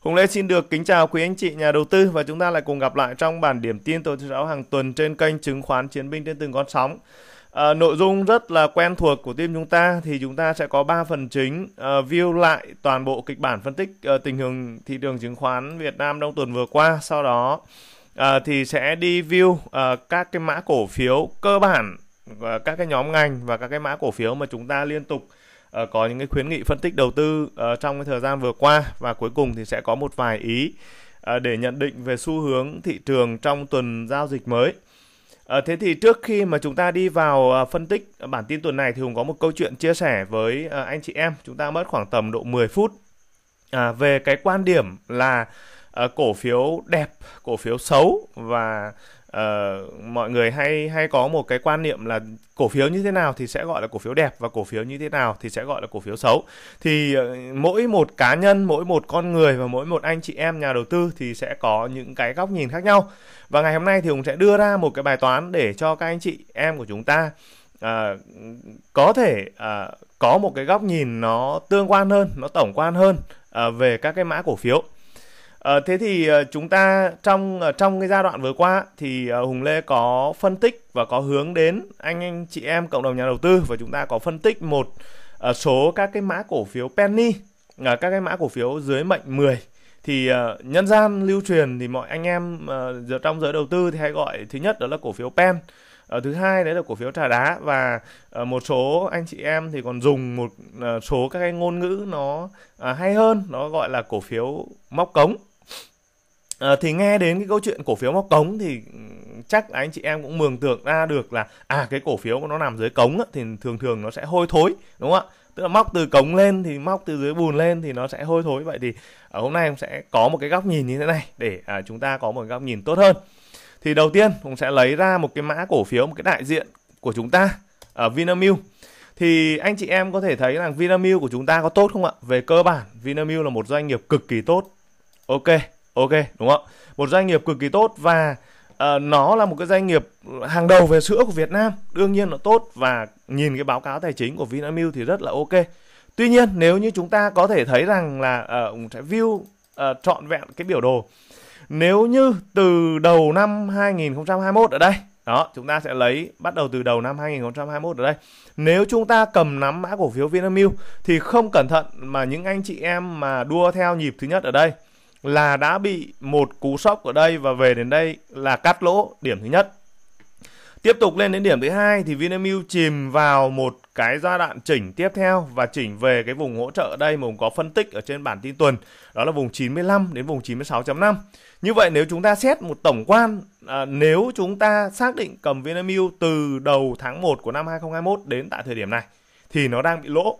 Hùng Lê xin được kính chào quý anh chị nhà đầu tư và chúng ta lại cùng gặp lại trong bản điểm tin tối thứ hàng tuần trên kênh chứng khoán chiến binh trên từng con sóng. À, nội dung rất là quen thuộc của team chúng ta thì chúng ta sẽ có 3 phần chính à, view lại toàn bộ kịch bản phân tích à, tình hình thị trường chứng khoán Việt Nam trong tuần vừa qua. Sau đó à, thì sẽ đi view à, các cái mã cổ phiếu cơ bản và các cái nhóm ngành và các cái mã cổ phiếu mà chúng ta liên tục Ờ, có những cái khuyến nghị phân tích đầu tư uh, trong cái thời gian vừa qua và cuối cùng thì sẽ có một vài ý uh, để nhận định về xu hướng thị trường trong tuần giao dịch mới. À, thế thì trước khi mà chúng ta đi vào à, phân tích bản tin tuần này thì Hùng có một câu chuyện chia sẻ với à, anh chị em. Chúng ta mất khoảng tầm độ 10 phút à, về cái quan điểm là à, cổ phiếu đẹp, cổ phiếu xấu và uh, mọi người hay hay có một cái quan niệm là cổ phiếu như thế nào thì sẽ gọi là cổ phiếu đẹp và cổ phiếu như thế nào thì sẽ gọi là cổ phiếu xấu thì uh, mỗi một cá nhân mỗi một con người và mỗi một anh chị em nhà đầu tư thì sẽ có những cái góc nhìn khác nhau và ngày hôm nay thì hùng sẽ đưa ra một cái bài toán để cho các anh chị em của chúng ta uh, có thể uh, có một cái góc nhìn nó tương quan hơn nó tổng quan hơn uh, về các cái mã cổ phiếu À, thế thì ờ, chúng ta trong ờ, trong cái giai đoạn vừa qua thì Hùng Lê có phân tích và có hướng đến anh anh chị em cộng đồng nhà đầu tư và chúng ta có phân tích một số các cái mã cổ phiếu penny các cái mã cổ phiếu dưới mệnh 10 thì nhân gian lưu truyền thì mọi anh em uh, trong giới đầu tư thì hay gọi thứ nhất đó là cổ phiếu pen uh, thứ hai đấy là cổ phiếu trà đá và một số anh chị em thì còn dùng một số các cái ngôn ngữ nó hay hơn nó gọi là cổ phiếu móc cống à, thì nghe đến cái câu chuyện cổ phiếu móc cống thì ừ, chắc anh chị em cũng mường tượng ra được là à cái cổ phiếu nó nằm dưới cống á, thì thường thường nó sẽ hôi thối đúng không ạ tức là móc từ cống lên thì móc từ dưới bùn lên thì nó sẽ hôi thối vậy thì ở ờ, hôm nay cũng sẽ có một cái góc nhìn như thế này để à, chúng ta có một góc nhìn tốt hơn thì đầu tiên cũng sẽ lấy ra một cái mã cổ phiếu một cái đại diện của chúng ta ở ờ, Vinamilk thì anh chị em có thể thấy rằng Vinamilk của chúng ta có tốt không ạ về cơ bản Vinamilk là một doanh nghiệp cực kỳ tốt ok ok đúng không một doanh nghiệp cực kỳ tốt và uh, nó là một cái doanh nghiệp hàng đầu về sữa của Việt Nam đương nhiên nó tốt và nhìn cái báo cáo tài chính của Vinamilk thì rất là ok tuy nhiên nếu như chúng ta có thể thấy rằng là uh, sẽ view uh, trọn vẹn cái biểu đồ nếu như từ đầu năm 2021 ở đây đó chúng ta sẽ lấy bắt đầu từ đầu năm 2021 ở đây nếu chúng ta cầm nắm mã cổ phiếu Vinamilk thì không cẩn thận mà những anh chị em mà đua theo nhịp thứ nhất ở đây là đã bị một cú sốc ở đây và về đến đây là cắt lỗ điểm thứ nhất. Tiếp tục lên đến điểm thứ hai thì Vinamilk chìm vào một cái giai đoạn chỉnh tiếp theo và chỉnh về cái vùng hỗ trợ ở đây mà có phân tích ở trên bản tin tuần, đó là vùng 95 đến vùng 96.5. Như vậy nếu chúng ta xét một tổng quan, à, nếu chúng ta xác định cầm Vinamilk từ đầu tháng 1 của năm 2021 đến tại thời điểm này thì nó đang bị lỗ.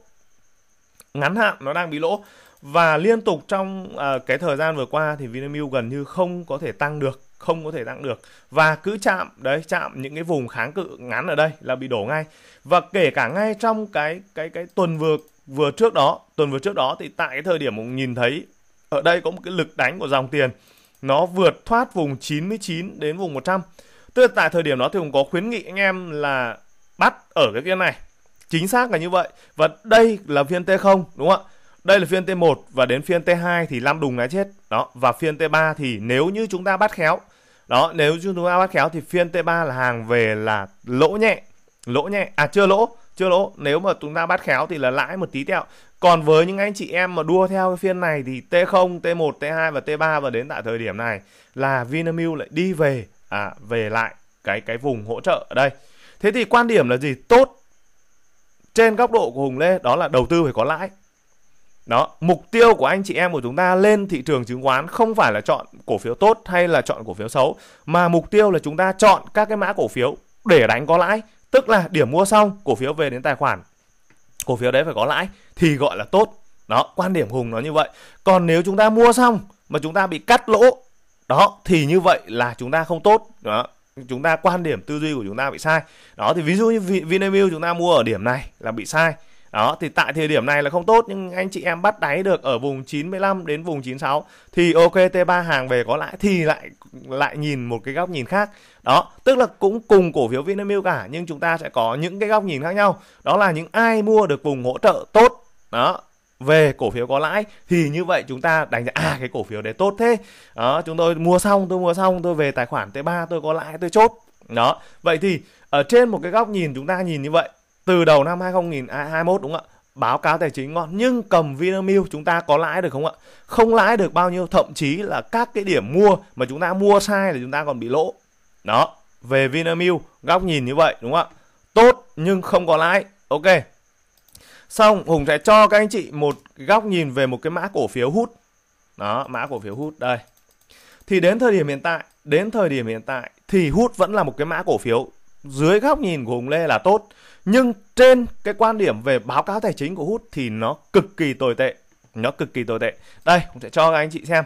Ngắn hạn nó đang bị lỗ và liên tục trong à, cái thời gian vừa qua thì Vinamilk gần như không có thể tăng được không có thể tăng được và cứ chạm đấy chạm những cái vùng kháng cự ngắn ở đây là bị đổ ngay và kể cả ngay trong cái cái cái tuần vừa vừa trước đó tuần vừa trước đó thì tại cái thời điểm mình nhìn thấy ở đây có một cái lực đánh của dòng tiền nó vượt thoát vùng 99 đến vùng 100 tức là tại thời điểm đó thì cũng có khuyến nghị anh em là bắt ở cái viên này chính xác là như vậy và đây là viên T0 đúng không ạ đây là phiên T1 và đến phiên T2 thì Lam Đùng đã chết. Đó, và phiên T3 thì nếu như chúng ta bắt khéo. Đó, nếu chúng ta bắt khéo thì phiên T3 là hàng về là lỗ nhẹ. Lỗ nhẹ, à chưa lỗ, chưa lỗ. Nếu mà chúng ta bắt khéo thì là lãi một tí tẹo. Còn với những anh chị em mà đua theo cái phiên này thì T0, T1, T2 và T3 và đến tại thời điểm này là Vinamilk lại đi về à về lại cái cái vùng hỗ trợ ở đây. Thế thì quan điểm là gì? Tốt trên góc độ của Hùng Lê đó là đầu tư phải có lãi đó mục tiêu của anh chị em của chúng ta lên thị trường chứng khoán không phải là chọn cổ phiếu tốt hay là chọn cổ phiếu xấu mà mục tiêu là chúng ta chọn các cái mã cổ phiếu để đánh có lãi tức là điểm mua xong cổ phiếu về đến tài khoản cổ phiếu đấy phải có lãi thì gọi là tốt đó quan điểm hùng nó như vậy còn nếu chúng ta mua xong mà chúng ta bị cắt lỗ đó thì như vậy là chúng ta không tốt đó chúng ta quan điểm tư duy của chúng ta bị sai đó thì ví dụ như Vinamilk chúng ta mua ở điểm này là bị sai đó thì tại thời điểm này là không tốt nhưng anh chị em bắt đáy được ở vùng 95 đến vùng 96 thì ok T3 hàng về có lãi thì lại lại nhìn một cái góc nhìn khác. Đó, tức là cũng cùng cổ phiếu Vinamilk cả nhưng chúng ta sẽ có những cái góc nhìn khác nhau. Đó là những ai mua được vùng hỗ trợ tốt. Đó, về cổ phiếu có lãi thì như vậy chúng ta đánh giá à cái cổ phiếu đấy tốt thế. Đó, chúng tôi mua xong, tôi mua xong, tôi về tài khoản T3 tôi có lãi, tôi chốt. Đó, vậy thì ở trên một cái góc nhìn chúng ta nhìn như vậy từ đầu năm 2021 à, đúng không ạ? Báo cáo tài chính ngon nhưng cầm Vinamilk chúng ta có lãi được không ạ? Không lãi được bao nhiêu, thậm chí là các cái điểm mua mà chúng ta mua sai là chúng ta còn bị lỗ. Đó, về Vinamilk góc nhìn như vậy đúng không ạ? Tốt nhưng không có lãi. Ok. Xong Hùng sẽ cho các anh chị một góc nhìn về một cái mã cổ phiếu hút. Đó, mã cổ phiếu hút đây. Thì đến thời điểm hiện tại, đến thời điểm hiện tại thì hút vẫn là một cái mã cổ phiếu dưới góc nhìn của Hùng Lê là tốt nhưng trên cái quan điểm về báo cáo tài chính của hút thì nó cực kỳ tồi tệ nó cực kỳ tồi tệ đây cũng sẽ cho các anh chị xem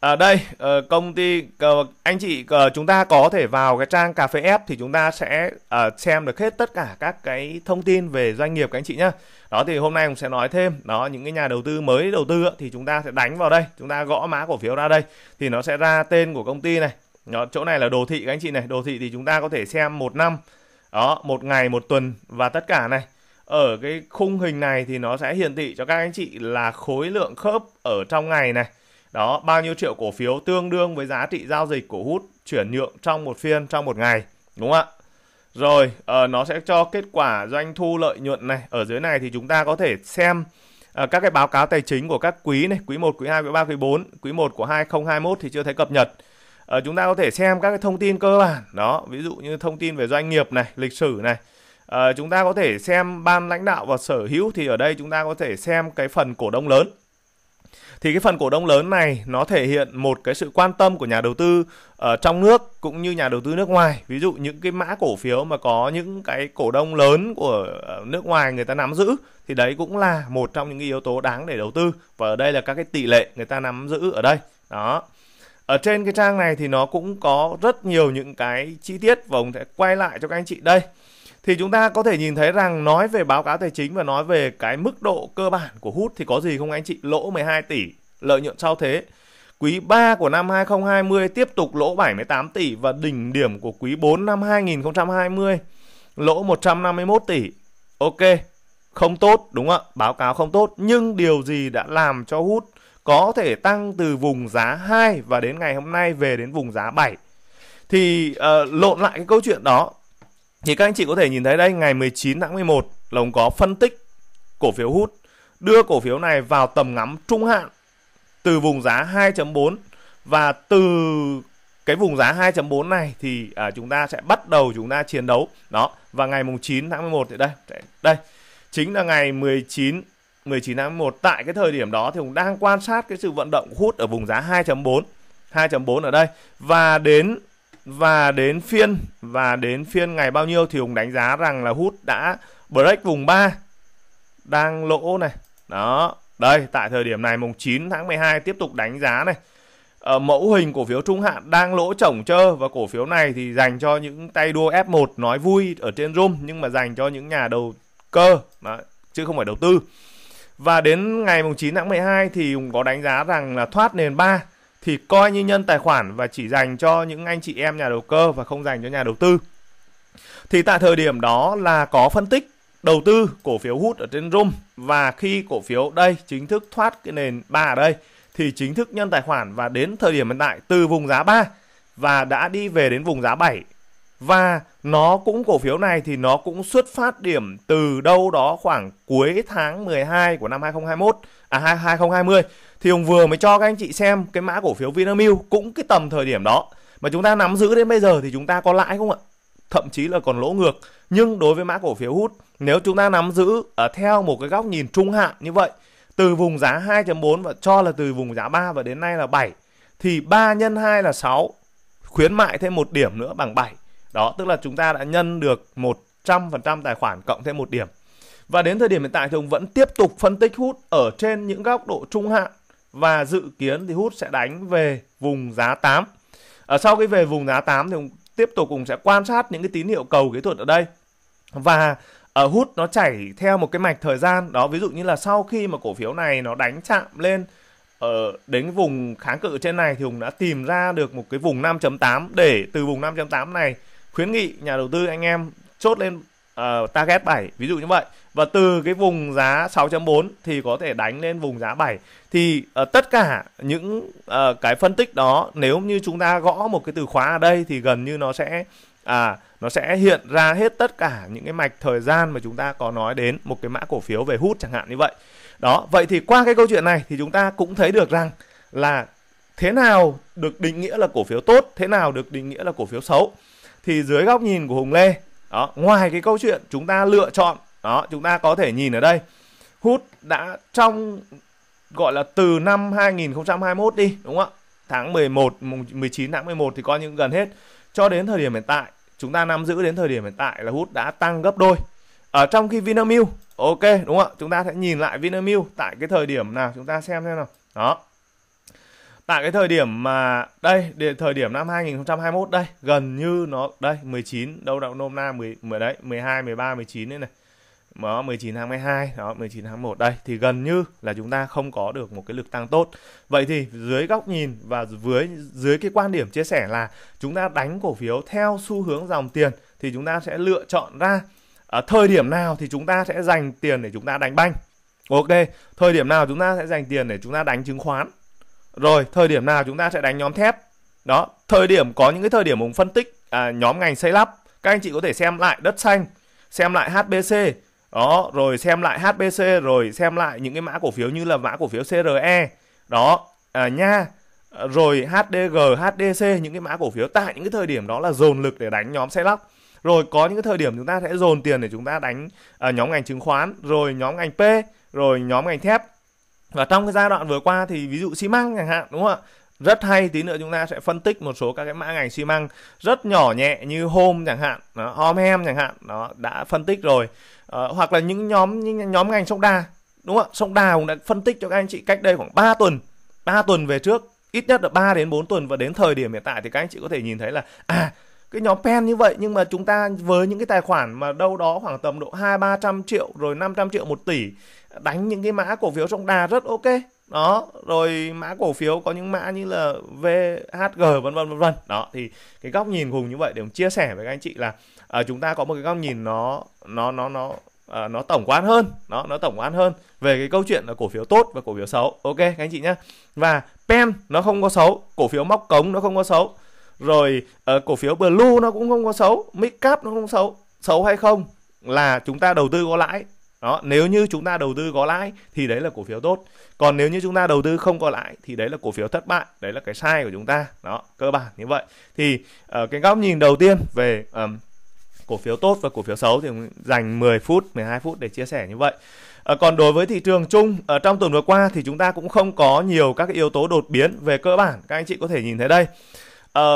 ở à, đây ờ, công ty ờ, anh chị ờ, chúng ta có thể vào cái trang cà phê F thì chúng ta sẽ xem được hết tất cả các cái thông tin về doanh nghiệp các anh chị nhé đó thì hôm nay cũng sẽ nói thêm đó những cái nhà đầu tư mới đầu tư thì chúng ta sẽ đánh vào đây chúng ta gõ mã cổ phiếu ra đây thì nó sẽ ra tên của công ty này đó, chỗ này là đồ thị các anh chị này đồ thị thì chúng ta có thể xem một năm đó một ngày một tuần và tất cả này ở cái khung hình này thì nó sẽ hiển thị cho các anh chị là khối lượng khớp ở trong ngày này đó bao nhiêu triệu cổ phiếu tương đương với giá trị giao dịch của hút chuyển nhượng trong một phiên trong một ngày đúng không ạ rồi à, nó sẽ cho kết quả doanh thu lợi nhuận này ở dưới này thì chúng ta có thể xem à, các cái báo cáo tài chính của các quý này quý 1, quý 2, quý 3, quý 4 quý 1 của 2021 thì chưa thấy cập nhật à, chúng ta có thể xem các cái thông tin cơ bản đó ví dụ như thông tin về doanh nghiệp này lịch sử này à, chúng ta có thể xem ban lãnh đạo và sở hữu thì ở đây chúng ta có thể xem cái phần cổ đông lớn thì cái phần cổ đông lớn này nó thể hiện một cái sự quan tâm của nhà đầu tư ở ờ, trong nước cũng như nhà đầu tư nước ngoài ví dụ những cái mã cổ phiếu mà có những cái cổ đông lớn của nước ngoài người ta nắm giữ thì đấy cũng là một trong những yếu tố đáng để đầu tư và ở đây là các cái tỷ lệ người ta nắm giữ ở đây đó ở trên cái trang này thì nó cũng có rất nhiều những cái chi tiết và ông sẽ quay lại cho các anh chị đây thì chúng ta có thể nhìn thấy rằng nói về báo cáo tài chính và nói về cái mức độ cơ bản của hút thì có gì không anh chị lỗ 12 tỷ lợi nhuận sau thế Quý 3 của năm 2020 tiếp tục lỗ 78 tỷ và đỉnh điểm của quý 4 năm 2020 lỗ 151 tỷ. Ok, không tốt đúng không ạ? Báo cáo không tốt nhưng điều gì đã làm cho hút có thể tăng từ vùng giá 2 và đến ngày hôm nay về đến vùng giá 7. Thì uh, lộn lại cái câu chuyện đó thì các anh chị có thể nhìn thấy đây ngày 19 tháng 11 lồng có phân tích cổ phiếu hút đưa cổ phiếu này vào tầm ngắm trung hạn từ vùng giá 2.4 và từ cái vùng giá 2.4 này thì à, chúng ta sẽ bắt đầu chúng ta chiến đấu đó và ngày mùng 9 tháng 11 thì đây đây chính là ngày 19 19 tháng 1 tại cái thời điểm đó thì cũng đang quan sát cái sự vận động hút ở vùng giá 2.4 2.4 ở đây và đến và đến phiên và đến phiên ngày bao nhiêu thì Hùng đánh giá rằng là hút đã break vùng 3 đang lỗ này đó đây tại thời điểm này mùng 9 tháng 12 tiếp tục đánh giá này ở ờ, mẫu hình cổ phiếu trung hạn đang lỗ chổng chơ và cổ phiếu này thì dành cho những tay đua F1 nói vui ở trên room nhưng mà dành cho những nhà đầu cơ đó, chứ không phải đầu tư và đến ngày mùng 9 tháng 12 thì Hùng có đánh giá rằng là thoát nền 3 thì coi như nhân tài khoản và chỉ dành cho những anh chị em nhà đầu cơ và không dành cho nhà đầu tư. Thì tại thời điểm đó là có phân tích đầu tư cổ phiếu hút ở trên room và khi cổ phiếu đây chính thức thoát cái nền 3 ở đây thì chính thức nhân tài khoản và đến thời điểm hiện tại từ vùng giá 3 và đã đi về đến vùng giá 7 và nó cũng cổ phiếu này thì nó cũng xuất phát điểm từ đâu đó khoảng cuối tháng 12 của năm 2021 à 2020 thì ông vừa mới cho các anh chị xem cái mã cổ phiếu Vinamilk cũng cái tầm thời điểm đó mà chúng ta nắm giữ đến bây giờ thì chúng ta có lãi không ạ? Thậm chí là còn lỗ ngược. Nhưng đối với mã cổ phiếu hút, nếu chúng ta nắm giữ ở ờ, theo một cái góc nhìn trung hạn như vậy, từ vùng giá 2.4 và cho là từ vùng giá 3 và đến nay là 7 thì 3 nhân 2 là 6 khuyến mại thêm một điểm nữa bằng 7 đó, tức là chúng ta đã nhân được 100% tài khoản cộng thêm một điểm. Và đến thời điểm hiện tại thì ông vẫn tiếp tục phân tích hút ở trên những góc độ trung hạn và dự kiến thì hút sẽ đánh về vùng giá 8. Ở sau khi về vùng giá 8 thì ông tiếp tục cũng sẽ quan sát những cái tín hiệu cầu kỹ thuật ở đây. Và ở ờ, hút nó chảy theo một cái mạch thời gian đó ví dụ như là sau khi mà cổ phiếu này nó đánh chạm lên ở ờ, đến cái vùng kháng cự trên này thì Hùng đã tìm ra được một cái vùng 5.8 để từ vùng 5.8 này khuyến nghị nhà đầu tư anh em chốt lên uh, target 7 ví dụ như vậy và từ cái vùng giá 6.4 thì có thể đánh lên vùng giá 7 thì uh, tất cả những uh, cái phân tích đó nếu như chúng ta gõ một cái từ khóa ở đây thì gần như nó sẽ à nó sẽ hiện ra hết tất cả những cái mạch thời gian mà chúng ta có nói đến một cái mã cổ phiếu về hút chẳng hạn như vậy đó vậy thì qua cái câu chuyện này thì chúng ta cũng thấy được rằng là thế nào được định nghĩa là cổ phiếu tốt thế nào được định nghĩa là cổ phiếu xấu thì dưới góc nhìn của Hùng Lê đó ngoài cái câu chuyện chúng ta lựa chọn đó chúng ta có thể nhìn ở đây hút đã trong gọi là từ năm 2021 đi đúng không ạ tháng 11 19 tháng 11 thì coi những gần hết cho đến thời điểm hiện tại chúng ta nắm giữ đến thời điểm hiện tại là hút đã tăng gấp đôi ở trong khi Vinamilk ok đúng không ạ chúng ta sẽ nhìn lại Vinamilk tại cái thời điểm nào chúng ta xem xem nào đó tại cái thời điểm mà đây để thời điểm năm 2021 đây gần như nó đây 19 đâu đậu nôm na 10, 10 đấy 12 13 19 đấy này đó 19 tháng 12 đó 19 tháng 1 đây thì gần như là chúng ta không có được một cái lực tăng tốt vậy thì dưới góc nhìn và dưới dưới cái quan điểm chia sẻ là chúng ta đánh cổ phiếu theo xu hướng dòng tiền thì chúng ta sẽ lựa chọn ra ở à, thời điểm nào thì chúng ta sẽ dành tiền để chúng ta đánh banh ok thời điểm nào chúng ta sẽ dành tiền để chúng ta đánh chứng khoán rồi, thời điểm nào chúng ta sẽ đánh nhóm thép? Đó, thời điểm có những cái thời điểm mình phân tích à, nhóm ngành xây lắp. Các anh chị có thể xem lại đất xanh, xem lại HBC, đó, rồi xem lại HBC, rồi xem lại những cái mã cổ phiếu như là mã cổ phiếu CRE, đó, à, nha, rồi HDG, HDC, những cái mã cổ phiếu tại những cái thời điểm đó là dồn lực để đánh nhóm xây lắp. Rồi có những cái thời điểm chúng ta sẽ dồn tiền để chúng ta đánh à, nhóm ngành chứng khoán, rồi nhóm ngành P, rồi nhóm ngành thép, và trong cái giai đoạn vừa qua thì ví dụ xi măng chẳng hạn đúng không ạ rất hay tí nữa chúng ta sẽ phân tích một số các cái mã ngành xi măng rất nhỏ nhẹ như hôm chẳng hạn đó, hom hem chẳng hạn nó đã phân tích rồi ờ, hoặc là những nhóm những nhóm ngành sông đà đúng không ạ sông đà cũng đã phân tích cho các anh chị cách đây khoảng 3 tuần 3 tuần về trước ít nhất là 3 đến 4 tuần và đến thời điểm hiện tại thì các anh chị có thể nhìn thấy là à cái nhóm pen như vậy nhưng mà chúng ta với những cái tài khoản mà đâu đó khoảng tầm độ hai ba trăm triệu rồi 500 triệu một tỷ đánh những cái mã cổ phiếu trong đà rất ok đó rồi mã cổ phiếu có những mã như là VHG vân vân vân vân đó thì cái góc nhìn cùng như vậy để chia sẻ với các anh chị là uh, chúng ta có một cái góc nhìn nó nó nó nó uh, nó tổng quát hơn nó nó tổng quát hơn về cái câu chuyện là cổ phiếu tốt và cổ phiếu xấu ok các anh chị nhé và pen nó không có xấu cổ phiếu móc cống nó không có xấu rồi uh, cổ phiếu blue nó cũng không có xấu mid cap nó không xấu xấu hay không là chúng ta đầu tư có lãi đó nếu như chúng ta đầu tư có lãi thì đấy là cổ phiếu tốt còn nếu như chúng ta đầu tư không có lãi thì đấy là cổ phiếu thất bại đấy là cái sai của chúng ta đó cơ bản như vậy thì uh, cái góc nhìn đầu tiên về um, cổ phiếu tốt và cổ phiếu xấu thì dành 10 phút 12 phút để chia sẻ như vậy À, còn đối với thị trường chung ở ờ, trong tuần vừa qua thì chúng ta cũng không có nhiều các yếu tố đột biến về cơ bản các anh chị có thể nhìn thấy đây Ờ,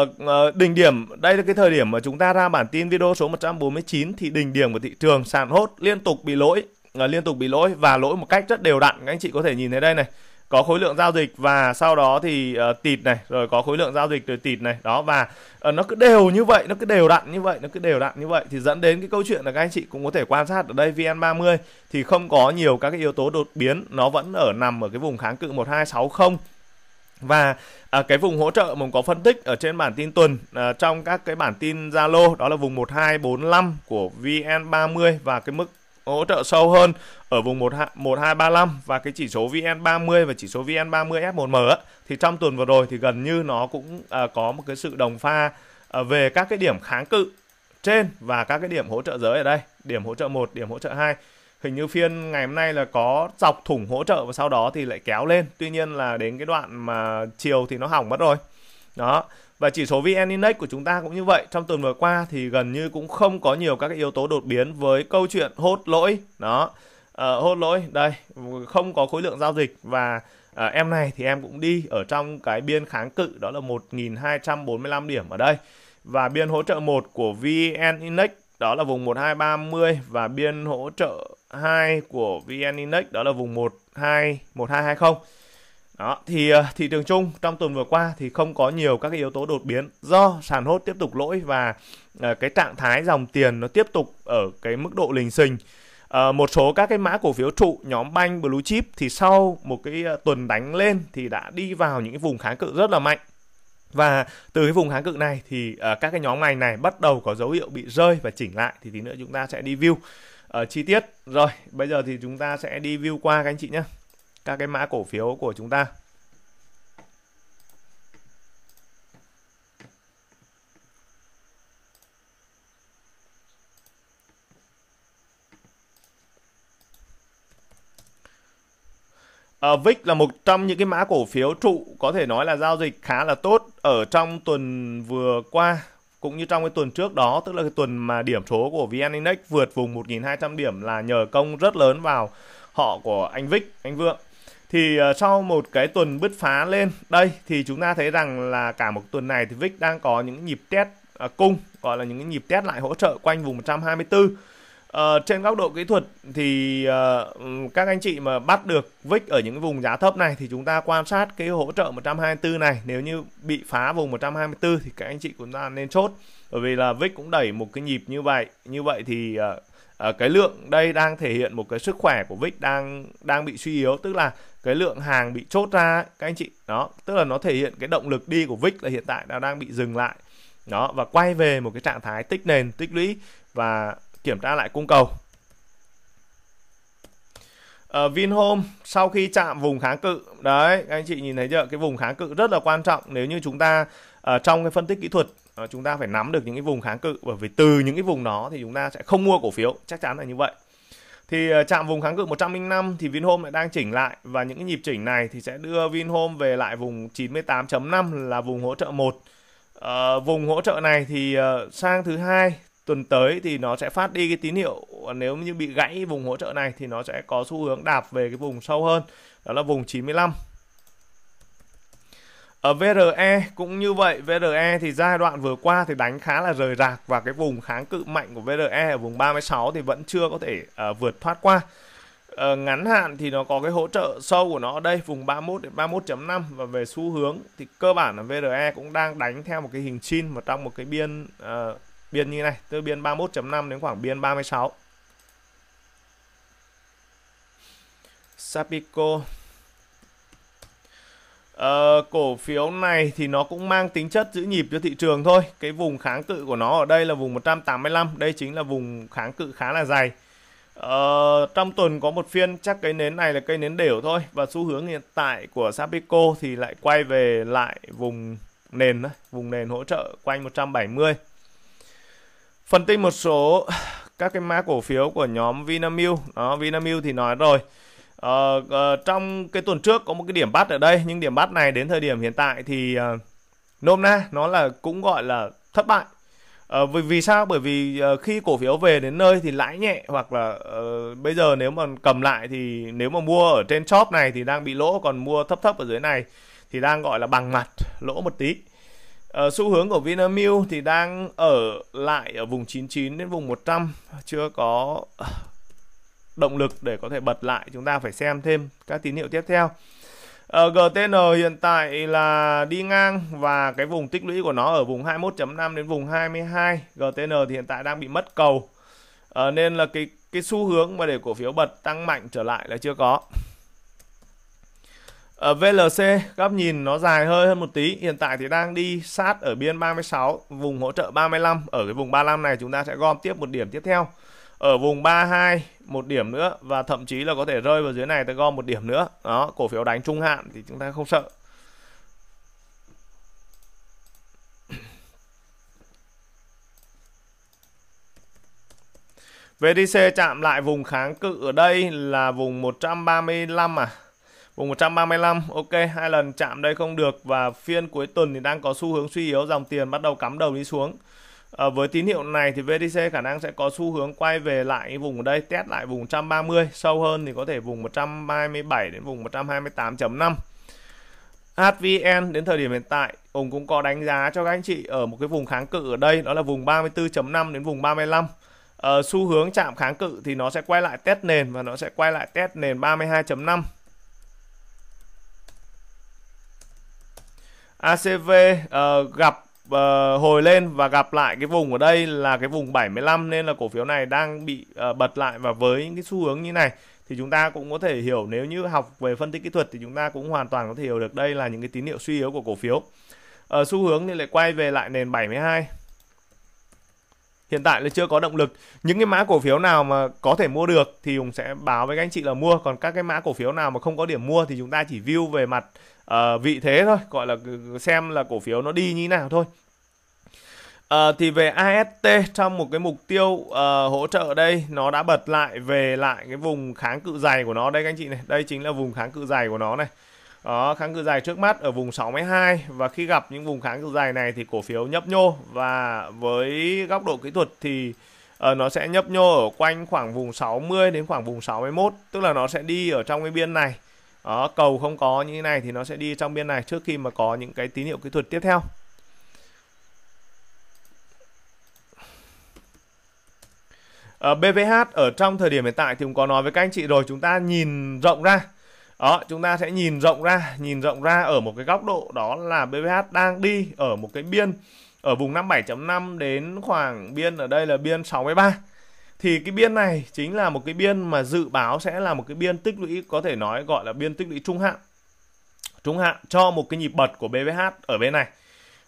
đỉnh điểm đây là cái thời điểm mà chúng ta ra bản tin video số 149 thì đỉnh điểm của thị trường sàn hốt liên tục bị lỗi Ờ, liên tục bị lỗi và lỗi một cách rất đều đặn các anh chị có thể nhìn thấy đây này có khối lượng giao dịch và sau đó thì uh, tịt này rồi có khối lượng giao dịch rồi tịt này đó và uh, nó cứ đều như vậy nó cứ đều đặn như vậy nó cứ đều đặn như vậy thì dẫn đến cái câu chuyện là các anh chị cũng có thể quan sát ở đây VN30 thì không có nhiều các cái yếu tố đột biến nó vẫn ở nằm ở cái vùng kháng cự 1260 và à, cái vùng hỗ trợ mình có phân tích ở trên bản tin tuần à, trong các cái bản tin Zalo đó là vùng 1245 của VN30 và cái mức hỗ trợ sâu hơn ở vùng 1235 và cái chỉ số VN30 và chỉ số vn 30 f 1 m thì trong tuần vừa rồi thì gần như nó cũng à, có một cái sự đồng pha à, về các cái điểm kháng cự trên và các cái điểm hỗ trợ giới ở đây, điểm hỗ trợ 1, điểm hỗ trợ 2. Hình như phiên ngày hôm nay là có dọc thủng hỗ trợ và sau đó thì lại kéo lên. Tuy nhiên là đến cái đoạn mà chiều thì nó hỏng mất rồi. Đó và chỉ số VN Index của chúng ta cũng như vậy. Trong tuần vừa qua thì gần như cũng không có nhiều các yếu tố đột biến với câu chuyện hốt lỗi. Đó. À, hốt lỗi đây, không có khối lượng giao dịch và à, em này thì em cũng đi ở trong cái biên kháng cự đó là 1245 điểm ở đây. Và biên hỗ trợ 1 của VN Index đó là vùng 1230 và biên hỗ trợ 2 của VN Index đó là vùng 12 1220. Đó, thì ờ, thị trường chung trong tuần vừa qua thì không có nhiều các cái yếu tố đột biến do sàn hốt tiếp tục lỗi và ờ, cái trạng thái dòng tiền nó tiếp tục ở cái mức độ lình xình. À, một số các cái mã cổ phiếu trụ nhóm banh blue chip thì sau một cái tuần đánh lên thì đã đi vào những cái vùng kháng cự rất là mạnh và từ cái vùng kháng cự này thì uh, các cái nhóm ngành này bắt đầu có dấu hiệu bị rơi và chỉnh lại thì tí nữa chúng ta sẽ đi view uh, chi tiết rồi bây giờ thì chúng ta sẽ đi view qua các anh chị nhé các cái mã cổ phiếu của chúng ta À, VIX là một trong những cái mã cổ phiếu trụ có thể nói là giao dịch khá là tốt ở trong tuần vừa qua cũng như trong cái tuần trước đó tức là cái tuần mà điểm số của VN Index vượt vùng 1.200 điểm là nhờ công rất lớn vào họ của anh Vic, anh Vượng thì ờ, sau một cái tuần bứt phá lên đây thì chúng ta thấy rằng là cả một tuần này thì VIX đang có những nhịp test ờ, cung gọi là những nhịp test lại hỗ trợ quanh vùng 124 Uh, ờ, trên góc độ kỹ thuật thì các anh chị mà bắt được VIX ở những vùng giá thấp này thì chúng ta quan sát cái hỗ trợ 124 này nếu như bị phá vùng 124 thì các anh chị cũng nên chốt bởi vì là VIX cũng đẩy một cái nhịp như vậy như vậy thì cái lượng đây đang thể hiện một cái sức khỏe của VIX đang đang bị suy yếu tức là cái lượng hàng bị chốt ra các anh chị đó tức là nó thể hiện cái động lực đi của VIX là hiện tại nó đang bị dừng lại đó và quay về một cái trạng thái tích nền tích lũy và kiểm tra lại cung cầu ở ờ, Vinhome sau khi chạm vùng kháng cự đấy các anh chị nhìn thấy chưa cái vùng kháng cự rất là quan trọng nếu như chúng ta ở ờ, trong cái phân tích kỹ thuật ờ, chúng ta phải nắm được những cái vùng kháng cự bởi vì từ những cái vùng đó thì chúng ta sẽ không mua cổ phiếu chắc chắn là như vậy thì ờ, chạm vùng kháng cự 105 thì Vinhome lại đang chỉnh lại và những cái nhịp chỉnh này thì sẽ đưa Vinhome về lại vùng 98.5 là vùng hỗ trợ 1. À, ờ, vùng hỗ trợ này thì ờ, sang thứ hai tuần tới thì nó sẽ phát đi cái tín hiệu nếu như bị gãy vùng hỗ trợ này thì nó sẽ có xu hướng đạp về cái vùng sâu hơn đó là vùng 95 ở ờ, VRE cũng như vậy, VRE thì giai đoạn vừa qua thì đánh khá là rời rạc và cái vùng kháng cự mạnh của VRE ở vùng 36 thì vẫn chưa có thể uh, vượt thoát qua. Uh, ngắn hạn thì nó có cái hỗ trợ sâu của nó ở đây vùng 31 đến 31.5 và về xu hướng thì cơ bản là VRE cũng đang đánh theo một cái hình chin và trong một cái biên uh, biên như này, từ biên 31.5 đến khoảng biên 36. Sapico Uh, cổ phiếu này thì nó cũng mang tính chất giữ nhịp cho thị trường thôi. Cái vùng kháng cự của nó ở đây là vùng 185, đây chính là vùng kháng cự khá là dày. Uh, trong tuần có một phiên chắc cái nến này là cây nến đều thôi và xu hướng hiện tại của Sapeco thì lại quay về lại vùng nền vùng nền hỗ trợ quanh 170. Phân tích một số các cái mã cổ phiếu của nhóm Vinamilk, đó Vinamilk thì nói rồi. Ờ, ờ, trong cái tuần trước có một cái điểm bắt ở đây nhưng điểm bắt này đến thời điểm hiện tại thì uh, nôm na nó là cũng gọi là thất bại uh, vì vì sao bởi vì uh, khi cổ phiếu về đến nơi thì lãi nhẹ hoặc là uh, bây giờ nếu mà cầm lại thì nếu mà mua ở trên shop này thì đang bị lỗ còn mua thấp thấp ở dưới này thì đang gọi là bằng mặt lỗ một tí uh, xu hướng của Vinamilk thì đang ở lại ở vùng 99 đến vùng 100 chưa có động lực để có thể bật lại chúng ta phải xem thêm các tín hiệu tiếp theo ở ờ, GTN hiện tại là đi ngang và cái vùng tích lũy của nó ở vùng 21.5 đến vùng 22 GTN thì hiện tại đang bị mất cầu à, nên là cái cái xu hướng mà để cổ phiếu bật tăng mạnh trở lại là chưa có ở ờ, VLC góc nhìn nó dài hơi hơn một tí hiện tại thì đang đi sát ở biên 36 vùng hỗ trợ 35 ở cái vùng 35 này chúng ta sẽ gom tiếp một điểm tiếp theo ở vùng 32 một điểm nữa và thậm chí là có thể rơi vào dưới này ta gom một điểm nữa đó cổ phiếu đánh trung hạn thì chúng ta không sợ VDC chạm lại vùng kháng cự ở đây là vùng 135 à Vùng 135, ok, hai lần chạm đây không được và phiên cuối tuần thì đang có xu hướng suy yếu dòng tiền bắt đầu cắm đầu đi xuống. À, với tín hiệu này thì VTC khả năng sẽ có xu hướng quay về lại vùng ở đây, test lại vùng 130, sâu hơn thì có thể vùng 127 đến vùng 128.5. HVN đến thời điểm hiện tại, ông cũng có đánh giá cho các anh chị ở một cái vùng kháng cự ở đây, đó là vùng 34.5 đến vùng 35. Ờ, à, xu hướng chạm kháng cự thì nó sẽ quay lại test nền và nó sẽ quay lại test nền 32.5. ACV uh, gặp uh, hồi lên và gặp lại cái vùng ở đây là cái vùng 75 nên là cổ phiếu này đang bị uh, bật lại và với những cái xu hướng như này thì chúng ta cũng có thể hiểu nếu như học về phân tích kỹ thuật thì chúng ta cũng hoàn toàn có thể hiểu được đây là những cái tín hiệu suy yếu của cổ phiếu. Uh, xu hướng thì lại quay về lại nền 72. Hiện tại là chưa có động lực. Những cái mã cổ phiếu nào mà có thể mua được thì Hùng sẽ báo với các anh chị là mua. Còn các cái mã cổ phiếu nào mà không có điểm mua thì chúng ta chỉ view về mặt uh, vị thế thôi gọi là xem là cổ phiếu nó đi như nào thôi À, thì về AST trong một cái mục tiêu uh, hỗ trợ đây nó đã bật lại về lại cái vùng kháng cự dày của nó đây các anh chị này đây chính là vùng kháng cự dày của nó này đó, kháng cự dài trước mắt ở vùng 62 và khi gặp những vùng kháng cự dài này thì cổ phiếu nhấp nhô và với góc độ kỹ thuật thì uh, nó sẽ nhấp nhô ở quanh khoảng vùng 60 đến khoảng vùng 61 tức là nó sẽ đi ở trong cái biên này đó, cầu không có như thế này thì nó sẽ đi trong biên này trước khi mà có những cái tín hiệu kỹ thuật tiếp theo ở ờ, BVH ở trong thời điểm hiện tại thì cũng có nói với các anh chị rồi chúng ta nhìn rộng ra đó chúng ta sẽ nhìn rộng ra nhìn rộng ra ở một cái góc độ đó là BVH đang đi ở một cái biên ở vùng 57.5 đến khoảng biên ở đây là biên 63 thì cái biên này chính là một cái biên mà dự báo sẽ là một cái biên tích lũy có thể nói gọi là biên tích lũy trung hạn trung hạn cho một cái nhịp bật của BVH ở bên này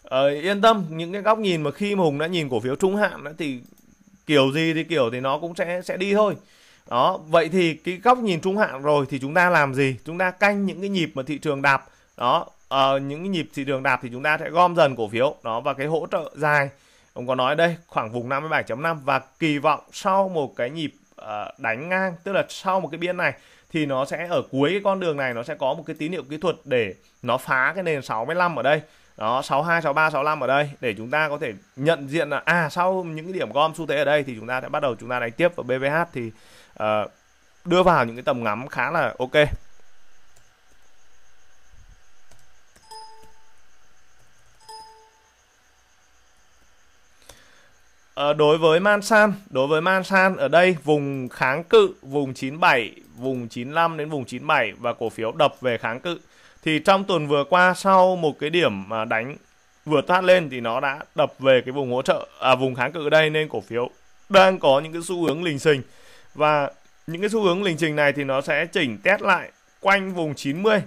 ờ, yên tâm những cái góc nhìn mà khi mà Hùng đã nhìn cổ phiếu trung hạn đó thì kiểu gì thì kiểu thì nó cũng sẽ sẽ đi thôi đó vậy thì cái góc nhìn trung hạn rồi thì chúng ta làm gì chúng ta canh những cái nhịp mà thị trường đạp đó uh, những cái nhịp thị trường đạp thì chúng ta sẽ gom dần cổ phiếu đó và cái hỗ trợ dài ông có nói đây khoảng vùng 57.5 và kỳ vọng sau một cái nhịp ờ, đánh ngang tức là sau một cái biên này thì nó sẽ ở cuối cái con đường này nó sẽ có một cái tín hiệu kỹ thuật để nó phá cái nền 65 ở đây đó 62 63 65 ở đây để chúng ta có thể nhận diện là à sau những cái điểm gom xu thế ở đây thì chúng ta sẽ bắt đầu chúng ta đánh tiếp vào BVH thì uh, đưa vào những cái tầm ngắm khá là ok à, đối với man san, đối với man san ở đây vùng kháng cự vùng 97, vùng 95 đến vùng 97 và cổ phiếu đập về kháng cự. Thì trong tuần vừa qua sau một cái điểm mà đánh vừa thoát lên thì nó đã đập về cái vùng hỗ trợ à vùng kháng cự ở đây nên cổ phiếu đang có những cái xu hướng lình xình và những cái xu hướng lình trình này thì nó sẽ chỉnh test lại quanh vùng 90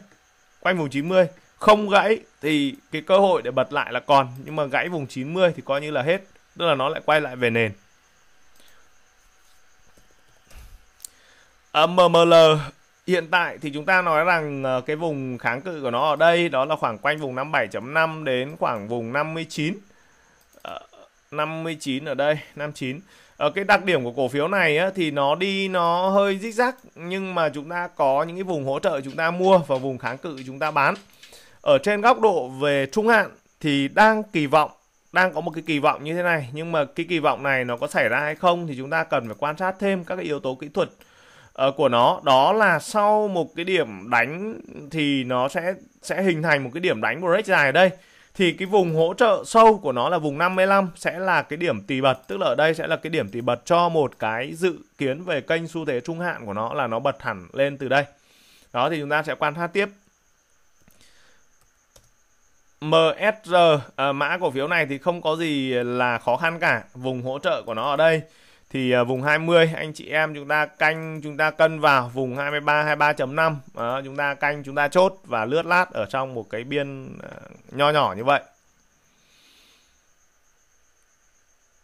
quanh vùng 90 không gãy thì cái cơ hội để bật lại là còn nhưng mà gãy vùng 90 thì coi như là hết tức là nó lại quay lại về nền à, ờ, MML hiện tại thì chúng ta nói rằng ờ, cái vùng kháng cự của nó ở đây đó là khoảng quanh vùng 57.5 đến khoảng vùng 59 à, 59 ở đây 59 ở ờ, cái đặc điểm của cổ phiếu này á, thì nó đi nó hơi rích rắc nhưng mà chúng ta có những cái vùng hỗ trợ chúng ta mua và vùng kháng cự chúng ta bán ở trên góc độ về trung hạn thì đang kỳ vọng đang có một cái kỳ vọng như thế này nhưng mà cái kỳ vọng này nó có xảy ra hay không thì chúng ta cần phải quan sát thêm các cái yếu tố kỹ thuật ờ, của nó đó là sau một cái điểm đánh thì nó sẽ sẽ hình thành một cái điểm đánh break dài ở đây thì cái vùng hỗ trợ sâu của nó là vùng 55 sẽ là cái điểm tì bật tức là ở đây sẽ là cái điểm tì bật cho một cái dự kiến về kênh xu thế trung hạn của nó là nó bật hẳn lên từ đây đó thì chúng ta sẽ quan sát tiếp MSR à, mã cổ phiếu này thì không có gì là khó khăn cả vùng hỗ trợ của nó ở đây thì à, vùng 20 anh chị em chúng ta canh chúng ta cân vào vùng 23 23.5 à, chúng ta canh chúng ta chốt và lướt lát ở trong một cái biên à, nho nhỏ như vậy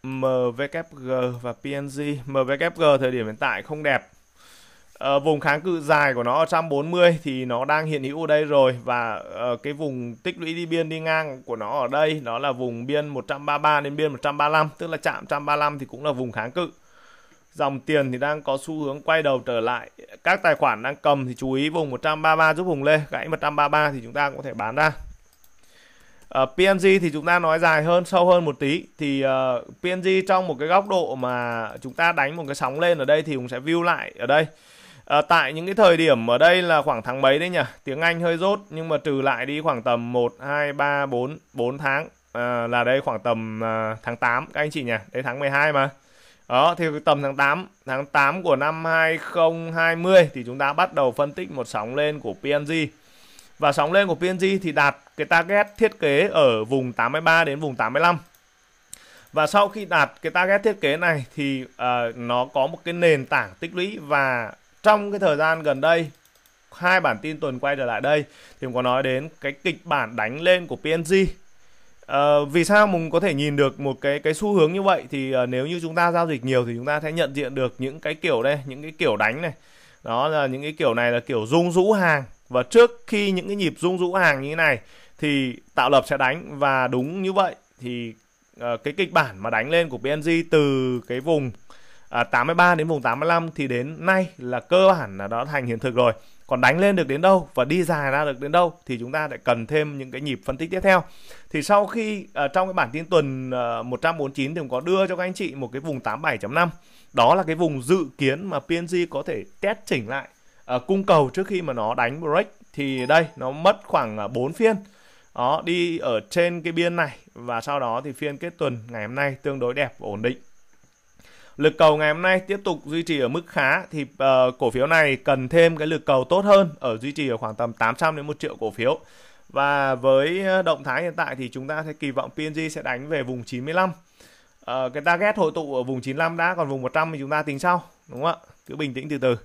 MWG và PNG MWG thời điểm hiện tại không đẹp Ờ, vùng kháng cự dài của nó ở 140 thì nó đang hiện hữu ở đây rồi và uh, cái vùng tích lũy đi biên đi ngang của nó ở đây đó là vùng biên 133 đến biên 135 tức là chạm 135 thì cũng là vùng kháng cự dòng tiền thì đang có xu hướng quay đầu trở lại các tài khoản đang cầm thì chú ý vùng 133 giúp vùng lên gãy 133 thì chúng ta cũng có thể bán ra ở ờ, uh, PNG thì chúng ta nói dài hơn sâu hơn một tí thì uh, PNG trong một cái góc độ mà chúng ta đánh một cái sóng lên ở đây thì cũng sẽ view lại ở đây à, tại những cái thời điểm ở đây là khoảng tháng mấy đấy nhỉ tiếng Anh hơi rốt nhưng mà trừ lại đi khoảng tầm 1 2 3 4 4 tháng à, là đây khoảng tầm à, tháng 8 các anh chị nhỉ đấy tháng 12 mà đó thì tầm tháng 8 tháng 8 của năm 2020 thì chúng ta bắt đầu phân tích một sóng lên của PNG và sóng lên của PNG thì đạt cái target thiết kế ở vùng 83 đến vùng 85 và sau khi đạt cái target thiết kế này thì uh, nó có một cái nền tảng tích lũy và trong cái thời gian gần đây hai bản tin tuần quay trở lại đây thì mình có nói đến cái kịch bản đánh lên của PNG à, ờ, vì sao mình có thể nhìn được một cái cái xu hướng như vậy thì à, nếu như chúng ta giao dịch nhiều thì chúng ta sẽ nhận diện được những cái kiểu đây những cái kiểu đánh này đó là những cái kiểu này là kiểu rung rũ hàng và trước khi những cái nhịp rung rũ hàng như thế này thì tạo lập sẽ đánh và đúng như vậy thì à, cái kịch bản mà đánh lên của PNG từ cái vùng à, 83 đến vùng 85 thì đến nay là cơ bản là đã thành hiện thực rồi còn đánh lên được đến đâu và đi dài ra được đến đâu thì chúng ta lại cần thêm những cái nhịp phân tích tiếp theo thì sau khi uh, trong cái bản tin tuần uh, à, 149 thì cũng có đưa cho các anh chị một cái vùng 87.5 đó là cái vùng dự kiến mà PNG có thể test chỉnh lại uh, cung cầu trước khi mà nó đánh break thì đây nó mất khoảng uh, 4 phiên đó đi ở trên cái biên này và sau đó thì phiên kết tuần ngày hôm nay tương đối đẹp và ổn định lực cầu ngày hôm nay tiếp tục duy trì ở mức khá thì uh, cổ phiếu này cần thêm cái lực cầu tốt hơn ở duy trì ở khoảng tầm 800 đến 1 triệu cổ phiếu và với ờ, động thái hiện tại thì chúng ta sẽ kỳ vọng PNG sẽ đánh về vùng 95 uh, ờ, cái target hội tụ ở vùng 95 đã còn vùng 100 thì chúng ta tính sau đúng không ạ cứ bình tĩnh từ từ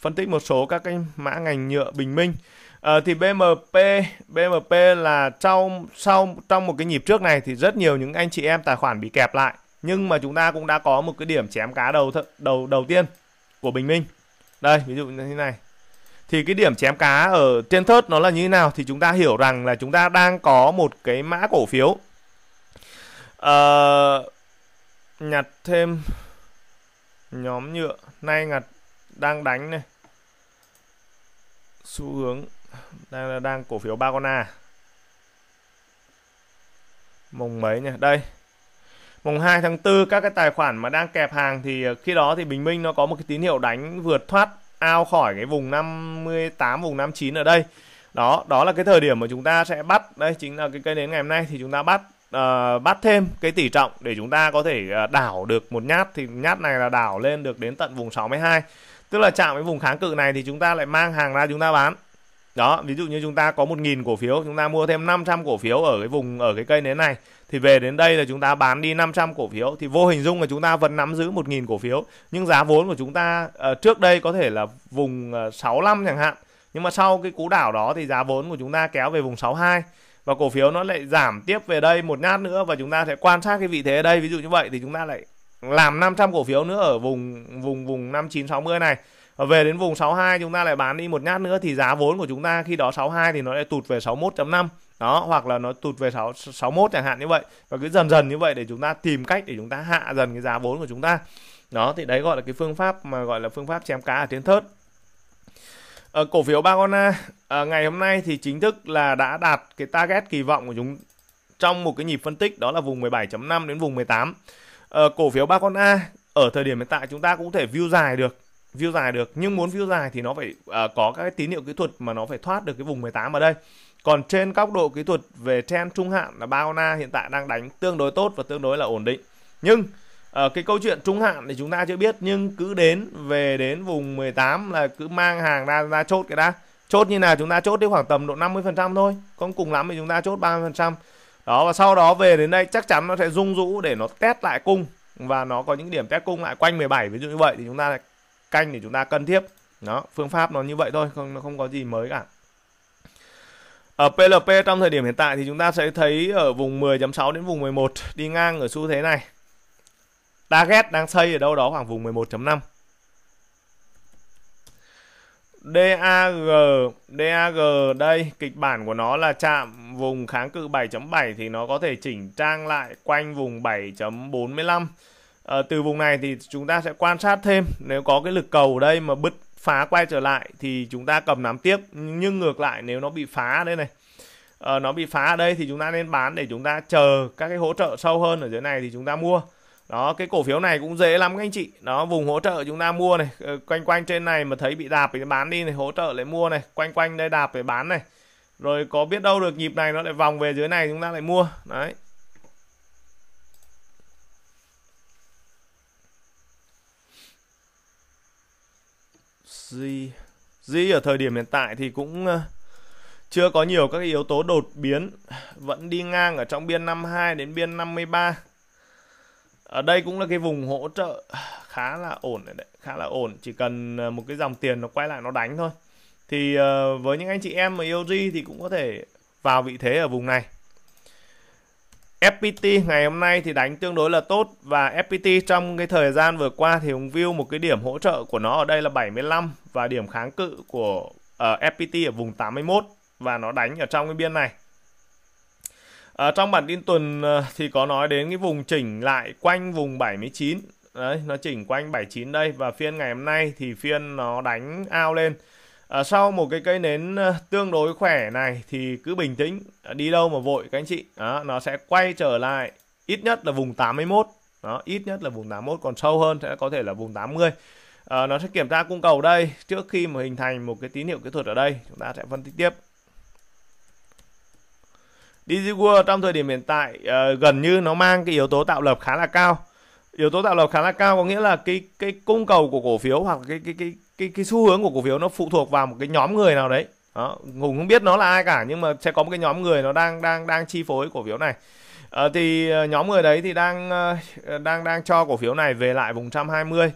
phân tích một số các cái mã ngành nhựa bình minh À, thì BMP BMP là trong sau trong một cái nhịp trước này thì rất nhiều những anh chị em tài khoản bị kẹp lại nhưng mà chúng ta cũng đã có một cái điểm chém cá đầu đầu đầu tiên của Bình Minh đây ví dụ như thế này thì cái điểm chém cá ở trên thớt nó là như thế nào thì chúng ta hiểu rằng là chúng ta đang có một cái mã cổ phiếu à, nhặt thêm nhóm nhựa nay ngặt đang đánh này xu hướng đang đang cổ phiếu Bagona mùng mấy nhỉ đây mùng 2 tháng 4 các cái tài khoản mà đang kẹp hàng thì ờ, khi đó thì Bình Minh nó có một cái tín hiệu đánh vượt thoát ao khỏi cái vùng 58 vùng 59 ở đây đó đó là cái thời điểm mà chúng ta sẽ bắt đây chính là cái cây đến ngày hôm nay thì chúng ta bắt uh, bắt thêm cái tỷ trọng để chúng ta có thể ờ, đảo được một nhát thì nhát này là đảo lên được đến tận vùng 62 tức là chạm với vùng kháng cự này thì chúng ta lại mang hàng ra chúng ta bán đó ví dụ như chúng ta có 1.000 cổ phiếu chúng ta mua thêm 500 cổ phiếu ở cái vùng ở cái cây nến này thì về đến đây là chúng ta bán đi 500 cổ phiếu thì vô hình dung là chúng ta vẫn nắm giữ 1.000 cổ phiếu nhưng giá vốn của chúng ta uh, trước đây có thể là vùng ờ, uh, 65 chẳng hạn nhưng mà sau cái cú đảo đó thì giá vốn của chúng ta kéo về vùng 62 và cổ phiếu nó lại giảm tiếp về đây một nhát nữa và chúng ta sẽ quan sát cái vị thế ở đây ví dụ như vậy thì chúng ta lại làm 500 cổ phiếu nữa ở vùng vùng vùng 5960 này Ờ, về đến vùng 62 chúng ta lại bán đi một nhát nữa thì giá vốn của chúng ta khi đó 62 thì nó lại tụt về 61.5 đó hoặc là nó tụt về 6, 61 chẳng hạn như vậy và cứ dần dần như vậy để chúng ta tìm cách để chúng ta hạ dần cái giá vốn của chúng ta đó thì đấy gọi là cái phương pháp mà gọi là phương pháp chém cá ở trên thớt ở ờ, cổ phiếu Bagona à, ờ, ngày hôm nay thì chính thức là đã đạt cái target kỳ vọng của chúng trong một cái nhịp phân tích đó là vùng 17.5 đến vùng 18 à, cổ phiếu Bagona ở thời điểm hiện tại chúng ta cũng thể view dài được view dài được nhưng muốn view dài thì nó phải uh, có các cái tín hiệu kỹ thuật mà nó phải thoát được cái vùng 18 ở đây còn trên góc độ kỹ thuật về trend trung hạn là Baona hiện tại đang đánh tương đối tốt và tương đối là ổn định nhưng uh, cái câu chuyện trung hạn thì chúng ta chưa biết nhưng cứ đến về đến vùng 18 là cứ mang hàng ra ra chốt cái đã chốt như nào chúng ta chốt đi khoảng tầm độ 50% phần trăm thôi còn cùng lắm thì chúng ta chốt 30% đó và sau đó về đến đây chắc chắn nó sẽ rung rũ để nó test lại cung và nó có những điểm test cung lại quanh 17 ví dụ như vậy thì chúng ta canh để chúng ta cân tiếp đó phương pháp nó như vậy thôi không nó không có gì mới cả ở PLP trong thời điểm hiện tại thì chúng ta sẽ thấy ở vùng 10.6 đến vùng 11 đi ngang ở xu thế này target đang xây ở đâu đó khoảng vùng 11.5 DAG DAG đây kịch bản của nó là chạm vùng kháng cự 7.7 thì nó có thể chỉnh trang lại quanh vùng 7.45 à, từ vùng này thì chúng ta sẽ quan sát thêm nếu có cái lực cầu ở đây mà bứt phá quay trở lại thì chúng ta cầm nắm tiếp nhưng ngược lại nếu nó bị phá đây này à, nó bị phá ở đây thì chúng ta nên bán để chúng ta chờ các cái hỗ trợ sâu hơn ở dưới này thì chúng ta mua đó cái cổ phiếu này cũng dễ lắm các anh chị nó vùng hỗ trợ chúng ta mua này ờ, quanh quanh trên này mà thấy bị đạp thì bán đi này hỗ trợ lại mua này quanh quanh đây đạp để bán này rồi có biết đâu được nhịp này nó lại vòng về dưới này chúng ta lại mua đấy G G ở thời điểm hiện tại thì cũng ờ, chưa có nhiều các yếu tố đột biến vẫn đi ngang ở trong biên 52 đến biên 53 ở đây cũng là cái vùng hỗ trợ khá là ổn đấy khá là ổn chỉ cần ờ, một cái dòng tiền nó quay lại nó đánh thôi thì ờ, với những anh chị em mà yêu G thì cũng có thể vào vị thế ở vùng này FPT ngày hôm nay thì đánh tương đối là tốt và FPT trong cái thời gian vừa qua thì Hùng View một cái điểm hỗ trợ của nó ở đây là 75 và điểm kháng cự của uh, ờ, FPT ở vùng 81 và nó đánh ở trong cái biên này. À, trong bản tin tuần uh, thì có nói đến cái vùng chỉnh lại quanh vùng 79 đấy nó chỉnh quanh 79 đây và phiên ngày hôm nay thì phiên nó đánh ao lên À, sau một cái cây nến ờ, tương đối khỏe này thì cứ bình tĩnh, đi đâu mà vội các anh chị. Đó, nó sẽ quay trở lại ít nhất là vùng 81. Đó, ít nhất là vùng 81 còn sâu hơn sẽ có thể là vùng 80. À, ờ, nó sẽ kiểm tra cung cầu đây trước khi mà hình thành một cái tín hiệu kỹ thuật ở đây, chúng ta sẽ phân tích tiếp. DigiWorld trong thời điểm hiện tại uh, gần như nó mang cái yếu tố tạo lập khá là cao. Yếu tố tạo lập khá là cao có nghĩa là cái cái cung cầu của cổ phiếu hoặc cái cái cái cái cái xu hướng của cổ phiếu nó phụ thuộc vào một cái nhóm người nào đấy đó hùng không biết nó là ai cả nhưng mà sẽ có một cái nhóm người nó đang đang đang chi phối cổ phiếu này à, thì ờ, nhóm người đấy thì đang ờ, đang đang cho cổ phiếu này về lại vùng 120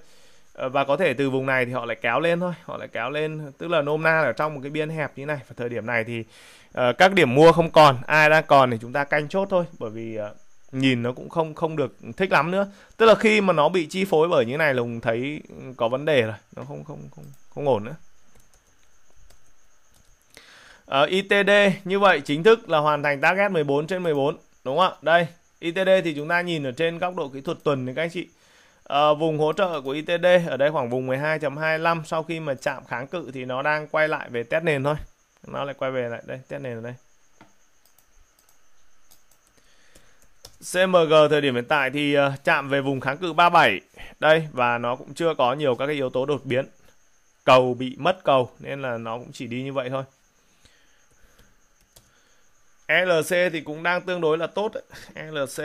và có thể từ vùng này thì họ lại kéo lên thôi họ lại kéo lên tức là nôm na ở trong một cái biên hẹp như này và thời điểm này thì uh, các điểm mua không còn ai đang còn thì chúng ta canh chốt thôi bởi vì uh, nhìn nó cũng không không được thích lắm nữa tức là khi mà nó bị chi phối bởi như này là hùng thấy có vấn đề rồi nó không không không không ổn nữa ở ờ, ITD như vậy chính thức là hoàn thành target 14 trên 14 đúng không ạ đây ITD thì chúng ta nhìn ở trên góc độ kỹ thuật tuần thì các anh chị à, vùng hỗ trợ của ITD ở đây khoảng vùng 12.25 sau khi mà chạm kháng cự thì nó đang quay lại về test nền thôi nó lại quay về lại đây test nền ở đây CMG thời điểm hiện tại thì ờ, chạm về vùng kháng cự 37 đây và nó cũng chưa có nhiều các cái yếu tố đột biến cầu bị mất cầu nên là nó cũng chỉ đi như vậy thôi LC thì cũng đang tương đối là tốt đấy. LC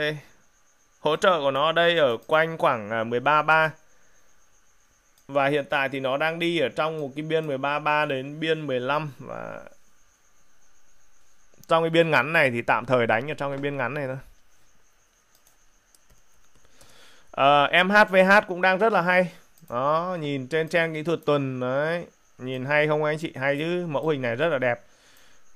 hỗ trợ của nó đây ở quanh khoảng 13.3 à, và hiện tại thì nó đang đi ở trong một cái biên 13.3 đến biên 15 và trong cái biên ngắn này thì tạm thời đánh ở trong cái biên ngắn này thôi à, ờ, MHVH cũng đang rất là hay đó nhìn trên trang kỹ thuật tuần đấy nhìn hay không anh chị hay chứ mẫu hình này rất là đẹp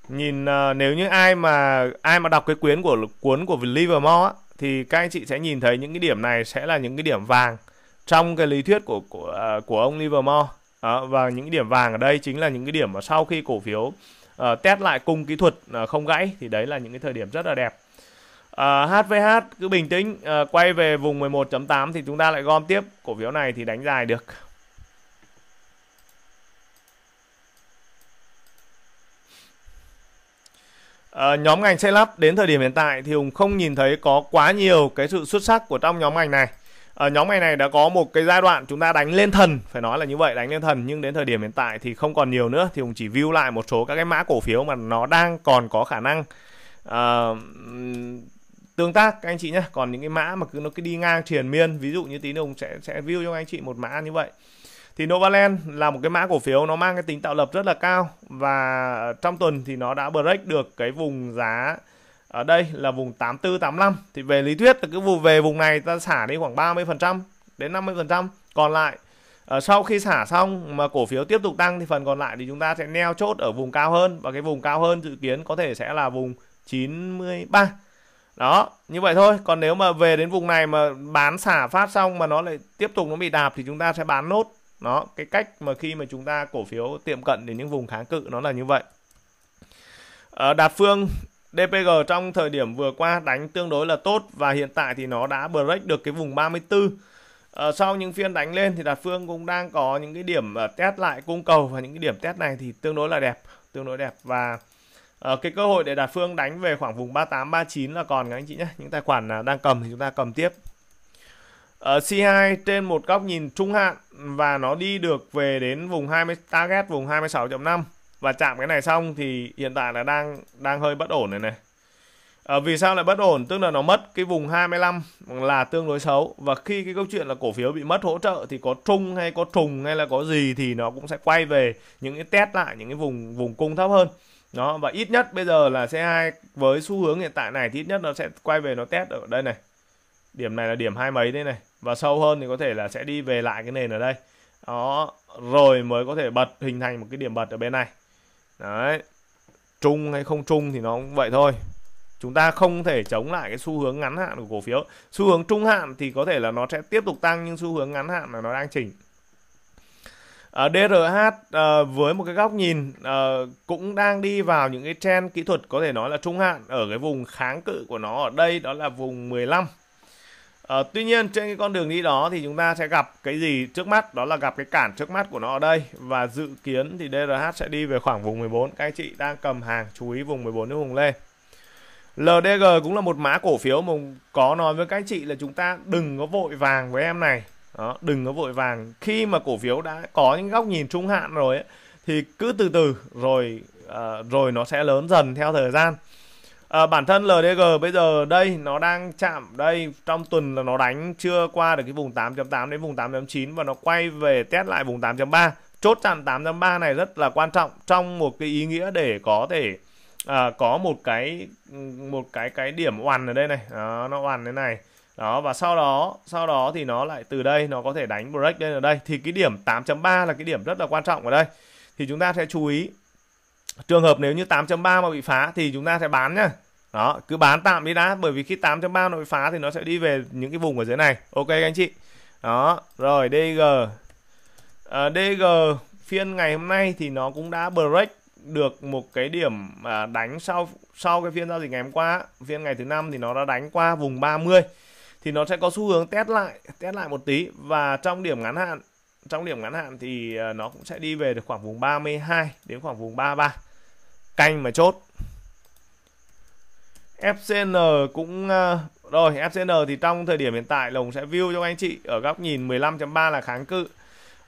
nhìn uh, nếu như ai mà ai mà đọc cái quyển của cuốn của Livermore á, thì các anh chị sẽ nhìn thấy những cái điểm này sẽ là những cái điểm vàng trong cái lý thuyết của của uh, của ông Livermore đó, và những điểm vàng ở đây chính là những cái điểm mà sau khi cổ phiếu uh, test lại cung kỹ thuật uh, không gãy thì đấy là những cái thời điểm rất là đẹp À, HVH cứ bình tĩnh à, quay về vùng 11.8 thì chúng ta lại gom tiếp cổ phiếu này thì đánh dài được. À, nhóm ngành xây lắp đến thời điểm hiện tại thì Hùng không nhìn thấy có quá nhiều cái sự xuất sắc của trong nhóm ngành này. À, nhóm ngành này đã có một cái giai đoạn chúng ta đánh lên thần, phải nói là như vậy đánh lên thần nhưng đến thời điểm hiện tại thì không còn nhiều nữa thì Hùng chỉ view lại một số các cái mã cổ phiếu mà nó đang còn có khả năng uh, tương tác các anh chị nhé còn những cái mã mà cứ nó cứ đi ngang triền miên ví dụ như tí nữa sẽ sẽ view cho anh chị một mã như vậy thì Novaland là một cái mã cổ phiếu nó mang cái tính tạo lập rất là cao và trong tuần thì nó đã break được cái vùng giá ở đây là vùng 84 85 thì về lý thuyết là cứ vùng về vùng này ta xả đi khoảng 30% đến 50% còn lại ở ờ, sau khi xả xong mà cổ phiếu tiếp tục tăng thì phần còn lại thì chúng ta sẽ neo chốt ở vùng cao hơn và cái vùng cao hơn dự kiến có thể sẽ là vùng 93 đó như vậy thôi còn nếu mà về đến vùng này mà bán xả phát xong mà nó lại tiếp tục nó bị đạp thì chúng ta sẽ bán nốt nó cái cách mà khi mà chúng ta cổ phiếu tiệm cận đến những vùng kháng cự nó là như vậy à, đạt phương DPG trong thời điểm vừa qua đánh tương đối là tốt và hiện tại thì nó đã break được cái vùng 34 à, ờ, sau những phiên đánh lên thì đạt phương cũng đang có những cái điểm ờ, test lại cung cầu và những cái điểm test này thì tương đối là đẹp tương đối đẹp và Ờ, cái cơ hội để đạt phương đánh về khoảng vùng 38 39 là còn các anh chị nhé những tài khoản à, đang cầm thì chúng ta cầm tiếp ở ờ, C2 trên một góc nhìn trung hạn và nó đi được về đến vùng 20 target vùng 26.5 và chạm cái này xong thì hiện tại là đang đang hơi bất ổn này này à, vì sao lại bất ổn tức là nó mất cái vùng 25 là tương đối xấu và khi cái câu chuyện là cổ phiếu bị mất hỗ trợ thì có trung hay có trùng hay là có gì thì nó cũng sẽ quay về những cái test lại những cái vùng vùng cung thấp hơn nó và ít nhất bây giờ là C2 với xu hướng hiện tại này thì ít nhất nó sẽ quay về nó test ở đây này điểm này là điểm hai mấy đây này và sâu hơn thì có thể là sẽ đi về lại cái nền ở đây đó rồi mới có thể bật hình thành một cái điểm bật ở bên này đấy trung hay không trung thì nó cũng vậy thôi chúng ta không thể chống lại cái xu hướng ngắn hạn của cổ phiếu xu hướng trung hạn thì có thể là nó sẽ tiếp tục tăng nhưng xu hướng ngắn hạn là nó đang chỉnh À, ờ, DRH à, ờ, với một cái góc nhìn à, cũng đang đi vào những cái trend kỹ thuật có thể nói là trung hạn ở cái vùng kháng cự của nó ở đây đó là vùng 15. À, tuy nhiên trên cái con đường đi đó thì chúng ta sẽ gặp cái gì trước mắt đó là gặp cái cản trước mắt của nó ở đây và dự kiến thì DRH sẽ đi về khoảng vùng 14. Các anh chị đang cầm hàng chú ý vùng 14 đến vùng lên. LDG cũng là một mã cổ phiếu mà có nói với các anh chị là chúng ta đừng có vội vàng với em này đó, đừng có vội vàng khi mà cổ phiếu đã có những góc nhìn trung hạn rồi ấy, thì cứ từ từ rồi uh, rồi nó sẽ lớn dần theo thời gian uh, bản thân LDG bây giờ đây nó đang chạm đây trong tuần là nó đánh chưa qua được cái vùng 8.8 đến vùng 8.9 và nó quay về test lại vùng 8.3 chốt chặn 8.3 này rất là quan trọng trong một cái ý nghĩa để có thể uh, có một cái ừ, một cái cái điểm oằn ở đây này đó, nó oằn thế này đó và sau đó sau đó thì nó lại từ đây nó có thể đánh break lên ở đây thì cái điểm 8.3 là cái điểm rất là quan trọng ở đây thì chúng ta sẽ chú ý trường hợp nếu như 8.3 mà bị phá thì chúng ta sẽ bán nhá đó cứ bán tạm đi đã bởi vì khi 8.3 nó bị phá thì nó sẽ đi về những cái vùng ở dưới này ok các anh chị đó rồi DG à, ờ, DG phiên ngày hôm nay thì nó cũng đã break được một cái điểm à, đánh sau sau cái phiên giao dịch ngày hôm qua phiên ngày thứ năm thì nó đã đánh qua vùng 30 thì nó sẽ có xu hướng test lại test lại một tí và trong điểm ngắn hạn trong điểm ngắn hạn thì à, nó cũng sẽ đi về được khoảng vùng 32 đến khoảng vùng 33 canh mà chốt FCN cũng à, rồi FCN thì trong thời điểm hiện tại lồng sẽ view cho anh chị ở góc nhìn 15.3 là kháng cự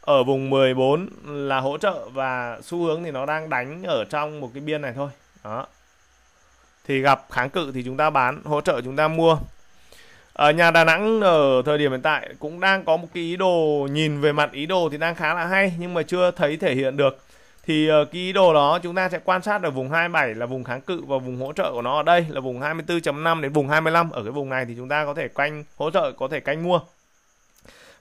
ở vùng 14 là hỗ trợ và xu hướng thì nó đang đánh ở trong một cái biên này thôi đó thì gặp kháng cự thì chúng ta bán hỗ trợ chúng ta mua ở ờ, nhà Đà Nẵng ở thời điểm hiện tại cũng đang có một cái ý đồ nhìn về mặt ý đồ thì đang khá là hay nhưng mà chưa thấy thể hiện được thì ờ, cái ý đồ đó chúng ta sẽ quan sát ở vùng 27 là vùng kháng cự và vùng hỗ trợ của nó ở đây là vùng 24.5 đến vùng 25 ở cái vùng này thì chúng ta có thể canh hỗ trợ có thể canh mua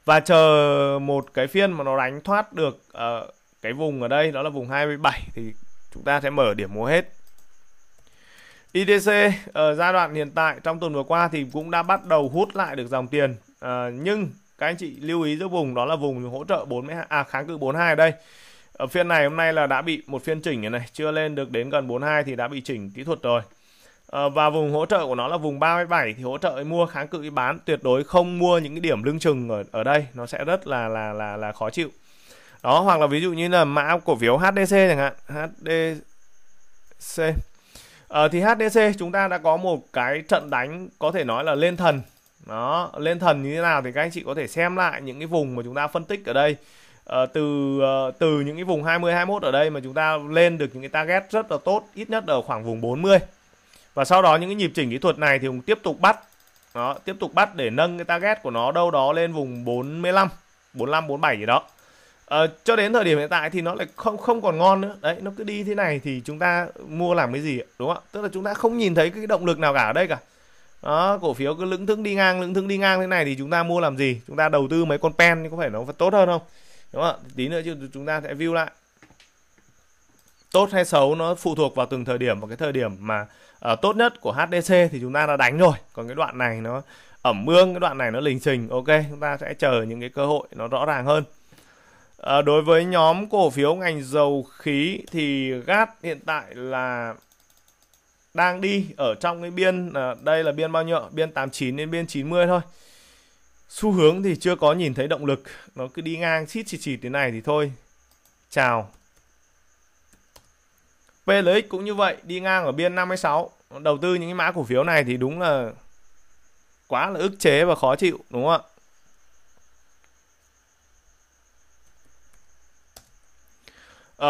và chờ một cái phiên mà nó đánh thoát được uh, cái vùng ở đây đó là vùng 27 thì chúng ta sẽ mở điểm mua hết IDC ở ờ, giai đoạn hiện tại trong tuần vừa qua thì cũng đã bắt đầu hút lại được dòng tiền à, nhưng các anh chị lưu ý giữa vùng đó là vùng hỗ trợ 42 à kháng cự 42 ở đây ở phiên này hôm nay là đã bị một phiên chỉnh này, này chưa lên được đến gần 42 thì đã bị chỉnh kỹ thuật rồi à, và vùng hỗ trợ của nó là vùng 37 thì hỗ trợ mua kháng cự bán tuyệt đối không mua những cái điểm lưng chừng ở ở đây nó sẽ rất là là là là khó chịu đó hoặc là ví dụ như là mã cổ phiếu HDC chẳng hạn HDC à, thì HDC chúng ta đã có một cái trận đánh có thể nói là lên thần đó lên thần như thế nào thì các anh chị có thể xem lại những cái vùng mà chúng ta phân tích ở đây à, từ ờ, từ những cái vùng 20 21 ở đây mà chúng ta lên được những cái target rất là tốt ít nhất ở khoảng vùng 40 và sau đó những cái nhịp chỉnh kỹ thuật này thì Hùng tiếp tục bắt đó tiếp tục bắt để nâng cái target của nó đâu đó lên vùng 45 45 47 gì đó à, cho đến thời điểm hiện tại thì nó lại không không còn ngon nữa đấy nó cứ đi thế này thì chúng ta mua làm cái gì đúng không tức là chúng ta không nhìn thấy cái động lực nào cả ở đây cả đó cổ phiếu cứ lững thững đi ngang lững thững đi ngang thế này thì chúng ta mua làm gì chúng ta đầu tư mấy con pen có phải nó tốt hơn không đúng không tí nữa chúng ta sẽ view lại tốt hay xấu nó phụ thuộc vào từng thời điểm và cái thời điểm mà uh, tốt nhất của HDC thì chúng ta đã đánh rồi còn cái đoạn này nó ẩm ương cái đoạn này nó lình xình ok chúng ta sẽ chờ những cái cơ hội nó rõ ràng hơn À, đối với nhóm cổ phiếu ngành dầu khí thì GAT hiện tại là đang đi ở trong cái biên à, đây là biên bao nhiêu? Biên 89 đến biên 90 thôi. Xu hướng thì chưa có nhìn thấy động lực, nó cứ đi ngang xít xịt xịt thế này thì thôi. Chào. PLX cũng như vậy, đi ngang ở biên 56. Đầu tư những cái mã cổ phiếu này thì đúng là quá là ức chế và khó chịu đúng không ạ?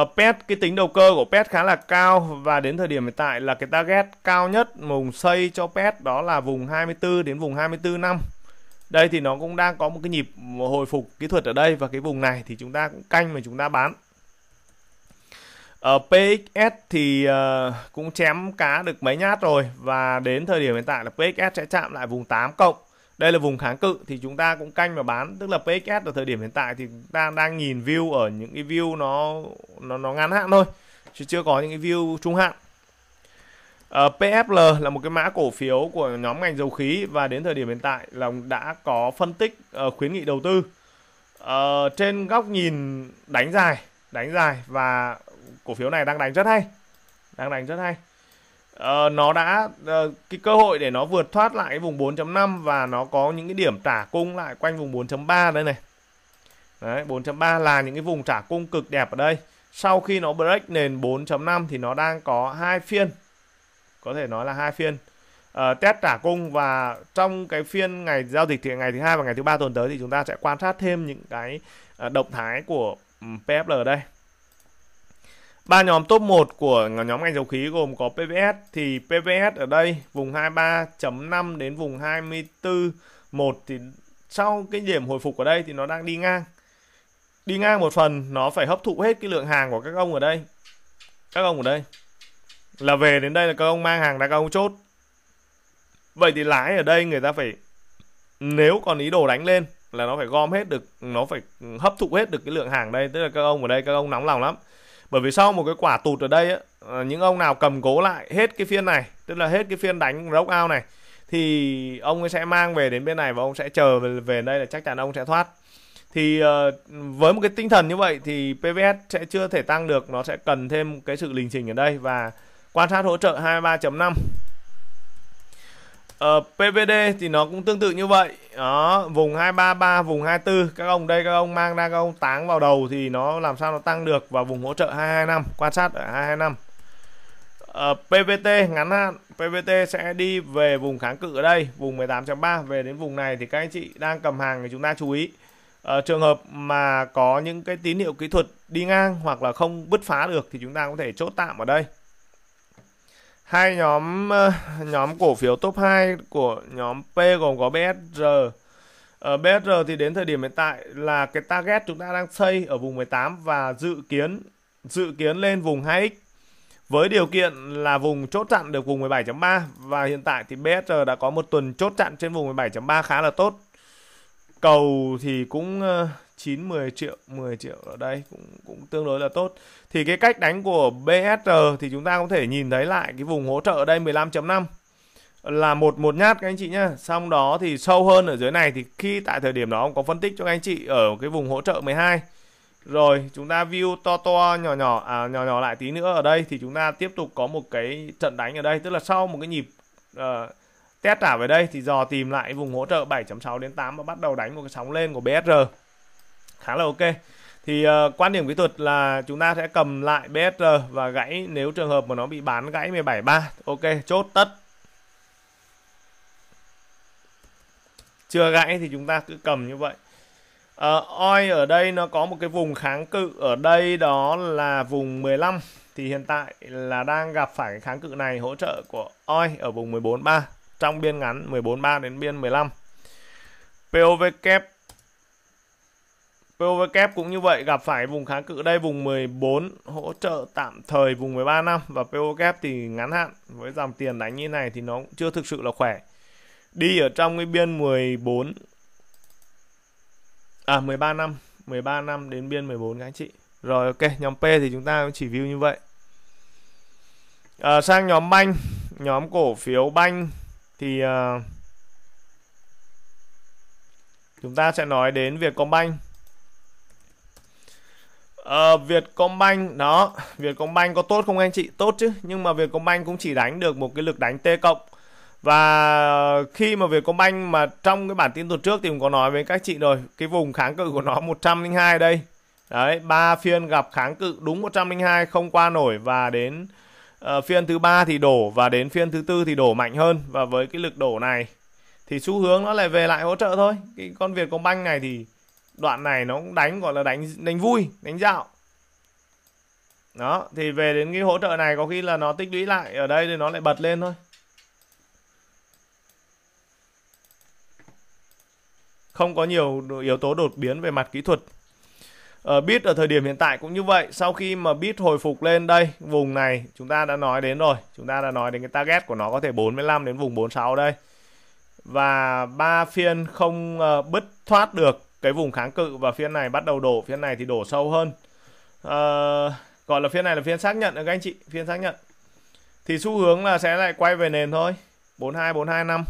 Uh, PET, cái tính đầu cơ của PET khá là cao và đến thời điểm hiện tại là cái target cao nhất mùng xây cho PET đó là vùng 24 đến vùng 24 năm. Đây thì nó cũng đang có một cái nhịp hồi phục kỹ thuật ở đây và cái vùng này thì chúng ta cũng canh mà chúng ta bán. Ở ờ, uh, PXS thì uh, cũng chém cá được mấy nhát rồi và đến thời điểm hiện tại là PXS sẽ chạm lại vùng 8 cộng đây là vùng kháng cự thì chúng ta cũng canh và bán tức là PXS ở thời điểm hiện tại thì ta đang nhìn view ở những cái view nó nó nó ngắn hạn thôi chứ chưa có những cái view trung hạn Uh, ờ, PFL là một cái mã cổ phiếu của nhóm ngành dầu khí và đến thời điểm hiện tại là đã có phân tích uh, khuyến nghị đầu tư uh, trên góc nhìn đánh dài đánh dài và cổ phiếu này đang đánh rất hay đang đánh rất hay Ờ, nó đã uh, cái cơ hội để nó vượt thoát lại cái vùng 4.5 và nó có những cái điểm trả cung lại quanh vùng 4.3 đây này. Đấy, 4.3 là những cái vùng trả cung cực đẹp ở đây. Sau khi nó break nền 4.5 thì nó đang có hai phiên. Có thể nói là hai phiên uh, test trả cung và trong cái phiên ngày giao dịch thì ngày thứ hai và ngày thứ ba tuần tới thì chúng ta sẽ quan sát thêm những cái uh, động thái của um, PFL ở đây. Ba nhóm top 1 của nhóm ngành dầu khí gồm có PVS thì PVS ở đây vùng 23.5 đến vùng 24.1 thì sau cái điểm hồi phục ở đây thì nó đang đi ngang. Đi ngang một phần nó phải hấp thụ hết cái lượng hàng của các ông ở đây. Các ông ở đây là về đến đây là các ông mang hàng ra các ông chốt. Vậy thì lái ở đây người ta phải nếu còn ý đồ đánh lên là nó phải gom hết được nó phải hấp thụ hết được cái lượng hàng đây tức là các ông ở đây các ông nóng lòng lắm bởi vì sau một cái quả tụt ở đây á, ờ, những ông nào cầm cố lại hết cái phiên này tức là hết cái phiên đánh rốc ao này thì ông ấy sẽ mang về đến bên này và ông sẽ chờ về, về đây là chắc chắn ông sẽ thoát thì uh, với một cái tinh thần như vậy thì PVS sẽ chưa thể tăng được nó sẽ cần thêm cái sự lình trình ở đây và quan sát hỗ trợ 23.5 uh, ờ, PVD thì nó cũng tương tự như vậy đó vùng 233 vùng 24 các ông đây các ông mang ra các ông táng vào đầu thì nó làm sao nó tăng được và vùng hỗ trợ 225 quan sát ở 225 uh, PVT ngắn hạn PVT sẽ đi về vùng kháng cự ở đây vùng 18.3 về đến vùng này thì các anh chị đang cầm hàng thì chúng ta chú ý uh, trường hợp mà có những cái tín hiệu kỹ thuật đi ngang hoặc là không bứt phá được thì chúng ta có thể chốt tạm ở đây hai nhóm ờ, nhóm cổ phiếu top 2 của nhóm P gồm có BSR ở ờ, BSR thì đến thời điểm hiện tại là cái target chúng ta đang xây ở vùng 18 và dự kiến dự kiến lên vùng 2x với điều kiện là vùng chốt chặn được vùng 17.3 và hiện tại thì BSR đã có một tuần chốt chặn trên vùng 17.3 khá là tốt. Cầu thì cũng ờ, 9 10 triệu 10 triệu ở đây cũng cũng tương đối là tốt. Thì cái cách đánh của BSR thì chúng ta có thể nhìn thấy lại cái vùng hỗ trợ ở đây 15.5 là một một nhát các anh chị nhá. Xong đó thì sâu hơn ở dưới này thì khi tại thời điểm đó ông có phân tích cho các anh chị ở cái vùng hỗ trợ 12. Rồi chúng ta view to to nhỏ nhỏ à, nhỏ nhỏ lại tí nữa ở đây thì chúng ta tiếp tục có một cái trận đánh ở đây tức là sau một cái nhịp uh, test trả về đây thì dò tìm lại vùng hỗ trợ 7.6 đến 8 và bắt đầu đánh một cái sóng lên của BSR khá là ok thì uh, quan điểm kỹ thuật là chúng ta sẽ cầm lại BSR và gãy nếu trường hợp mà nó bị bán gãy 17.3 ok chốt tất chưa gãy thì chúng ta cứ cầm như vậy uh, ờ, oi ở đây nó có một cái vùng kháng cự ở đây đó là vùng 15 thì hiện tại là đang gặp phải kháng cự này hỗ trợ của oi ở vùng 14.3 trong biên ngắn 14.3 đến biên 15 POV kép POVK cũng như vậy gặp phải vùng kháng cự đây vùng 14 hỗ trợ tạm thời vùng 13 năm và POVK thì ngắn hạn với dòng tiền đánh như này thì nó cũng chưa thực sự là khỏe. Đi ở trong cái biên 14 à 13 năm, 13 năm đến biên 14 các anh chị. Rồi ok, nhóm P thì chúng ta chỉ view như vậy. À, sang nhóm banh, nhóm cổ phiếu banh thì à, chúng ta sẽ nói đến việc công banh Ờ, Vietcombank đó Vietcombank có tốt không anh chị tốt chứ nhưng mà Vietcombank cũng chỉ đánh được một cái lực đánh T cộng và khi mà Vietcombank mà trong cái bản tin tuần trước thì cũng có nói với các chị rồi cái vùng kháng cự của nó 102 đây đấy ba phiên gặp kháng cự đúng 102 không qua nổi và đến uh, phiên thứ ba thì đổ và đến phiên thứ tư thì đổ mạnh hơn và với cái lực đổ này thì xu hướng nó lại về lại hỗ trợ thôi cái con Vietcombank này thì đoạn này nó cũng đánh gọi là đánh đánh vui đánh dạo đó thì về đến cái hỗ trợ này có khi là nó tích lũy lại ở đây thì nó lại bật lên thôi không có nhiều yếu tố đột biến về mặt kỹ thuật ở ờ, bit ở thời điểm hiện tại cũng như vậy sau khi mà bit hồi phục lên đây vùng này chúng ta đã nói đến rồi chúng ta đã nói đến cái target của nó có thể 45 đến vùng 46 đây và ba phiên không ờ, bứt thoát được cái vùng kháng cự và phiên này bắt đầu đổ phiên này thì đổ sâu hơn à, gọi là phiên này là phiên xác nhận được các anh chị phiên xác nhận thì xu hướng là sẽ lại quay về nền thôi 42, 42, 5.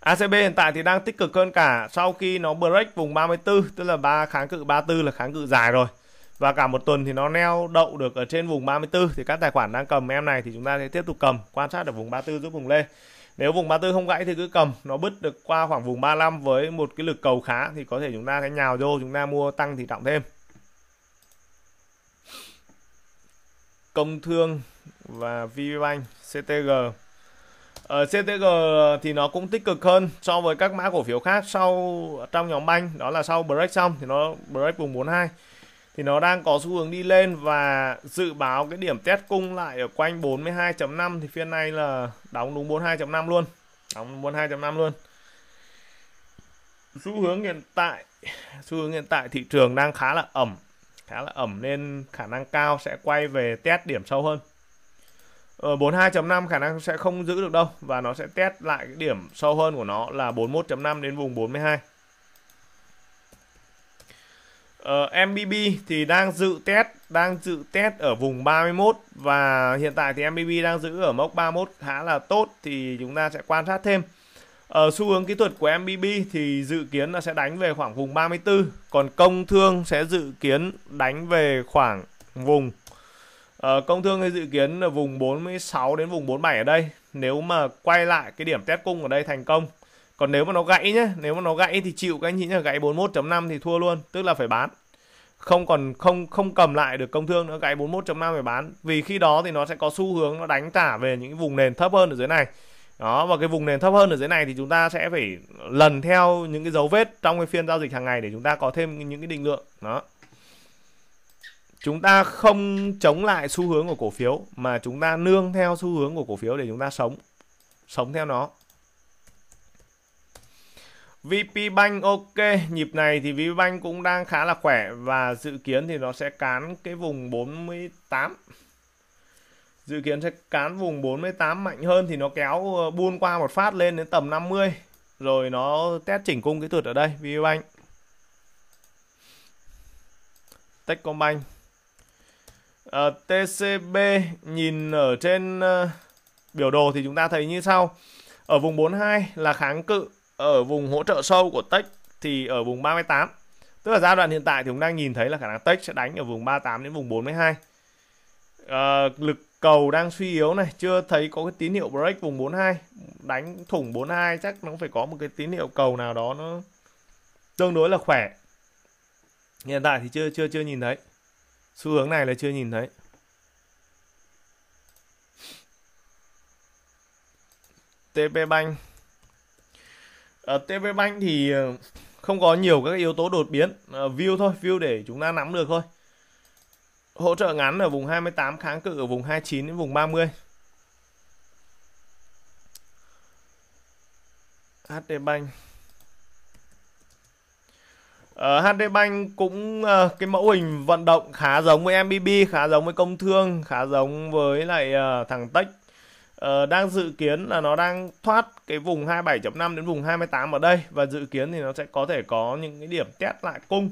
ACB hiện tại thì đang tích cực hơn cả sau khi nó break vùng 34 tức là ba kháng cự 34 là kháng cự dài rồi và cả một tuần thì nó neo đậu được ở trên vùng 34 thì các tài khoản đang cầm em này thì chúng ta sẽ tiếp tục cầm quan sát ở vùng 34 giúp vùng lên nếu vùng 34 không gãy thì cứ cầm nó bứt được qua khoảng vùng 35 với một cái lực cầu khá thì có thể chúng ta cái nhào vô chúng ta mua tăng thì trọng thêm công thương và VPBank CTG ở ờ, CTG thì nó cũng tích cực hơn so với các mã cổ phiếu khác sau trong nhóm banh đó là sau break xong thì nó break vùng 42 thì nó đang có xu hướng đi lên và dự báo cái điểm test cung lại ở quanh 42.5 thì phiên này là đóng đúng 42.5 luôn đóng 42.5 luôn xu hướng hiện tại xu hướng hiện tại thị trường đang khá là ẩm khá là ẩm nên khả năng cao sẽ quay về test điểm sâu hơn ở ờ, 42.5 khả năng sẽ không giữ được đâu và nó sẽ test lại cái điểm sâu hơn của nó là 41.5 đến vùng 42 Uh, ờ, MBB thì đang dự test đang dự test ở vùng 31 và hiện tại thì MBB đang giữ ở mốc 31 khá là tốt thì chúng ta sẽ quan sát thêm. Ở ờ, uh, xu hướng kỹ thuật của MBB thì dự kiến là sẽ đánh về khoảng vùng 34, còn công thương sẽ dự kiến đánh về khoảng vùng uh, công thương thì dự kiến là vùng 46 đến vùng 47 ở đây. Nếu mà quay lại cái điểm test cung ở đây thành công còn nếu mà nó gãy nhé, nếu mà nó gãy thì chịu các anh chị nhá gãy 41.5 thì thua luôn tức là phải bán không còn không không cầm lại được công thương nữa gãy 41.5 phải bán vì khi đó thì nó sẽ có xu hướng nó đánh trả về những vùng nền thấp hơn ở dưới này đó và cái vùng nền thấp hơn ở dưới này thì chúng ta sẽ phải lần theo những cái dấu vết trong cái phiên giao dịch hàng ngày để chúng ta có thêm những cái định lượng đó chúng ta không chống lại xu hướng của cổ phiếu mà chúng ta nương theo xu hướng của cổ phiếu để chúng ta sống sống theo nó VPBank ok, nhịp này thì VPBank cũng đang khá là khỏe và dự kiến thì nó sẽ cán cái vùng 48. Dự kiến sẽ cán vùng 48 mạnh hơn thì nó kéo ờ, buôn qua một phát lên đến tầm 50 rồi nó test chỉnh cung kỹ thuật ở đây VPBank. Techcombank. À, ờ, TCB nhìn ở trên uh, biểu đồ thì chúng ta thấy như sau. Ở vùng 42 là kháng cự ở vùng hỗ trợ sâu của tech thì ở vùng 38 tức là giai đoạn hiện tại thì chúng đang nhìn thấy là khả năng tech sẽ đánh ở vùng 38 đến vùng 42 à, ờ, lực cầu đang suy yếu này chưa thấy có cái tín hiệu break vùng 42 đánh thủng 42 chắc nó phải có một cái tín hiệu cầu nào đó nó tương đối là khỏe hiện tại thì chưa chưa chưa nhìn thấy xu hướng này là chưa nhìn thấy TP Bank À, ờ, TV Bank thì ờ, không có nhiều các yếu tố đột biến, ờ, view thôi, view để chúng ta nắm được thôi. Hỗ trợ ngắn ở vùng 28, kháng cự ở vùng 29 đến vùng 30. HD Bank ở HD Bank cũng uh, cái mẫu hình vận động khá giống với MBB, khá giống với Công Thương, khá giống với lại uh, thằng Tech Ờ, đang dự kiến là nó đang thoát cái vùng 27.5 đến vùng 28 ở đây và dự kiến thì nó sẽ có thể có những cái điểm test lại cung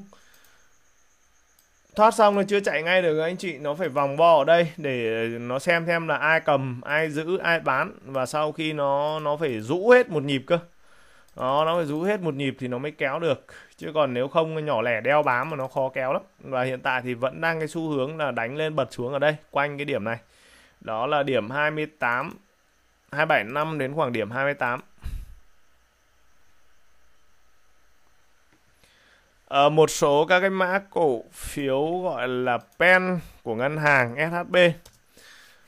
thoát xong nó chưa chạy ngay được anh chị nó phải vòng vo ở đây để nó xem xem là ai cầm ai giữ ai bán và sau khi nó nó phải rũ hết một nhịp cơ đó nó phải rũ hết một nhịp thì nó mới kéo được chứ còn nếu không nhỏ lẻ đeo bám mà nó khó kéo lắm và hiện tại thì vẫn đang cái xu hướng là đánh lên bật xuống ở đây quanh cái điểm này đó là điểm 28 275 đến khoảng điểm 28 à, ờ, một số các cái mã cổ phiếu gọi là pen của ngân hàng SHB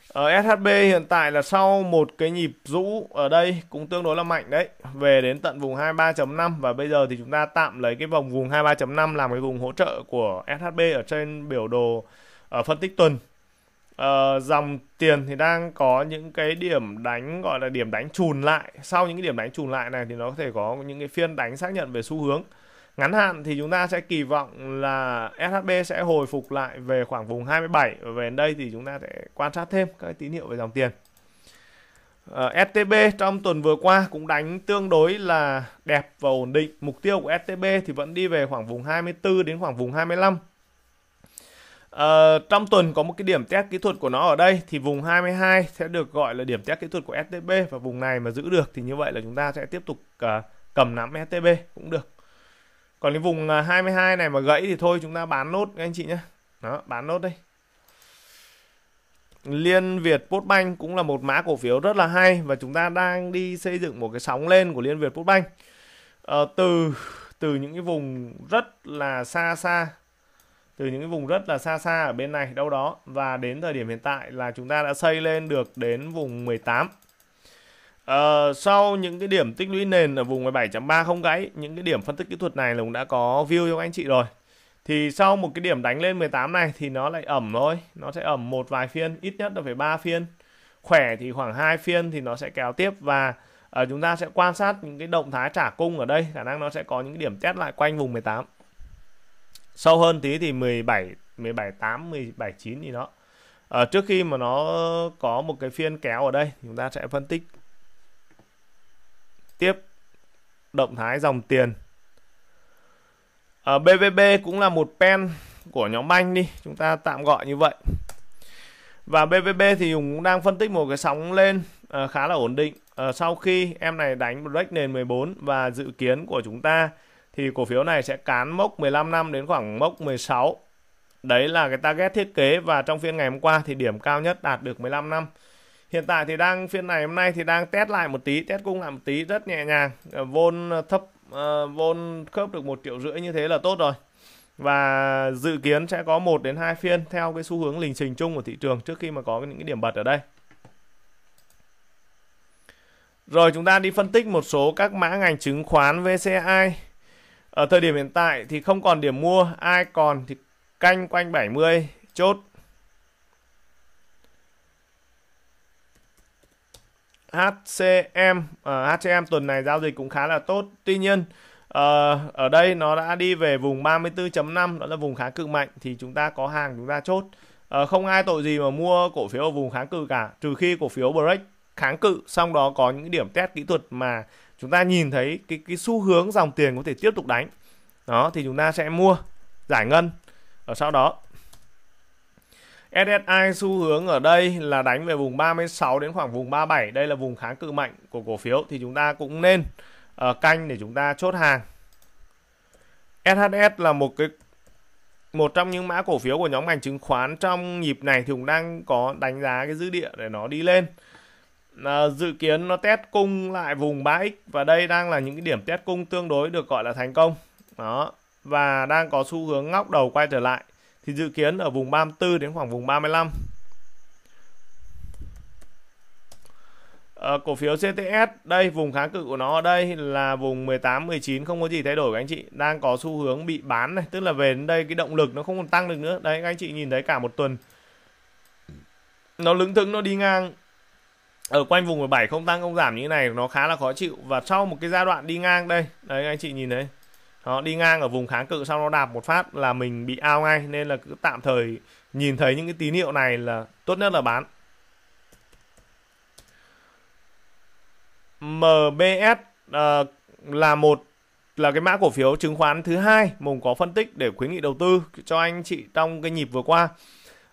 ở ờ, SHB hiện tại là sau một cái nhịp rũ ở đây cũng tương đối là mạnh đấy về đến tận vùng 23.5 và bây giờ thì chúng ta tạm lấy cái vòng vùng 23.5 làm cái vùng hỗ trợ của SHB ở trên biểu đồ ở ờ, phân tích tuần uh, dòng tiền thì đang có những cái điểm đánh gọi là điểm đánh trùn lại sau những cái điểm đánh trùn lại này thì nó có thể có những cái phiên đánh xác nhận về xu hướng ngắn hạn thì chúng ta sẽ kỳ vọng là SHB sẽ hồi phục lại về khoảng vùng 27 và về đây thì chúng ta sẽ quan sát thêm các tín hiệu về dòng tiền uh, ờ, STB trong tuần vừa qua cũng đánh tương đối là đẹp và ổn định mục tiêu của STB thì vẫn đi về khoảng vùng 24 đến khoảng vùng 25 Ờ, trong tuần có một cái điểm test kỹ thuật của nó ở đây thì vùng 22 sẽ được gọi là điểm test kỹ thuật của STB và vùng này mà giữ được thì như vậy là chúng ta sẽ tiếp tục uh, cầm nắm STB cũng được. Còn cái vùng 22 ờ, này mà gãy thì thôi chúng ta bán nốt các anh chị nhé. Đó, bán nốt đây. Liên Việt Postbank cũng là một mã cổ phiếu rất là hay và chúng ta đang đi xây dựng một cái sóng lên của Liên Việt Postbank. Ờ, từ từ những cái vùng rất là xa xa từ những cái vùng rất là xa xa ở bên này đâu đó và đến thời điểm hiện tại là chúng ta đã xây lên được đến vùng 18 à, ờ, sau những cái điểm tích lũy nền ở vùng 17.3 không gãy những cái điểm phân tích kỹ thuật này là cũng đã có view cho anh chị rồi thì sau một cái điểm đánh lên 18 này thì nó lại ẩm thôi nó sẽ ẩm một vài phiên ít nhất là phải ba phiên khỏe thì khoảng hai phiên thì nó sẽ kéo tiếp và uh, chúng ta sẽ quan sát những cái động thái trả cung ở đây khả năng nó sẽ có những cái điểm test lại quanh vùng 18 sau hơn tí thì 17 17 8 17 9 gì đó à, trước khi mà nó có một cái phiên kéo ở đây chúng ta sẽ phân tích tiếp động thái dòng tiền à, ờ, BVB cũng là một pen của nhóm banh đi chúng ta tạm gọi như vậy và BVB thì cũng đang phân tích một cái sóng lên à, khá là ổn định à, sau khi em này đánh break nền 14 và dự kiến của chúng ta thì cổ phiếu này sẽ cán mốc 15 năm đến khoảng mốc 16. Đấy là cái target thiết kế và trong phiên ngày hôm qua thì điểm cao nhất đạt được 15 năm. Hiện tại thì đang phiên này hôm nay thì đang test lại một tí, test cung lại một tí rất nhẹ nhàng. Ờ, vôn ờ, thấp ờ, vôn khớp được một triệu rưỡi như thế là tốt rồi. Và dự kiến sẽ có một đến hai phiên theo cái xu hướng lình trình chung của thị trường trước khi mà có những cái điểm bật ở đây. Rồi chúng ta đi phân tích một số các mã ngành chứng khoán VCI ở thời điểm hiện tại thì không còn điểm mua ai còn thì canh quanh 70 chốt HCM uh, ờ, HCM tuần này giao dịch cũng khá là tốt tuy nhiên uh, ở đây nó đã đi về vùng 34.5 đó là vùng kháng cự mạnh thì chúng ta có hàng chúng ta chốt uh, không ai tội gì mà mua cổ phiếu ở vùng kháng cự cả trừ khi cổ phiếu break kháng cự xong đó có những điểm test kỹ thuật mà chúng ta nhìn thấy cái cái xu hướng dòng tiền có thể tiếp tục đánh đó thì chúng ta sẽ mua giải ngân ở sau đó SSI xu hướng ở đây là đánh về vùng 36 đến khoảng vùng 37 đây là vùng kháng cự mạnh của cổ phiếu thì chúng ta cũng nên uh, canh để chúng ta chốt hàng SHS là một cái một trong những mã cổ phiếu của nhóm ngành chứng khoán trong nhịp này thì cũng đang có đánh giá cái dư địa để nó đi lên dự kiến nó test cung lại vùng 3x và đây đang là những cái điểm test cung tương đối được gọi là thành công đó và đang có xu hướng ngóc đầu quay trở lại thì dự kiến ở vùng 34 đến khoảng vùng 35 à, ờ, cổ phiếu CTS đây vùng kháng cự của nó ở đây là vùng 18 19 không có gì thay đổi các anh chị đang có xu hướng bị bán này tức là về đến đây cái động lực nó không còn tăng được nữa đấy các anh chị nhìn thấy cả một tuần nó lững thững nó đi ngang ở quanh vùng 17 không tăng không giảm như thế này nó khá là khó chịu và sau một cái giai đoạn đi ngang đây đấy anh chị nhìn đấy nó đi ngang ở vùng kháng cự sau nó đạp một phát là mình bị ao ngay nên là cứ tạm thời nhìn thấy những cái tín hiệu này là tốt nhất là bán MBS uh, ờ, là một là cái mã cổ phiếu chứng khoán thứ hai mùng có phân tích để khuyến nghị đầu tư cho anh chị trong cái nhịp vừa qua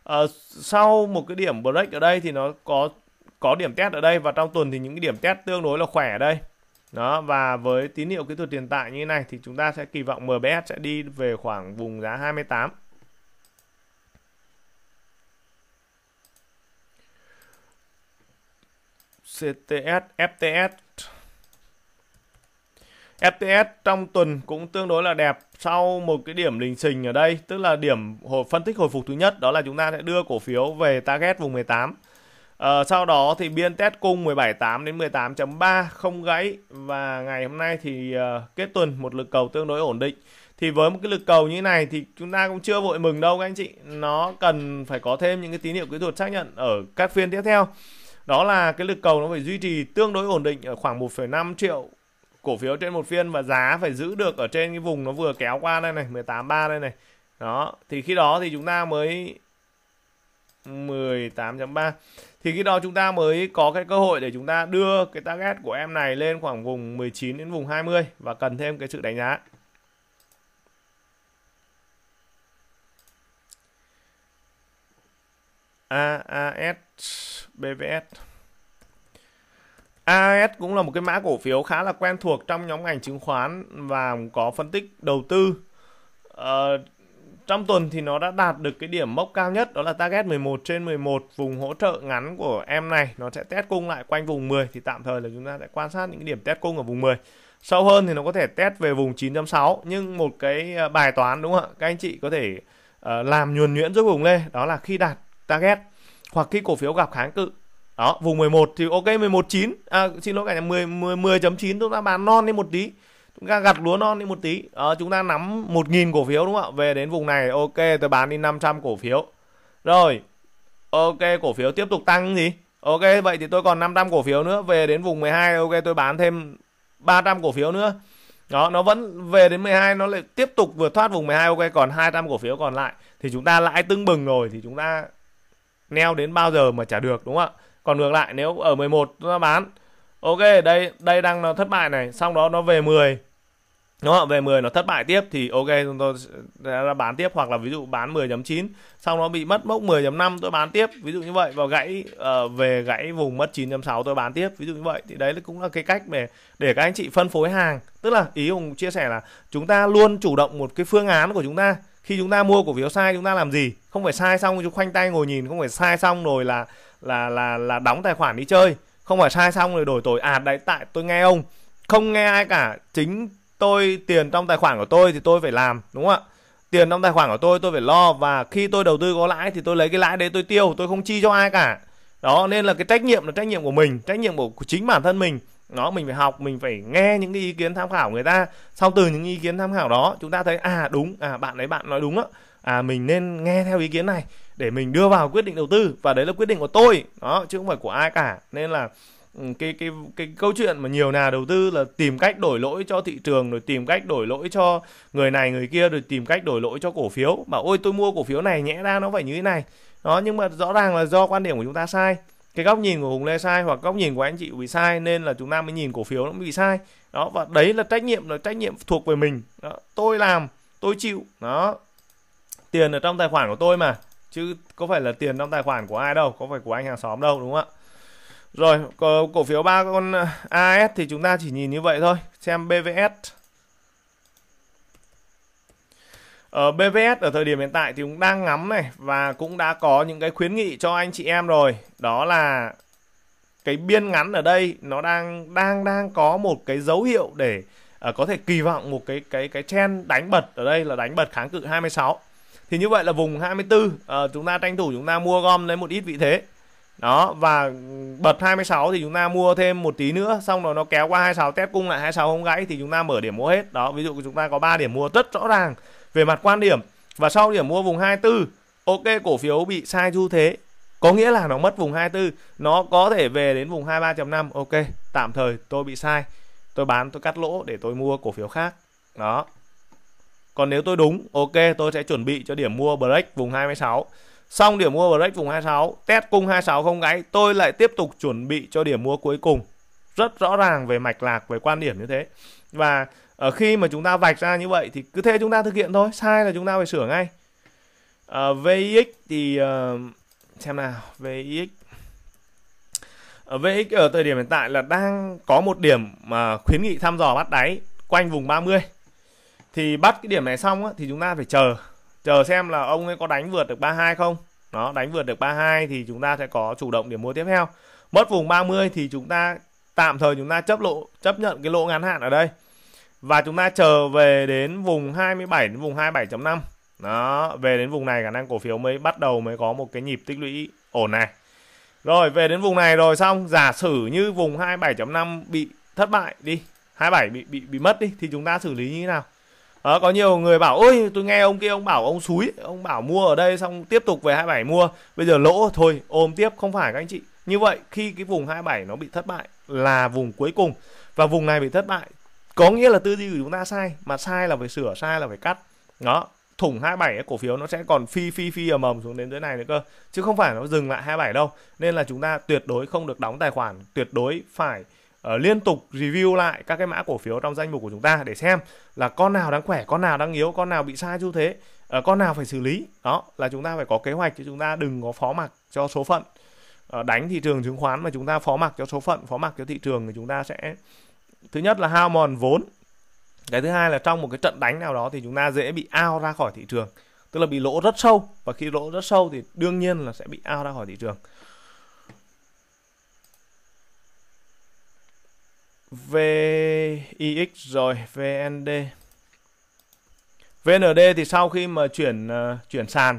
uh, sau một cái điểm break ở đây thì nó có có điểm test ở đây và trong tuần thì những cái điểm test tương đối là khỏe ở đây đó và với tín hiệu kỹ thuật hiện tại như thế này thì chúng ta sẽ kỳ vọng MBS sẽ đi về khoảng vùng giá 28 CTS, FTS FTS trong tuần cũng tương đối là đẹp sau một cái điểm lình xình ở đây tức là điểm hồi phân tích hồi phục thứ nhất đó là chúng ta sẽ đưa cổ phiếu về target vùng 18 Ờ, sau đó thì biên test cung 17.8 đến 18.3 không gãy và ngày hôm nay thì uh, kết tuần một lực cầu tương đối ổn định. Thì với một cái lực cầu như này thì chúng ta cũng chưa vội mừng đâu các anh chị. Nó cần phải có thêm những cái tín hiệu kỹ thuật xác nhận ở các phiên tiếp theo. Đó là cái lực cầu nó phải duy trì tương đối ổn định ở khoảng 1,5 triệu cổ phiếu trên một phiên và giá phải giữ được ở trên cái vùng nó vừa kéo qua đây này, 18.3 đây này. Đó, thì khi đó thì chúng ta mới 18.3 thì khi đó chúng ta mới có cái cơ hội để chúng ta đưa cái target của em này lên khoảng vùng 19 đến vùng 20 và cần thêm cái sự đánh giá AAS BVS AAS cũng là một cái mã cổ phiếu khá là quen thuộc trong nhóm ngành chứng khoán và có phân tích đầu tư uh, trong tuần thì nó đã đạt được cái điểm mốc cao nhất đó là target 11 trên 11 vùng hỗ trợ ngắn của em này nó sẽ test cung lại quanh vùng 10 thì tạm thời là chúng ta sẽ quan sát những điểm test cung ở vùng 10 sâu hơn thì nó có thể test về vùng 9.6 nhưng một cái ờ, bài toán đúng không ạ các anh chị có thể uh, làm nhuần nhuyễn giúp vùng lên đó là khi đạt target hoặc khi cổ phiếu gặp kháng cự đó vùng 11 thì ok 11 9 à, xin lỗi cả nhà 10 10 10.9 chúng ta bán non đi một tí chúng ta gặt lúa non đi một tí à, chúng ta nắm 1.000 cổ phiếu đúng không ạ về đến vùng này ok tôi bán đi 500 cổ phiếu rồi ok cổ phiếu tiếp tục tăng gì ok vậy thì tôi còn 500 cổ phiếu nữa về đến vùng 12 ok tôi bán thêm 300 cổ phiếu nữa đó nó vẫn về đến 12 nó lại tiếp tục vượt thoát vùng 12 ok còn 200 cổ phiếu còn lại thì chúng ta lãi tưng bừng rồi thì chúng ta neo đến bao giờ mà trả được đúng không ạ còn ngược lại nếu ở 11 chúng ta bán ok đây đây đang nó thất bại này xong đó nó về 10 đúng không về 10 nó thất bại tiếp thì ok chúng tôi đã bán tiếp hoặc là ví dụ bán 10.9 xong nó bị mất mốc 10.5 tôi bán tiếp ví dụ như vậy vào gãy uh, về gãy vùng mất 9.6 tôi bán tiếp ví dụ như vậy thì đấy cũng là cái cách để để các anh chị phân phối hàng tức là ý ông chia sẻ là chúng ta luôn chủ động một cái phương án của chúng ta khi chúng ta mua cổ phiếu sai chúng ta làm gì không phải sai xong chúng khoanh tay ngồi nhìn không phải sai xong rồi là là là là đóng tài khoản đi chơi không phải sai xong rồi đổi tội à đấy tại tôi nghe ông không nghe ai cả chính tôi tiền trong tài khoản của tôi thì tôi phải làm đúng không ạ tiền trong tài khoản của tôi tôi phải lo và khi tôi đầu tư có lãi thì tôi lấy cái lãi đấy tôi tiêu tôi không chi cho ai cả đó nên là cái trách nhiệm là trách nhiệm của mình trách nhiệm của chính bản thân mình nó mình phải học mình phải nghe những cái ý kiến tham khảo người ta sau từ những ý kiến tham khảo đó chúng ta thấy à đúng à bạn ấy bạn nói đúng á à mình nên nghe theo ý kiến này để mình đưa vào quyết định đầu tư và đấy là quyết định của tôi đó chứ không phải của ai cả nên là Ừ, cái cái cái câu chuyện mà nhiều nhà đầu tư là tìm cách đổi lỗi cho thị trường rồi tìm cách đổi lỗi cho người này người kia rồi tìm cách đổi lỗi cho cổ phiếu mà ôi tôi mua cổ phiếu này nhẽ ra nó phải như thế này đó nhưng mà rõ ràng là do quan điểm của chúng ta sai cái góc nhìn của hùng lê sai hoặc góc nhìn của anh chị bị sai nên là chúng ta mới nhìn cổ phiếu nó bị sai đó và đấy là trách nhiệm là trách nhiệm thuộc về mình đó, tôi làm tôi chịu đó tiền ở trong tài khoản của tôi mà chứ có phải là tiền trong tài khoản của ai đâu có phải của anh hàng xóm đâu đúng không ạ rồi, cổ, cổ phiếu ba con ờ, AS thì chúng ta chỉ nhìn như vậy thôi, xem BVS. Ở ờ, BVS ở thời điểm hiện tại thì cũng đang ngắm này và cũng đã có những cái khuyến nghị cho anh chị em rồi, đó là cái biên ngắn ở đây nó đang đang đang có một cái dấu hiệu để uh, có thể kỳ vọng một cái cái cái chen đánh bật ở đây là đánh bật kháng cự 26. Thì như vậy là vùng 24 uh, chúng ta tranh thủ chúng ta mua gom lấy một ít vị thế đó và bật 26 thì chúng ta mua thêm một tí nữa xong rồi nó kéo qua 26 test cung lại 26 không gãy thì chúng ta mở điểm mua hết đó ví dụ chúng ta có 3 điểm mua rất rõ ràng về mặt quan điểm và sau điểm mua vùng 24 ok cổ phiếu bị sai du thế có nghĩa là nó mất vùng 24 nó có thể về đến vùng 23.5 ok tạm thời tôi bị sai tôi bán tôi cắt lỗ để tôi mua cổ phiếu khác đó còn nếu tôi đúng ok tôi sẽ chuẩn bị cho điểm mua break vùng 26 Xong điểm mua break vùng 26, test cung 26 không gáy, tôi lại tiếp tục chuẩn bị cho điểm mua cuối cùng. Rất rõ ràng về mạch lạc, về quan điểm như thế. Và ở ờ, khi mà chúng ta vạch ra như vậy thì cứ thế chúng ta thực hiện thôi, sai là chúng ta phải sửa ngay. À, ờ, VX thì uh, xem nào, VX ở VX ở thời điểm hiện tại là đang có một điểm mà khuyến nghị thăm dò bắt đáy quanh vùng 30. Thì bắt cái điểm này xong á, thì chúng ta phải chờ chờ xem là ông ấy có đánh vượt được 32 không nó đánh vượt được 32 thì chúng ta sẽ có chủ động điểm mua tiếp theo mất vùng 30 thì chúng ta tạm thời chúng ta chấp lộ chấp nhận cái lỗ ngắn hạn ở đây và chúng ta chờ về đến vùng 27 đến vùng 27.5 đó về đến vùng này khả năng cổ phiếu mới bắt đầu mới có một cái nhịp tích lũy ổn này rồi về đến vùng này rồi xong giả sử như vùng 27.5 bị thất bại đi 27 bị bị bị mất đi thì chúng ta xử lý như thế nào đó, ờ, có nhiều người bảo ôi tôi nghe ông kia ông bảo ông suối, ông bảo mua ở đây xong tiếp tục về 27 mua bây giờ lỗ thôi ôm tiếp không phải các anh chị như vậy khi cái vùng 27 nó bị thất bại là vùng cuối cùng và vùng này bị thất bại có nghĩa là tư duy của chúng ta sai mà sai là phải sửa sai là phải cắt đó thủng 27 ấy, cổ phiếu nó sẽ còn phi phi phi ở mầm xuống đến dưới này nữa cơ chứ không phải nó dừng lại 27 đâu nên là chúng ta tuyệt đối không được đóng tài khoản tuyệt đối phải Ờ, liên tục review lại các cái mã cổ phiếu trong danh mục của chúng ta để xem là con nào đang khỏe, con nào đang yếu, con nào bị sai xu thế, uh, con nào phải xử lý. Đó là chúng ta phải có kế hoạch chứ chúng ta đừng có phó mặc cho số phận. Uh, đánh thị trường chứng khoán mà chúng ta phó mặc cho số phận, phó mặc cho thị trường thì chúng ta sẽ thứ nhất là hao mòn vốn. Cái thứ hai là trong một cái trận đánh nào đó thì chúng ta dễ bị ao ra khỏi thị trường, tức là bị lỗ rất sâu và khi lỗ rất sâu thì đương nhiên là sẽ bị ao ra khỏi thị trường. VIX rồi VND VND thì sau khi mà chuyển uh, chuyển sàn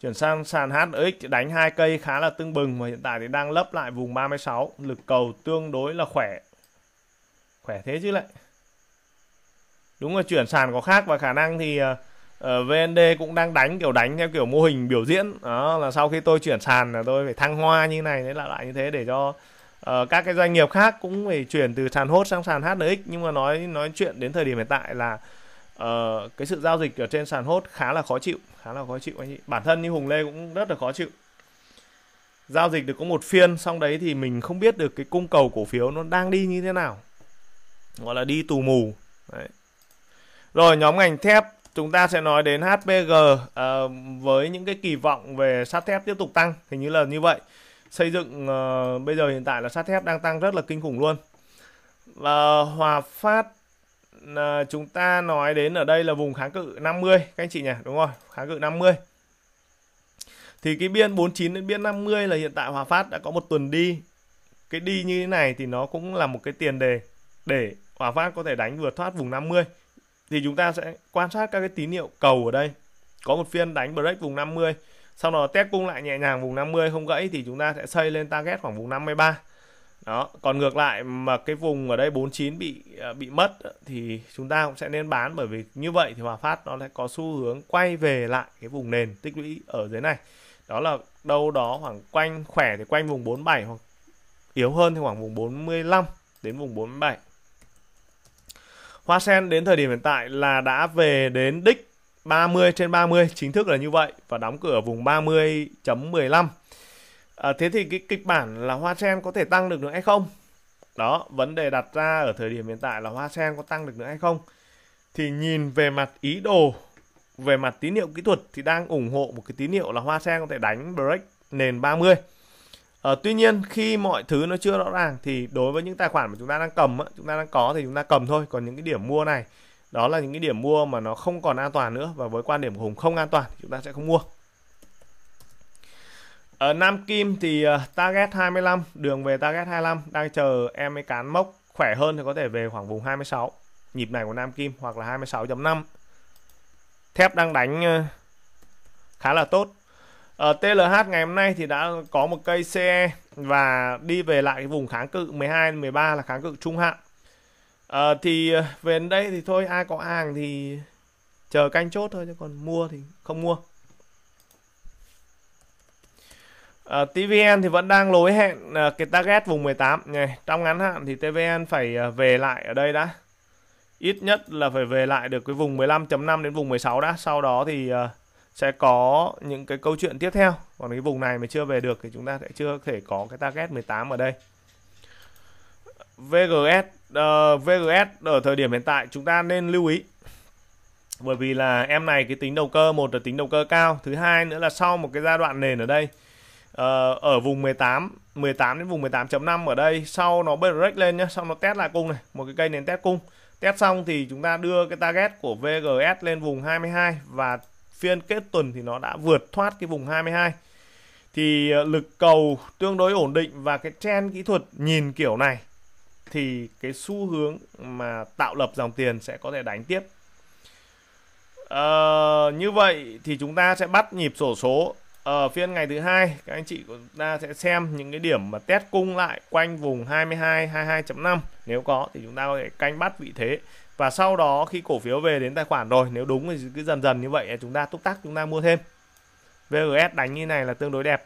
chuyển sang sàn HX thì đánh hai cây khá là tương bừng và hiện tại thì đang lấp lại vùng 36 lực cầu tương đối là khỏe khỏe thế chứ lại đúng là chuyển sàn có khác và khả năng thì uh, ờ, ờ, VND cũng đang đánh kiểu đánh theo kiểu mô hình biểu diễn đó là sau khi tôi chuyển sàn là tôi phải thăng hoa như này đấy là lại như thế để cho Ờ, các cái doanh nghiệp khác cũng phải chuyển từ sàn hốt sang sàn HNX nhưng mà nói nói chuyện đến thời điểm hiện tại là uh, cái sự giao dịch ở trên sàn hốt khá là khó chịu khá là khó chịu anh chị bản thân như Hùng Lê cũng rất là khó chịu giao dịch được có một phiên xong đấy thì mình không biết được cái cung cầu cổ phiếu nó đang đi như thế nào gọi là đi tù mù đấy. rồi nhóm ngành thép chúng ta sẽ nói đến HPG uh, ờ, với những cái kỳ vọng về sắt thép tiếp tục tăng hình như là như vậy xây dựng uh, bây giờ hiện tại là sắt thép đang tăng rất là kinh khủng luôn và Hòa Phát à, chúng ta nói đến ở đây là vùng kháng cự 50 các anh chị nhỉ đúng rồi kháng cự 50 thì cái biên 49 đến biên 50 là hiện tại Hòa Phát đã có một tuần đi cái đi như thế này thì nó cũng là một cái tiền đề để Hòa Phát có thể đánh vượt thoát vùng 50 thì chúng ta sẽ quan sát các cái tín hiệu cầu ở đây có một phiên đánh break vùng 50 sau đó test cung lại nhẹ nhàng vùng 50 không gãy thì chúng ta sẽ xây lên target khoảng vùng 53 đó còn ngược lại mà cái vùng ở đây 49 bị ờ, bị mất thì chúng ta cũng sẽ nên bán bởi vì như vậy thì Hòa Phát nó sẽ có xu hướng quay về lại cái vùng nền tích lũy ở dưới này đó là đâu đó khoảng quanh khỏe thì quanh vùng 47 hoặc yếu hơn thì khoảng vùng 45 đến vùng 47 Hoa sen đến thời điểm hiện tại là đã về đến đích 30 trên 30 chính thức là như vậy và đóng cửa ở vùng 30.15. À, thế thì cái kịch bản là Hoa Sen có thể tăng được nữa hay không? Đó, vấn đề đặt ra ở thời điểm hiện tại là Hoa Sen có tăng được nữa hay không? Thì nhìn về mặt ý đồ, về mặt tín hiệu kỹ thuật thì đang ủng hộ một cái tín hiệu là Hoa Sen có thể đánh break nền 30. À, ờ, tuy nhiên khi mọi thứ nó chưa rõ ràng thì đối với những tài khoản mà chúng ta đang cầm chúng ta đang có thì chúng ta cầm thôi còn những cái điểm mua này đó là những cái điểm mua mà nó không còn an toàn nữa và với quan điểm của hùng không an toàn chúng ta sẽ không mua ở ờ, Nam Kim thì ờ, target 25 đường về target 25 đang chờ em ấy cán mốc khỏe hơn thì có thể về khoảng vùng 26 nhịp này của Nam Kim hoặc là 26.5 thép đang đánh ờ, khá là tốt ở TLH ngày hôm nay thì đã có một cây CE và đi về lại cái vùng kháng cự 12 13 là kháng cự trung hạn à, thì ờ, về đến đây thì thôi ai có hàng thì chờ canh chốt thôi chứ còn mua thì không mua À, ờ, TVN thì vẫn đang lối hẹn à, cái target vùng 18 này trong ngắn hạn thì TVN phải à, về lại ở đây đã ít nhất là phải về lại được cái vùng 15.5 đến vùng 16 đã sau đó thì à, sẽ có những cái câu chuyện tiếp theo còn cái vùng này mà chưa về được thì chúng ta sẽ chưa thể có cái target 18 ở đây VGS uh, ờ, VGS ở thời điểm hiện tại chúng ta nên lưu ý bởi vì là em này cái tính đầu cơ một là tính đầu cơ cao thứ hai nữa là sau một cái giai đoạn nền ở đây uh, ở vùng 18 18 đến vùng 18.5 ở đây sau nó break lên nhá sau nó test lại cung này một cái cây nền test cung test xong thì chúng ta đưa cái target của VGS lên vùng 22 và phiên kết tuần thì nó đã vượt thoát cái vùng 22 thì ờ, lực cầu tương đối ổn định và cái trend kỹ thuật nhìn kiểu này thì cái xu hướng mà tạo lập dòng tiền sẽ có thể đánh tiếp à, như vậy thì chúng ta sẽ bắt nhịp sổ số ở ờ, phiên ngày thứ hai các anh chị của chúng ta sẽ xem những cái điểm mà test cung lại quanh vùng 22 22.5 nếu có thì chúng ta có thể canh bắt vị thế và sau đó khi cổ phiếu về đến tài khoản rồi nếu đúng thì cứ dần dần như vậy chúng ta túc tắc chúng ta mua thêm VGS đánh như này là tương đối đẹp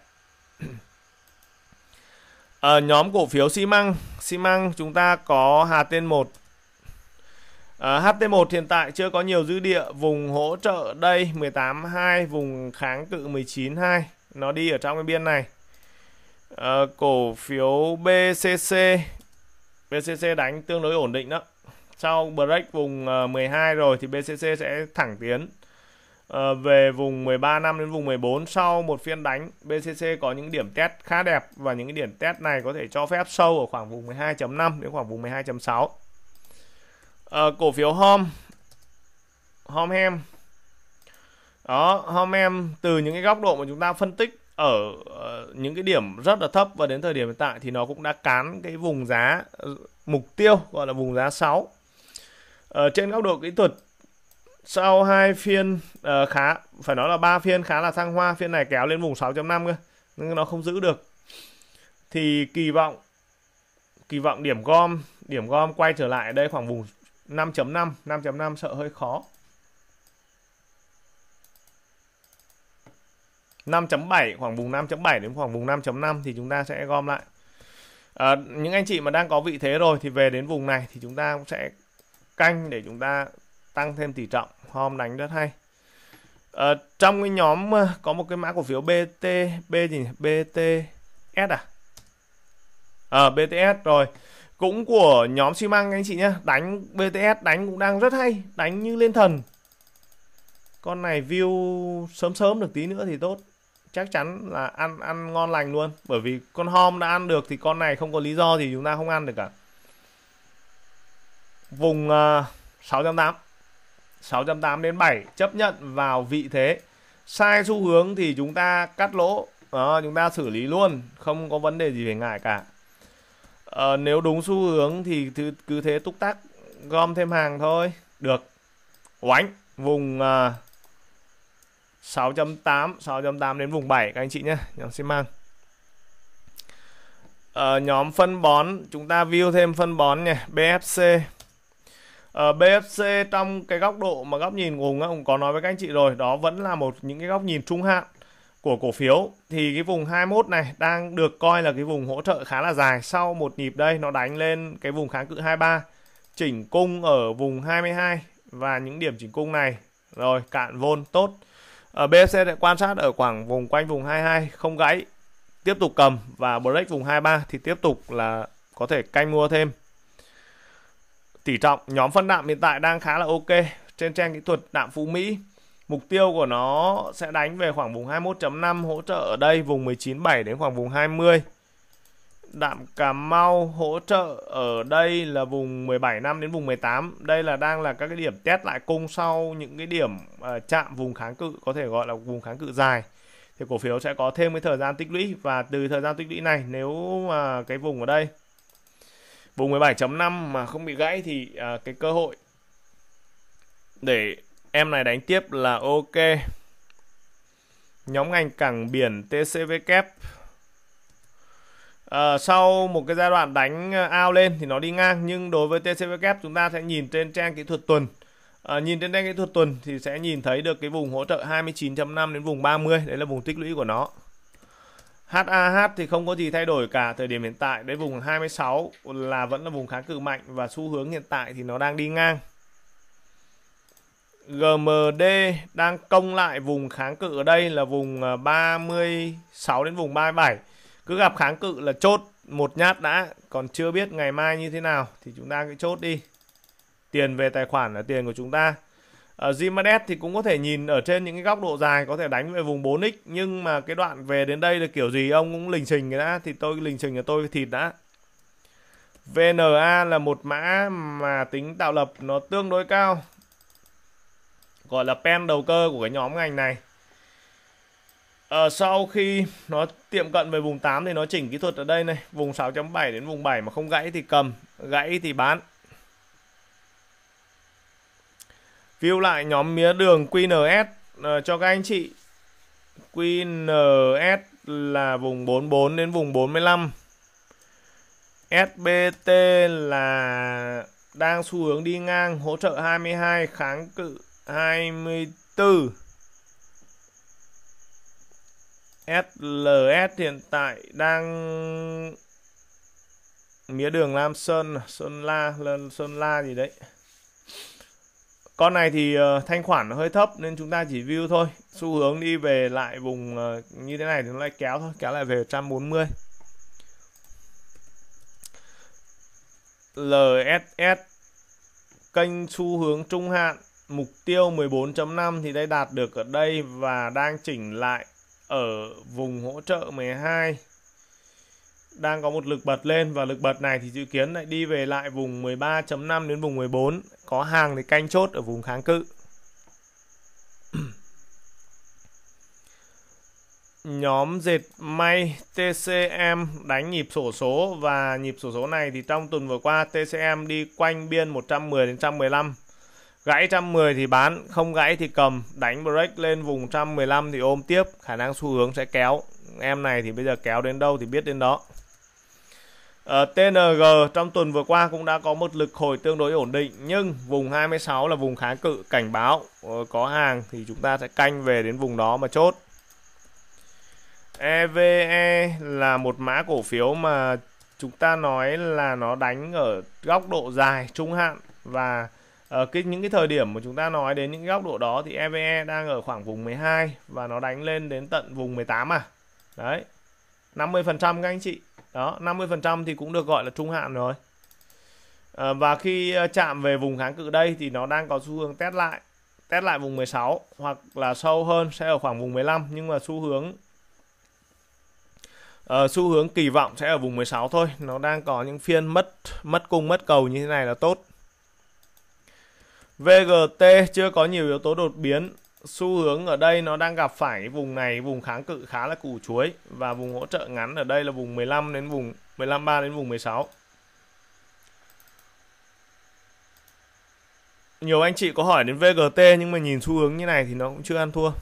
ở ờ, nhóm cổ phiếu xi măng, xi măng chúng ta có HT1. À, HT1 hiện tại chưa có nhiều dư địa, vùng hỗ trợ đây 182, vùng kháng cự 192, nó đi ở trong cái biên này. À, cổ phiếu BCC, BCC đánh tương đối ổn định đó. Sau break vùng 12 ờ, rồi thì BCC sẽ thẳng tiến Ờ, về vùng 13 năm đến vùng 14 sau một phiên đánh BCC có những điểm test khá đẹp và những cái điểm test này có thể cho phép sâu ở khoảng vùng 12.5 đến khoảng vùng 12.6 à, ờ, cổ phiếu Hom Hom Hem đó Hom Hem từ những cái góc độ mà chúng ta phân tích ở ờ, những cái điểm rất là thấp và đến thời điểm hiện tại thì nó cũng đã cán cái vùng giá mục tiêu gọi là vùng giá 6 ở trên góc độ kỹ thuật sau hai phiên uh, khá phải nói là ba phiên khá là thăng hoa phiên này kéo lên vùng 6.5 cơ nhưng nó không giữ được thì kỳ vọng kỳ vọng điểm gom điểm gom quay trở lại đây khoảng vùng 5.5 5.5 sợ hơi khó 5.7 khoảng vùng 5.7 đến khoảng vùng 5.5 thì chúng ta sẽ gom lại à, những anh chị mà đang có vị thế rồi thì về đến vùng này thì chúng ta cũng sẽ canh để chúng ta tăng thêm tỷ trọng hôm đánh rất hay à, trong cái nhóm ờ, có một cái mã cổ phiếu BT B gì BTS à à, ờ, BTS rồi cũng của nhóm xi măng anh chị nhé đánh BTS đánh cũng đang rất hay đánh như lên thần con này view sớm sớm được tí nữa thì tốt chắc chắn là ăn ăn ngon lành luôn bởi vì con hom đã ăn được thì con này không có lý do thì chúng ta không ăn được cả vùng uh, 680 6.8 đến 7 chấp nhận vào vị thế sai xu hướng thì chúng ta cắt lỗ đó chúng ta xử lý luôn không có vấn đề gì phải ngại cả ờ, nếu đúng xu hướng thì cứ, cứ thế túc tắc gom thêm hàng thôi được oánh vùng uh, 6.8 6.8 đến vùng 7 các anh chị nhé nhóm xi măng ờ, nhóm phân bón chúng ta view thêm phân bón nhỉ BFC Ờ, BFC trong cái góc độ mà góc nhìn của Hùng cũng có nói với các anh chị rồi đó vẫn là một những cái góc nhìn trung hạn của cổ phiếu thì cái vùng 21 này đang được coi là cái vùng hỗ trợ khá là dài sau một nhịp đây nó đánh lên cái vùng kháng cự 23 chỉnh cung ở vùng 22 và những điểm chỉnh cung này rồi cạn vôn tốt ở ờ, BFC sẽ quan sát ở khoảng vùng quanh vùng 22 không gãy tiếp tục cầm và break vùng 23 thì tiếp tục là có thể canh mua thêm tỷ trọng nhóm phân đạm hiện tại đang khá là ok trên trang kỹ thuật đạm phú mỹ mục tiêu của nó sẽ đánh về khoảng vùng 21.5 hỗ trợ ở đây vùng 19.7 đến khoảng vùng 20 đạm Cà Mau hỗ trợ ở đây là vùng 17 năm đến vùng 18 đây là đang là các cái điểm test lại cung sau những cái điểm uh, chạm vùng kháng cự có thể gọi là vùng kháng cự dài thì cổ phiếu sẽ có thêm cái thời gian tích lũy và từ thời gian tích lũy này nếu mà cái vùng ở đây vùng 17.5 mà không bị gãy thì à, cái cơ hội để em này đánh tiếp là ok nhóm ngành cảng biển TCV kép à, sau một cái giai đoạn đánh ao lên thì nó đi ngang nhưng đối với TCV kép chúng ta sẽ nhìn trên trang kỹ thuật tuần à, nhìn trên trang kỹ thuật tuần thì sẽ nhìn thấy được cái vùng hỗ trợ 29.5 đến vùng 30 đấy là vùng tích lũy của nó HAH thì không có gì thay đổi cả thời điểm hiện tại đấy vùng 26 là vẫn là vùng kháng cự mạnh và xu hướng hiện tại thì nó đang đi ngang GMD đang công lại vùng kháng cự ở đây là vùng 36 à, đến vùng 37 cứ gặp kháng cự là chốt một nhát đã còn chưa biết ngày mai như thế nào thì chúng ta cứ chốt đi tiền về tài khoản là tiền của chúng ta uh, Jimenez thì cũng có thể nhìn ở trên những cái góc độ dài có thể đánh về vùng 4x nhưng mà cái đoạn về đến đây là kiểu gì ông cũng lình xình đã thì tôi lình trình là tôi thịt đã VNA là một mã mà tính tạo lập nó tương đối cao gọi là pen đầu cơ của cái nhóm ngành này à, sau khi nó tiệm cận về vùng 8 thì nó chỉnh kỹ thuật ở đây này vùng 6.7 đến vùng 7 mà không gãy thì cầm gãy thì bán view lại nhóm mía đường QNS uh, ờ, cho các anh chị QNS là vùng 44 đến vùng 45 SBT là đang xu hướng đi ngang hỗ trợ 22 kháng cự 24 SLS hiện tại đang mía đường Lam Sơn Sơn La Sơn La gì đấy con này thì uh, thanh khoản hơi thấp nên chúng ta chỉ view thôi xu hướng đi về lại vùng uh, như thế này thì nó lại kéo thôi kéo lại về 140 LSS kênh xu hướng trung hạn mục tiêu 14.5 thì đây đạt được ở đây và đang chỉnh lại ở vùng hỗ trợ 12 đang có một lực bật lên và lực bật này thì dự kiến lại đi về lại vùng 13.5 đến vùng 14 có hàng thì canh chốt ở vùng kháng cự nhóm dệt may TCM đánh nhịp sổ số và nhịp sổ số này thì trong tuần vừa qua TCM đi quanh biên 110 đến 115 gãy 110 thì bán không gãy thì cầm đánh break lên vùng 115 thì ôm tiếp khả năng xu hướng sẽ kéo em này thì bây giờ kéo đến đâu thì biết đến đó Ờ, TNG trong tuần vừa qua cũng đã có một lực hồi tương đối ổn định nhưng vùng 26 là vùng kháng cự cảnh báo ờ, có hàng thì chúng ta sẽ canh về đến vùng đó mà chốt. EVE e là một mã cổ phiếu mà chúng ta nói là nó đánh ở góc độ dài trung hạn và ở ờ, cái những cái thời điểm mà chúng ta nói đến những góc độ đó thì EVE e đang ở khoảng vùng 12 và nó đánh lên đến tận vùng 18 à. Đấy. 50% các anh chị đó 50% thì cũng được gọi là trung hạn rồi à, và khi ờ, chạm về vùng kháng cự đây thì nó đang có xu hướng test lại test lại vùng 16 hoặc là sâu hơn sẽ ở khoảng vùng 15 nhưng mà xu hướng uh, xu hướng kỳ vọng sẽ ở vùng 16 thôi nó đang có những phiên mất mất cung mất cầu như thế này là tốt VGT chưa có nhiều yếu tố đột biến xu hướng ở đây nó đang gặp phải vùng này vùng kháng cự khá là củ chuối và vùng hỗ trợ ngắn ở đây là vùng 15 đến vùng 153 đến vùng 16. Nhiều anh chị có hỏi đến VGT nhưng mà nhìn xu hướng như này thì nó cũng chưa ăn thua. Uh,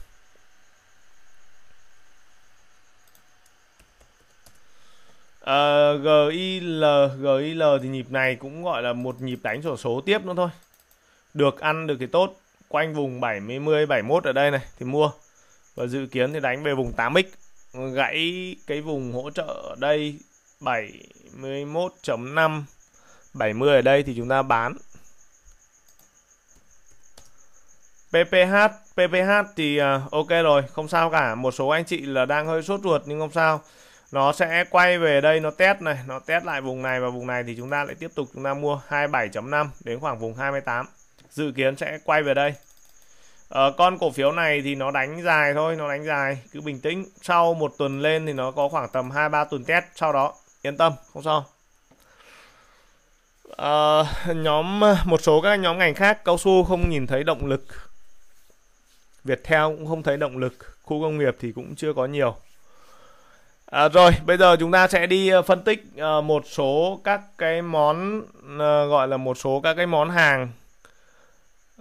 ờ, GIL GIL thì nhịp này cũng gọi là một nhịp đánh sổ số tiếp nữa thôi. Được ăn được thì tốt quanh vùng 70 71 ở đây này thì mua và dự kiến thì đánh về vùng 8x gãy cái vùng hỗ trợ ở đây 71.5 70 ở đây thì chúng ta bán PPH PPH thì à, ok rồi không sao cả một số anh chị là đang hơi sốt ruột nhưng không sao nó sẽ quay về đây nó test này nó test lại vùng này và vùng này thì chúng ta lại tiếp tục chúng ta mua 27.5 đến khoảng vùng 28 dự kiến sẽ quay về đây Ờ, con cổ phiếu này thì nó đánh dài thôi, nó đánh dài, cứ bình tĩnh. Sau một tuần lên thì nó có khoảng tầm 2-3 tuần test, sau đó yên tâm, không sao. Ờ, nhóm một số các nhóm ngành khác cao su không nhìn thấy động lực Viettel cũng không thấy động lực khu công nghiệp thì cũng chưa có nhiều à, rồi bây giờ chúng ta sẽ đi ờ, phân tích ờ, một số các cái món gọi là một số các cái món hàng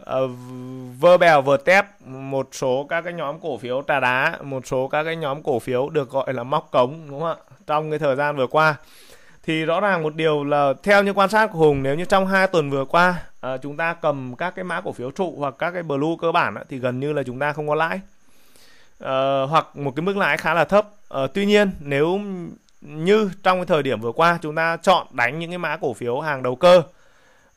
uh, vơ bèo vừa tép một số các cái nhóm cổ phiếu trà đá một số các cái nhóm cổ phiếu được gọi là móc cống đúng không ạ trong cái thời gian vừa qua thì rõ ràng một điều là theo như quan sát của Hùng nếu như trong hai tuần vừa qua à, chúng ta cầm các cái mã cổ phiếu trụ hoặc các cái blue cơ bản á, thì gần như là chúng ta không có lãi à, hoặc một cái mức lãi khá là thấp à, tuy nhiên nếu như trong cái thời điểm vừa qua chúng ta chọn đánh những cái mã cổ phiếu hàng đầu cơ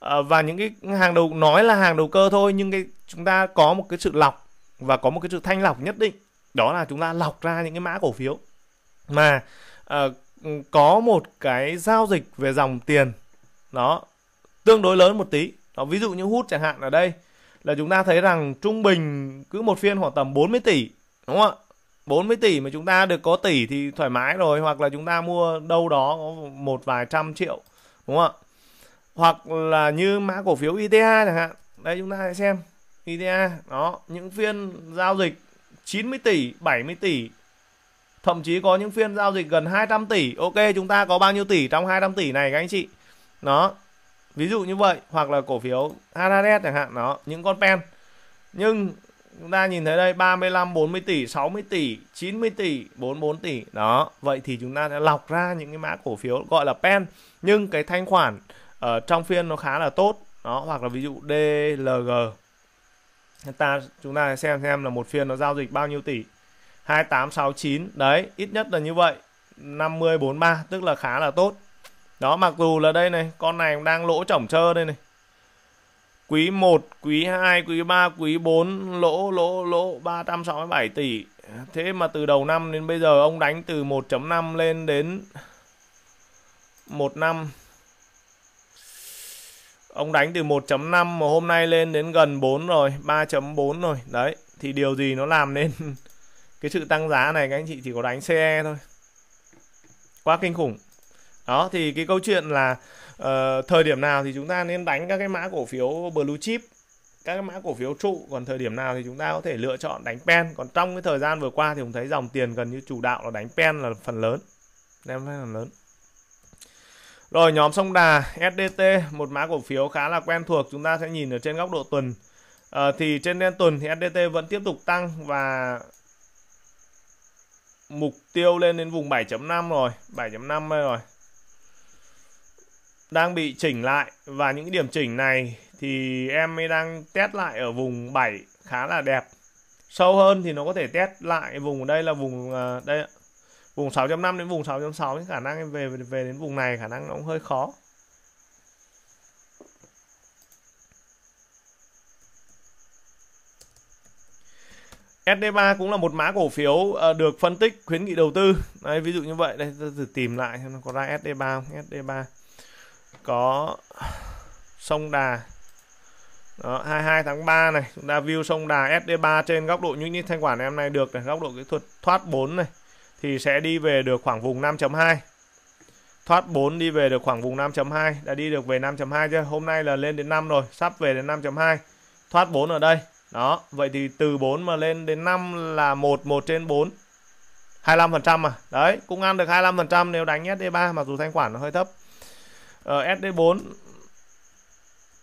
Ờ, và những cái hàng đầu nói là hàng đầu cơ thôi nhưng cái chúng ta có một cái sự lọc và có một cái sự thanh lọc nhất định đó là chúng ta lọc ra những cái mã cổ phiếu mà uh, có một cái giao dịch về dòng tiền nó tương đối lớn một tí đó ví dụ như hút chẳng hạn ở đây là chúng ta thấy rằng trung bình cứ một phiên khoảng tầm 40 tỷ đúng không ạ 40 tỷ mà chúng ta được có tỷ thì thoải mái rồi hoặc là chúng ta mua đâu đó có một vài trăm triệu đúng không ạ hoặc là như mã cổ phiếu ITA chẳng hạn đây chúng ta hãy xem ITA đó những phiên giao dịch 90 tỷ 70 tỷ thậm chí có những phiên giao dịch gần 200 tỷ ok chúng ta có bao nhiêu tỷ trong 200 tỷ này các anh chị đó ví dụ như vậy hoặc là cổ phiếu Hanares chẳng hạn đó những con pen nhưng chúng ta nhìn thấy đây 35 40 tỷ 60 tỷ 90 tỷ 44 tỷ đó vậy thì chúng ta sẽ lọc ra những cái mã cổ phiếu gọi là pen nhưng cái thanh khoản ở ờ, trong phiên nó khá là tốt đó hoặc là ví dụ DLG ta chúng ta xem xem là một phiên nó giao dịch bao nhiêu tỷ 2869 đấy ít nhất là như vậy 5043 tức là khá là tốt đó mặc dù là đây này con này đang lỗ chỏng trơ đây này quý 1 quý 2 quý 3 quý 4 lỗ lỗ lỗ 367 tỷ thế mà từ đầu năm đến bây giờ ông đánh từ 1.5 lên đến 1 năm ông đánh từ 1.5 mà hôm nay lên đến gần 4 rồi 3.4 rồi đấy thì điều gì nó làm nên cái sự tăng giá này các anh chị chỉ có đánh CE thôi quá kinh khủng đó thì cái câu chuyện là uh, thời điểm nào thì chúng ta nên đánh các cái mã cổ phiếu blue chip các cái mã cổ phiếu trụ còn thời điểm nào thì chúng ta có thể lựa chọn đánh pen còn trong cái thời gian vừa qua thì cũng thấy dòng tiền gần như chủ đạo là đánh pen là phần lớn em phần lớn rồi nhóm sông đà SDT một mã cổ phiếu khá là quen thuộc chúng ta sẽ nhìn ở trên góc độ tuần à, thì trên đen tuần thì SDT vẫn tiếp tục tăng và mục tiêu lên đến vùng 7.5 rồi 7.5 rồi đang bị chỉnh lại và những điểm chỉnh này thì em mới đang test lại ở vùng 7 khá là đẹp sâu hơn thì nó có thể test lại vùng đây là vùng ờ, đây vùng 6.5 đến vùng 6.6 khả năng em về về đến vùng này khả năng nó cũng hơi khó SD3 cũng là một mã cổ phiếu ờ, được phân tích khuyến nghị đầu tư. Đấy, ví dụ như vậy, đây tôi thử tìm lại xem nó có ra SD3 không? SD3 có sông Đà. Đó, 22 tháng 3 này, chúng ta view sông Đà SD3 trên góc độ nhuyễn như thanh quản em này được này, góc độ kỹ thuật thoát 4 này thì sẽ đi về được khoảng vùng 5.2 thoát 4 đi về được khoảng vùng 5.2 đã đi được về 5.2 chưa hôm nay là lên đến 5 rồi sắp về đến 5.2 thoát 4 ở đây đó vậy thì từ 4 mà lên đến 5 là 1 1 trên 4 25% mà đấy cũng ăn được 25% nếu đánh SD3 mặc dù thanh khoản nó hơi thấp ờ, SD4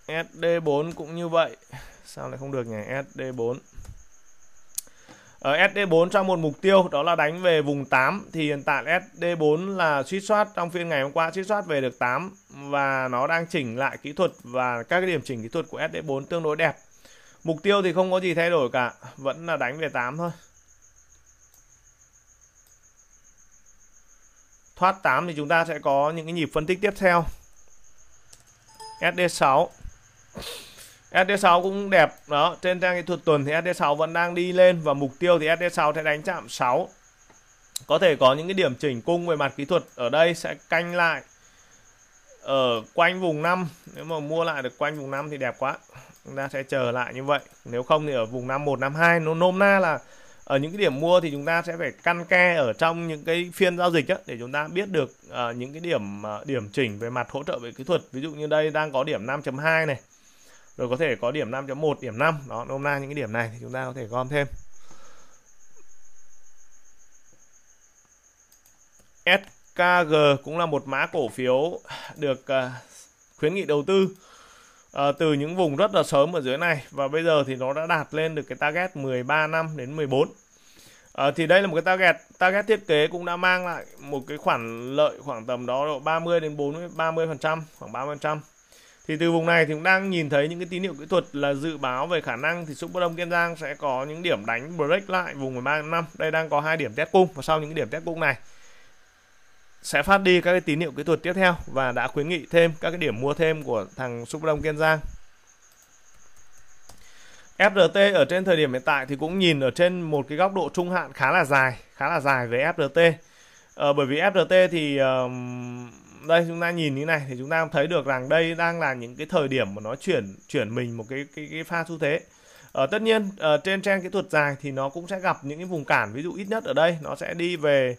SD4 cũng như vậy sao lại không được nhỉ SD4 Ờ, SD4 cho một mục tiêu đó là đánh về vùng 8 thì hiện tại SD4 là suýt soát trong phiên ngày hôm qua suýt soát về được 8 và nó đang chỉnh lại kỹ thuật và các cái điểm chỉnh kỹ thuật của SD4 tương đối đẹp. Mục tiêu thì không có gì thay đổi cả, vẫn là đánh về 8 thôi. Thoát 8 thì chúng ta sẽ có những cái nhịp phân tích tiếp theo. SD6 SD6 cũng đẹp đó trên trang kỹ thuật tuần thì SD6 vẫn đang đi lên và mục tiêu thì SD6 sẽ đánh chạm 6 có thể có những cái điểm chỉnh cung về mặt kỹ thuật ở đây sẽ canh lại ở quanh vùng 5 nếu mà mua lại được quanh vùng 5 thì đẹp quá chúng ta sẽ chờ lại như vậy nếu không thì ở vùng 51 52 nó nôm na là ở những cái điểm mua thì chúng ta sẽ phải căn ke ở trong những cái phiên giao dịch á, để chúng ta biết được uh, những cái điểm uh, điểm chỉnh về mặt hỗ trợ về kỹ thuật ví dụ như đây đang có điểm 5.2 này rồi có thể có điểm 5.1 điểm 5 đó hôm nay những cái điểm này thì chúng ta có thể gom thêm SKG cũng là một mã cổ phiếu được à, khuyến nghị đầu tư à, từ những vùng rất là sớm ở dưới này và bây giờ thì nó đã đạt lên được cái target 13 năm đến 14 à, thì đây là một cái target target thiết kế cũng đã mang lại một cái khoản lợi khoảng tầm đó độ 30 đến 40 30 phần trăm khoảng 30 phần trăm thì từ vùng này thì cũng đang nhìn thấy những cái tín hiệu kỹ thuật là dự báo về khả năng thì xúc bất đông kiên giang sẽ có những điểm đánh break lại vùng 13 năm đây đang có hai điểm test cung và sau những điểm test cung này sẽ phát đi các cái tín hiệu kỹ thuật tiếp theo và đã khuyến nghị thêm các cái điểm mua thêm của thằng xúc đông kiên giang FRT ở trên thời điểm hiện tại thì cũng nhìn ở trên một cái góc độ trung hạn khá là dài khá là dài với FRT ờ, bởi vì FRT thì uh, đây chúng ta nhìn như này thì chúng ta thấy được rằng đây đang là những cái thời điểm mà nó chuyển chuyển mình một cái cái, cái pha xu thế ở ờ, tất nhiên ở ờ, trên trang kỹ thuật dài thì nó cũng sẽ gặp những cái vùng cản ví dụ ít nhất ở đây nó sẽ đi về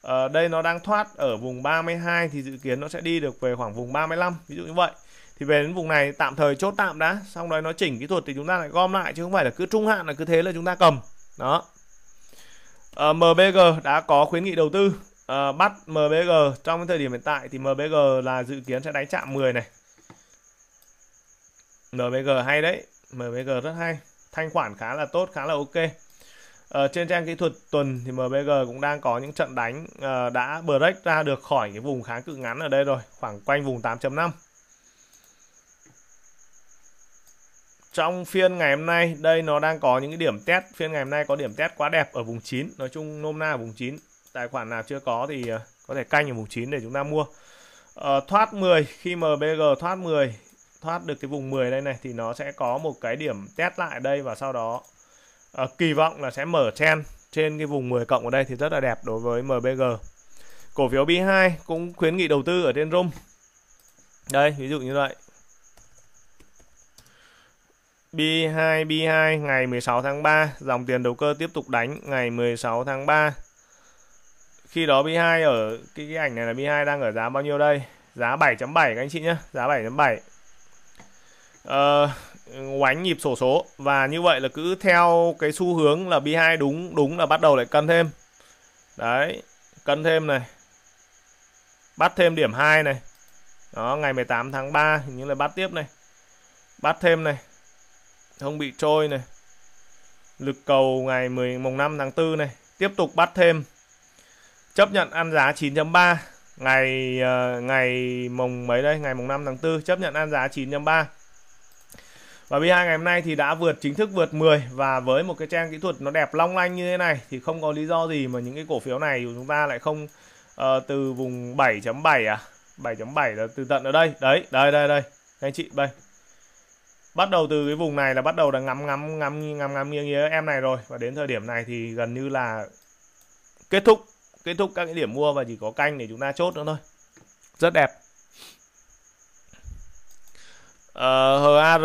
ở ờ, đây nó đang thoát ở vùng 32 thì dự kiến nó sẽ đi được về khoảng vùng 35 ví dụ như vậy thì về đến vùng này tạm thời chốt tạm đã xong rồi nó chỉnh kỹ thuật thì chúng ta lại gom lại chứ không phải là cứ trung hạn là cứ thế là chúng ta cầm đó MBG đã có khuyến nghị đầu tư uh, bắt MBG trong thời điểm hiện tại thì MBG là dự kiến sẽ đánh chạm 10 này MBG hay đấy MBG rất hay thanh khoản khá là tốt khá là ok uh, trên trang kỹ thuật tuần thì MBG cũng đang có những trận đánh uh, đã break ra được khỏi cái vùng kháng cự ngắn ở đây rồi khoảng quanh vùng 8.5 trong phiên ngày hôm nay đây nó đang có những cái điểm test phiên ngày hôm nay có điểm test quá đẹp ở vùng 9 nói chung nôm na ở vùng 9 tài khoản nào chưa có thì ờ, có thể canh ở mùng 9 để chúng ta mua à, thoát 10 khi MBG thoát 10 thoát được cái vùng 10 đây này thì nó sẽ có một cái điểm test lại đây và sau đó à, kỳ vọng là sẽ mở chen trên cái vùng 10 cộng ở đây thì rất là đẹp đối với MBG cổ phiếu B2 cũng khuyến nghị đầu tư ở trên room đây ví dụ như vậy B2 B2 ngày 16 tháng 3 dòng tiền đầu cơ tiếp tục đánh ngày 16 tháng 3 khi đó B2 ở cái, cái ảnh này là B2 đang ở giá bao nhiêu đây giá 7.7 các anh chị nhé giá 7.7 ờ, oánh nhịp sổ số và như vậy là cứ theo cái xu hướng là B2 đúng đúng là bắt đầu lại cân thêm đấy cân thêm này bắt thêm điểm 2 này đó ngày 18 tháng 3 hình như là bắt tiếp này bắt thêm này không bị trôi này lực cầu ngày 10 mùng 5 tháng 4 này tiếp tục bắt thêm chấp nhận ăn giá 9.3 ngày ờ, ngày mùng mấy đây ngày mùng 5 tháng 4 chấp nhận ăn giá 9.3 và b hai ngày hôm nay thì đã vượt chính thức vượt 10 và với một cái trang kỹ thuật nó đẹp long lanh như thế này thì không có lý do gì mà những cái cổ phiếu này chúng ta lại không uh, từ vùng 7.7 à 7.7 là từ tận ở đây đấy đây đây đây anh chị đây bắt đầu từ cái vùng này là bắt đầu là ngắm ngắm ngắm ngắm ngắm nghiêng em này rồi và đến thời điểm này thì gần như là kết thúc kết thúc các cái điểm mua và chỉ có canh để chúng ta chốt nữa thôi rất đẹp uh, ờ, HAR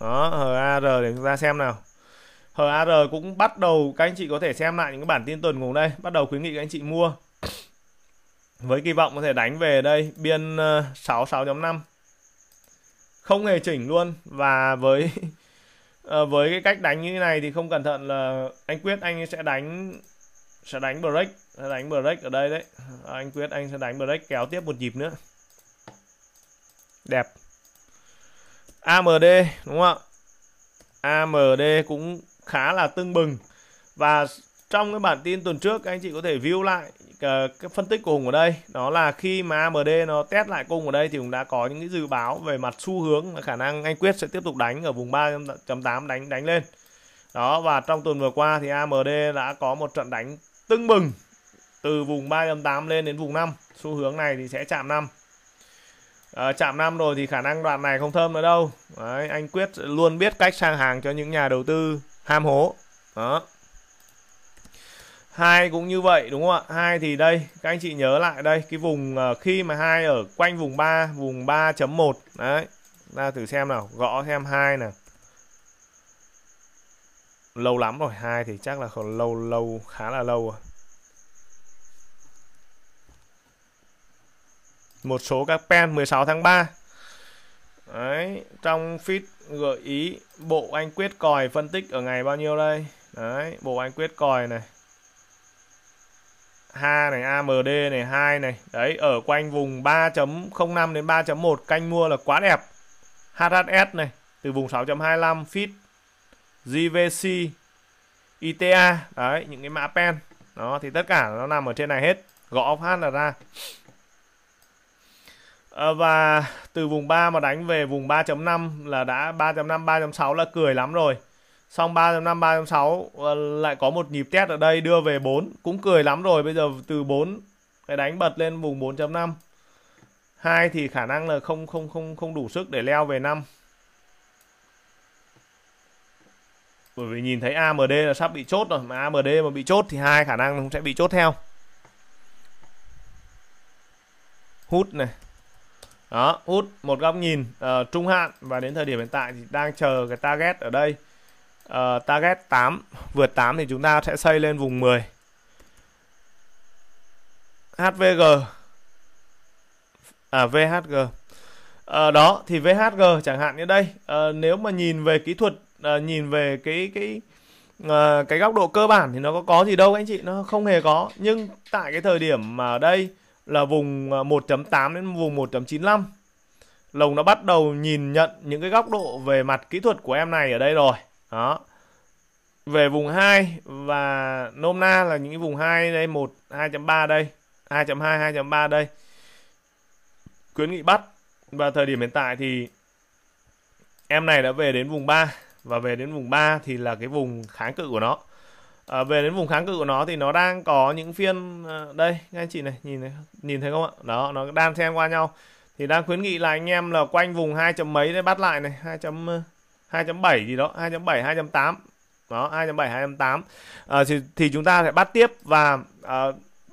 đó HAR để chúng ta xem nào HAR cũng bắt đầu các anh chị có thể xem lại những cái bản tin tuần cùng đây bắt đầu khuyến nghị các anh chị mua với kỳ vọng có thể đánh về đây biên 66.5 ờ, không hề chỉnh luôn và với ờ, với cái cách đánh như thế này thì không cẩn thận là anh quyết anh sẽ đánh sẽ đánh break đánh break ở đây đấy à, anh quyết anh sẽ đánh break kéo tiếp một nhịp nữa đẹp AMD đúng không ạ AMD cũng khá là tưng bừng và trong cái bản tin tuần trước anh chị có thể view lại ờ, cái phân tích của Hùng ở đây đó là khi mà AMD nó test lại cung ở đây thì cũng đã có những cái dự báo về mặt xu hướng là khả năng anh Quyết sẽ tiếp tục đánh ở vùng 3.8 đánh đánh lên đó và trong tuần vừa qua thì AMD đã có một trận đánh tưng bừng từ vùng 3.8 lên đến vùng 5 xu hướng này thì sẽ chạm 5 à, chạm 5 rồi thì khả năng đoạn này không thơm nữa đâu Đấy, anh Quyết luôn biết cách sang hàng cho những nhà đầu tư ham hố đó hai cũng như vậy đúng không ạ hai thì đây các anh chị nhớ lại đây cái vùng à, khi mà hai ở quanh vùng 3 vùng 3.1 đấy ra thử xem nào gõ xem hai nè lâu lắm rồi hai thì chắc là còn lâu lâu khá là lâu rồi một số các pen 16 tháng 3 Đấy, trong feed gợi ý bộ anh quyết còi phân tích ở ngày bao nhiêu đây? Đấy, bộ anh quyết còi này. Ha này, AMD này, 2 này. Đấy, ở quanh vùng 3.05 đến 3.1 canh mua là quá đẹp. HHS này, từ vùng 6.25 feed gvc, ITA, đấy, những cái mã pen. Đó thì tất cả nó nằm ở trên này hết. Gõ phát là ra. Ờ, và từ vùng 3 mà đánh về vùng 3.5 là đã 3.5 3.6 là cười lắm rồi xong 3.5 3.6 ờ, lại có một nhịp test ở đây đưa về 4 cũng cười lắm rồi bây giờ từ 4 cái đánh bật lên vùng 4.5 hai thì khả năng là không không không không đủ sức để leo về 5 bởi vì nhìn thấy AMD là sắp bị chốt rồi mà AMD mà bị chốt thì hai khả năng cũng sẽ bị chốt theo hút này đó út một góc nhìn uh, trung hạn và đến thời điểm hiện tại thì đang chờ cái target ở đây uh, target 8 vượt 8 thì chúng ta sẽ xây lên vùng 10 HVG à VHG à, ờ, đó thì VHG chẳng hạn như đây à, nếu mà nhìn về kỹ thuật à, nhìn về cái cái à, cái góc độ cơ bản thì nó có có gì đâu anh chị nó không hề có nhưng tại cái thời điểm mà ở đây là vùng 1.8 à, đến vùng 1.95 lồng đã bắt đầu nhìn nhận những cái góc độ về mặt kỹ thuật của em này ở đây rồi đó về vùng 2 và nôm na là những vùng 2 đây 1 2.3 đây 2.2 2.3 đây khuyến nghị bắt và thời điểm hiện tại thì em này đã về đến vùng 3 và về đến vùng 3 thì là cái vùng kháng cự của nó à, về đến vùng kháng cự của nó thì nó đang có những phiên à, đây ngay chị này nhìn này nhìn thấy không ạ đó nó đang xen qua nhau thì đang khuyến nghị là anh em là quanh vùng hai chấm mấy để bắt lại này hai chấm à, hai chấm bảy gì đó hai chấm bảy hai chấm tám đó hai chấm bảy hai chấm tám à, thì thì chúng ta sẽ bắt tiếp và à,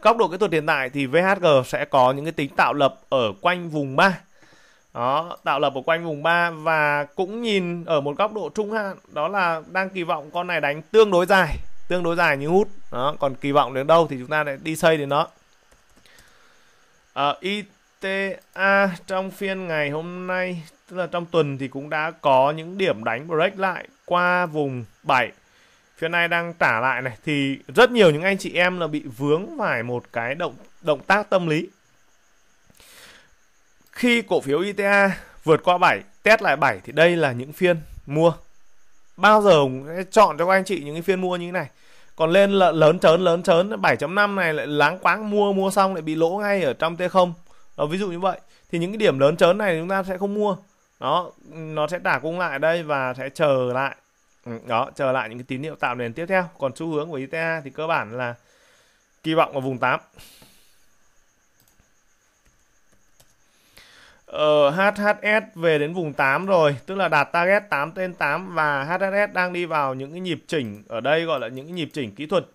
góc độ kỹ thuật hiện tại thì VHG sẽ có những cái tính tạo lập ở quanh vùng 3 đó tạo lập ở quanh vùng 3 và cũng nhìn ở một góc độ trung hạn đó là đang kỳ vọng con này đánh tương đối dài tương đối dài như hút đó còn kỳ vọng đến đâu thì chúng ta lại đi xây đến đó à, ờ, ITA trong phiên ngày hôm nay tức là trong tuần thì cũng đã có những điểm đánh break lại qua vùng 7 phiên này đang trả lại này thì rất nhiều những anh chị em là bị vướng phải một cái động động tác tâm lý khi cổ phiếu ITA vượt qua 7 test lại 7 thì đây là những phiên mua bao giờ Hùng sẽ chọn cho các anh chị những cái phiên mua như thế này còn lên là lớn trớn lớn trớn 7.5 này lại láng quáng mua mua xong lại bị lỗ ngay ở trong T0 đó, ví dụ như vậy thì những cái điểm lớn trớn này chúng ta sẽ không mua nó nó sẽ trả cung lại đây và sẽ chờ lại ừ, đó chờ lại những cái tín hiệu tạo nền tiếp theo còn xu hướng của ITA thì cơ bản là kỳ vọng ở vùng 8 Ờ, HHS về đến vùng 8 rồi Tức là đạt target 8 trên 8 Và HHS đang đi vào những cái nhịp chỉnh Ở đây gọi là những cái nhịp chỉnh kỹ thuật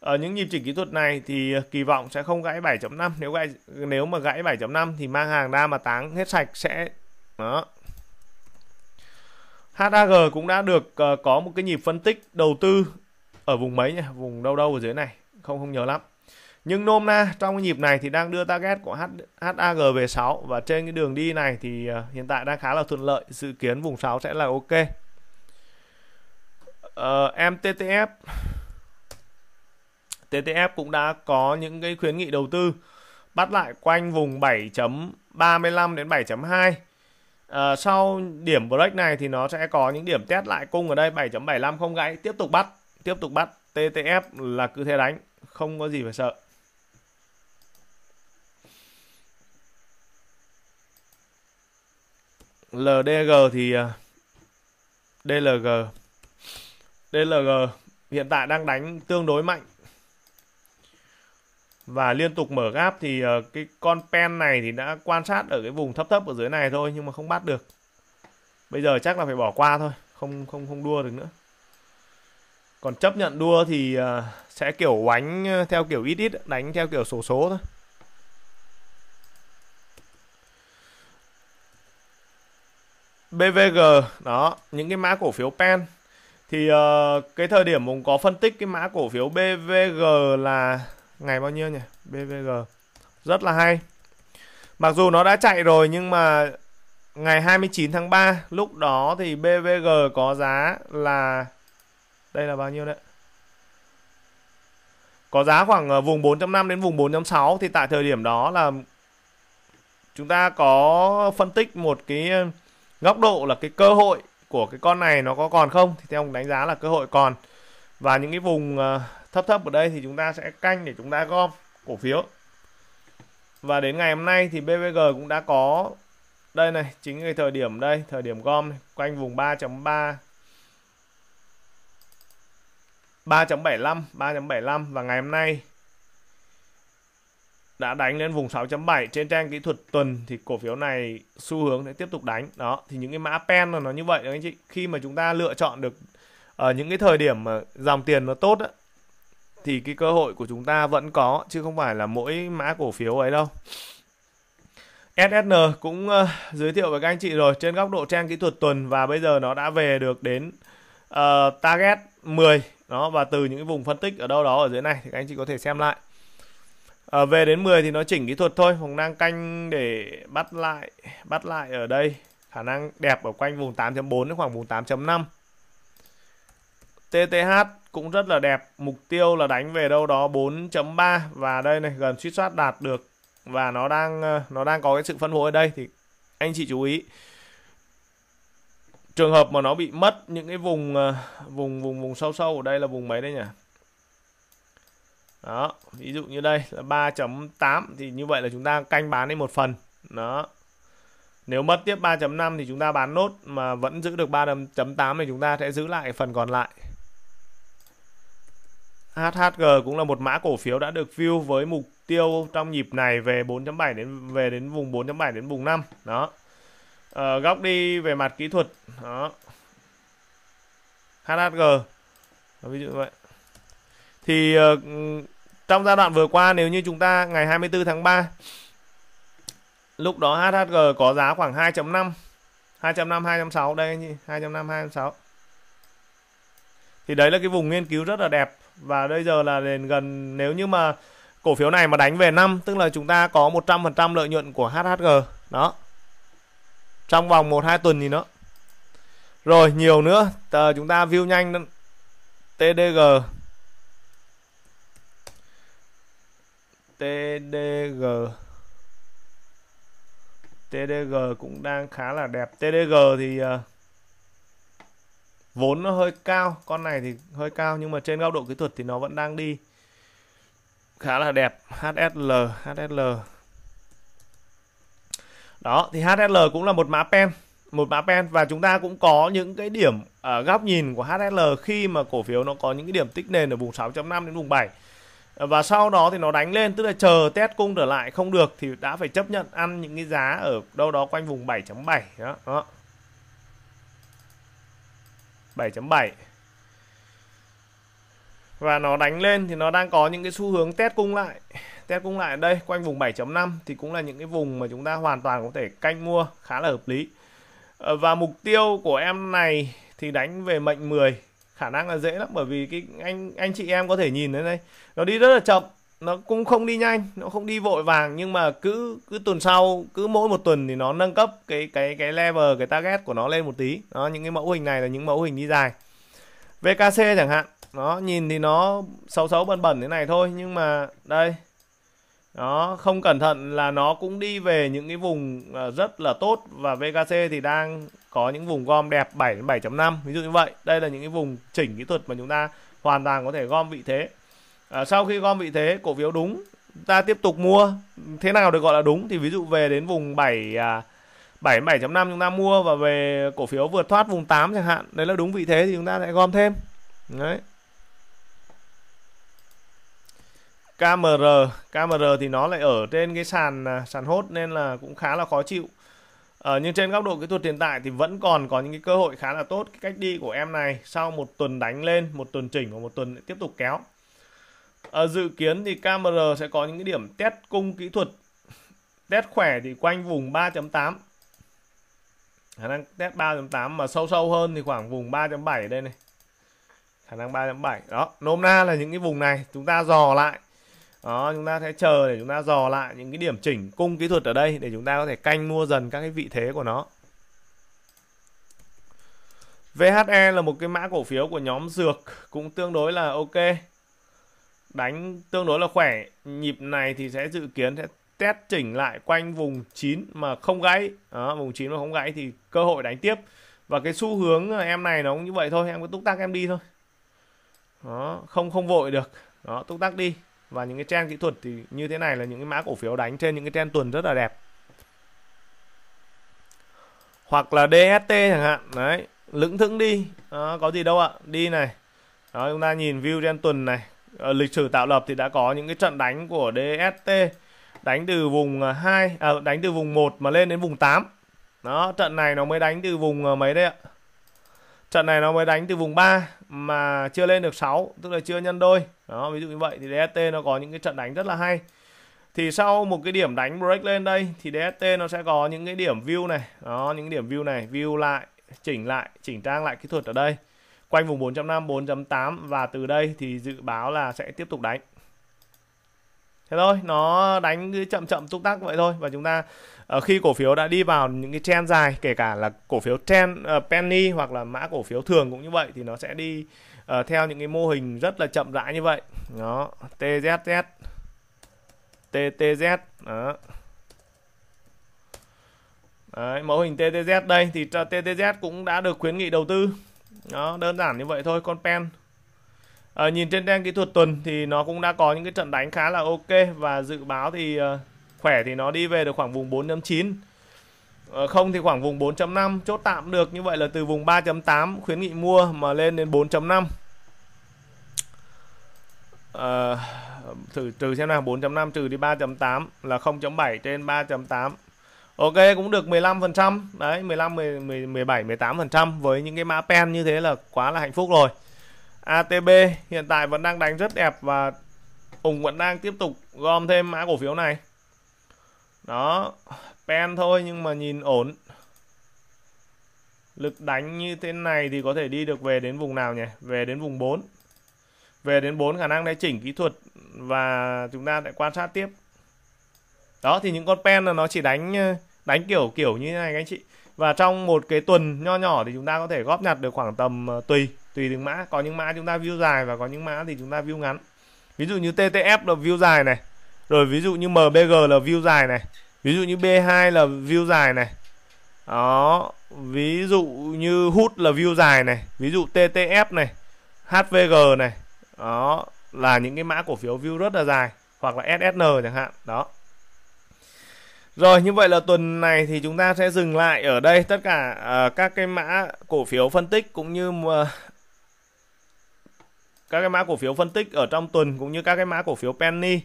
Ở ờ, những nhịp chỉnh kỹ thuật này Thì ờ, kỳ vọng sẽ không gãy 7.5 Nếu gãy nếu mà gãy 7.5 Thì mang hàng ra mà táng hết sạch sẽ Đó HAG cũng đã được ờ, có một cái nhịp phân tích đầu tư Ở vùng mấy nhỉ Vùng đâu đâu ở dưới này Không không nhớ lắm nhưng nôm na trong cái nhịp này thì đang đưa target của h HAG về 6 và trên cái đường đi này thì ờ, hiện tại đang khá là thuận lợi dự kiến vùng 6 sẽ là ok uh, ờ, MTTF TTF cũng đã có những cái khuyến nghị đầu tư bắt lại quanh vùng 7.35 đến 7.2 à, ờ, sau điểm break này thì nó sẽ có những điểm test lại cung ở đây 7.75 không gãy tiếp tục bắt tiếp tục bắt TTF là cứ thế đánh không có gì phải sợ LDG thì à, DLG DLG hiện tại đang đánh tương đối mạnh và liên tục mở gáp thì à, cái con pen này thì đã quan sát ở cái vùng thấp thấp ở dưới này thôi nhưng mà không bắt được bây giờ chắc là phải bỏ qua thôi không không không đua được nữa còn chấp nhận đua thì à, sẽ kiểu oánh theo kiểu ít ít đánh theo kiểu sổ số, số thôi BVG đó những cái mã cổ phiếu pen thì uh, cái thời điểm mình có phân tích cái mã cổ phiếu BVG là ngày bao nhiêu nhỉ BVG rất là hay mặc dù nó đã chạy rồi nhưng mà ngày 29 tháng 3 lúc đó thì BVG có giá là đây là bao nhiêu đấy có giá khoảng ờ, vùng 4.5 đến vùng 4.6 thì tại thời điểm đó là chúng ta có phân tích một cái góc độ là cái cơ hội của cái con này nó có còn không thì theo ông đánh giá là cơ hội còn và những cái vùng ờ, thấp thấp ở đây thì chúng ta sẽ canh để chúng ta gom cổ phiếu và đến ngày hôm nay thì BVG cũng đã có đây này chính cái thời điểm đây thời điểm gom này, quanh vùng 3.3 3.75 3.75 và ngày hôm nay đã đánh lên vùng 6.7 trên trang kỹ thuật tuần thì cổ phiếu này xu hướng sẽ tiếp tục đánh đó thì những cái mã pen là nó như vậy đó anh chị khi mà chúng ta lựa chọn được ở ờ, những cái thời điểm mà dòng tiền nó tốt á, thì cái cơ hội của chúng ta vẫn có chứ không phải là mỗi mã cổ phiếu ấy đâu SSN cũng uh, giới thiệu với các anh chị rồi trên góc độ trang kỹ thuật tuần và bây giờ nó đã về được đến uh, target 10 đó và từ những cái vùng phân tích ở đâu đó ở dưới này thì các anh chị có thể xem lại à, về đến 10 thì nó chỉnh kỹ thuật thôi hồng nang canh để bắt lại bắt lại ở đây khả năng đẹp ở quanh vùng 8.4 đến khoảng vùng 8.5 TTH cũng rất là đẹp mục tiêu là đánh về đâu đó 4.3 và đây này gần suýt soát đạt được và nó đang ờ, nó đang có cái sự phân phối ở đây thì anh chị chú ý trường hợp mà nó bị mất những cái vùng ờ, vùng vùng vùng sâu sâu ở đây là vùng mấy đây nhỉ đó ví dụ như đây là 3.8 thì như vậy là chúng ta canh bán đi một phần đó nếu mất tiếp 3.5 thì chúng ta bán nốt mà vẫn giữ được 3.8 thì chúng ta sẽ giữ lại phần còn lại HHG cũng là một mã cổ phiếu đã được view với mục tiêu trong nhịp này về 4.7 đến về đến vùng 4.7 đến vùng 5 đó à, góc đi về mặt kỹ thuật đó HHG đó, ví dụ vậy thì ờ, trong giai đoạn vừa qua nếu như chúng ta ngày 24 tháng 3 lúc đó HHG có giá khoảng 2.5 2.5 2.6 đây anh chị 2.5 2.6 thì đấy là cái vùng nghiên cứu rất là đẹp và bây giờ là đến gần nếu như mà cổ phiếu này mà đánh về năm tức là chúng ta có 100% lợi nhuận của HHG đó trong vòng 1-2 tuần thì nó rồi nhiều nữa Tờ chúng ta view nhanh TDG TDG TDG cũng đang khá là đẹp TDG thì uh, vốn nó hơi cao con này thì hơi cao nhưng mà trên góc độ kỹ thuật thì nó vẫn đang đi khá là đẹp HSL HSL đó thì HSL cũng là một mã pen một mã pen và chúng ta cũng có những cái điểm ở góc nhìn của HSL khi mà cổ phiếu nó có những cái điểm tích nền ở vùng 6.5 đến vùng 7 và sau đó thì nó đánh lên tức là chờ test cung trở lại không được thì đã phải chấp nhận ăn những cái giá ở đâu đó quanh vùng 7.7 đó, đó. 7.7 và nó đánh lên thì nó đang có những cái xu hướng test cung lại test cung lại ở đây quanh vùng 7.5 thì cũng là những cái vùng mà chúng ta hoàn toàn có thể canh mua khá là hợp lý ờ, và mục tiêu của em này thì đánh về mệnh 10 khả năng là dễ lắm bởi vì cái anh anh chị em có thể nhìn thấy đây nó đi rất là chậm nó cũng không đi nhanh nó không đi vội vàng nhưng mà cứ cứ tuần sau cứ mỗi một tuần thì nó nâng cấp cái cái cái level cái target của nó lên một tí đó những cái mẫu hình này là những mẫu hình đi dài VKC chẳng hạn nó nhìn thì nó xấu xấu bẩn bẩn thế này thôi nhưng mà đây nó không cẩn thận là nó cũng đi về những cái vùng ờ, rất là tốt và VKC thì đang có những vùng gom đẹp 7 đến 7.5 ví dụ như vậy đây là những cái vùng chỉnh kỹ thuật mà chúng ta hoàn toàn có thể gom vị thế à, sau khi gom vị thế cổ phiếu đúng ta tiếp tục mua thế nào được gọi là đúng thì ví dụ về đến vùng 7 à, 7 7.5 chúng ta mua và về cổ phiếu vượt thoát vùng 8 chẳng hạn đấy là đúng vị thế thì chúng ta lại gom thêm đấy KMR KMR thì nó lại ở trên cái sàn à, sàn hốt nên là cũng khá là khó chịu Ờ, nhưng trên góc độ kỹ thuật hiện tại thì vẫn còn có những cái cơ hội khá là tốt cái cách đi của em này sau một tuần đánh lên một tuần chỉnh và một tuần tiếp tục kéo ờ, dự kiến thì KMR sẽ có những cái điểm test cung kỹ thuật test khỏe thì quanh vùng 3.8 khả năng test 3.8 mà sâu sâu hơn thì khoảng vùng 3.7 đây này khả năng 3.7 đó nôm na là những cái vùng này chúng ta dò lại đó chúng ta sẽ chờ để chúng ta dò lại những cái điểm chỉnh cung kỹ thuật ở đây để chúng ta có thể canh mua dần các cái vị thế của nó VHE là một cái mã cổ phiếu của nhóm dược cũng tương đối là ok đánh tương đối là khỏe nhịp này thì sẽ dự kiến sẽ test chỉnh lại quanh vùng 9 mà không gãy đó, vùng 9 mà không gãy thì cơ hội đánh tiếp và cái xu hướng em này nó cũng như vậy thôi em cứ túc tắc em đi thôi đó không không vội được đó túc tắc đi và những cái trend kỹ thuật thì như thế này là những cái mã cổ phiếu đánh trên những cái trend tuần rất là đẹp hoặc là DST chẳng hạn đấy lững thững đi đó, có gì đâu ạ đi này đó chúng ta nhìn view trên tuần này ở ờ, lịch sử tạo lập thì đã có những cái trận đánh của DST đánh từ vùng 2 à, à, đánh từ vùng 1 mà lên đến vùng 8 đó trận này nó mới đánh từ vùng à, mấy đây ạ trận này nó mới đánh từ vùng 3 mà chưa lên được 6 tức là chưa nhân đôi đó ví dụ như vậy thì DST nó có những cái trận đánh rất là hay thì sau một cái điểm đánh break lên đây thì DST nó sẽ có những cái điểm view này đó những điểm view này view lại chỉnh lại chỉnh trang lại kỹ thuật ở đây quanh vùng 4.5 4.8 và từ đây thì dự báo là sẽ tiếp tục đánh thế thôi nó đánh chậm chậm túc tắc vậy thôi và chúng ta ờ, khi cổ phiếu đã đi vào những cái trend dài kể cả là cổ phiếu trend uh, penny hoặc là mã cổ phiếu thường cũng như vậy thì nó sẽ đi uh, theo những cái mô hình rất là chậm rãi như vậy đó tzz ttz đó Đấy, mẫu hình TTZ đây thì TTZ cũng đã được khuyến nghị đầu tư nó đơn giản như vậy thôi con pen à, nhìn trên trang kỹ thuật tuần thì nó cũng đã có những cái trận đánh khá là ok và dự báo thì uh, khỏe thì nó đi về được khoảng vùng 4.9 Ờ, không thì khoảng vùng 4.5 chốt tạm được như vậy là từ vùng 3.8 khuyến nghị mua mà lên đến 4.5 à, ờ, thử trừ xem nào 4.5 trừ đi 3.8 là 0.7 trên 3.8 Ok cũng được 15% đấy 15 17 18% với những cái mã pen như thế là quá là hạnh phúc rồi ATB hiện tại vẫn đang đánh rất đẹp và ủng vẫn đang tiếp tục gom thêm mã cổ phiếu này đó pen thôi nhưng mà nhìn ổn lực đánh như thế này thì có thể đi được về đến vùng nào nhỉ về đến vùng 4 về đến 4 khả năng để chỉnh kỹ thuật và chúng ta lại quan sát tiếp đó thì những con pen là nó chỉ đánh ờ, đánh kiểu kiểu như thế này anh chị và trong một cái tuần nho nhỏ thì chúng ta có thể góp nhặt được khoảng tầm ờ, tùy tùy từng mã có những mã chúng ta view dài và có những mã thì chúng ta view ngắn ví dụ như TTF là view dài này rồi ví dụ như MBG là view dài này ví dụ như B2 là view dài này đó ví dụ như hút là view dài này ví dụ TTF này HVG này đó là những cái mã cổ phiếu view rất là dài hoặc là SSN chẳng hạn đó rồi như vậy là tuần này thì chúng ta sẽ dừng lại ở đây tất cả uh, các cái mã cổ phiếu phân tích cũng như uh, các cái mã cổ phiếu phân tích ở trong tuần cũng như các cái mã cổ phiếu penny.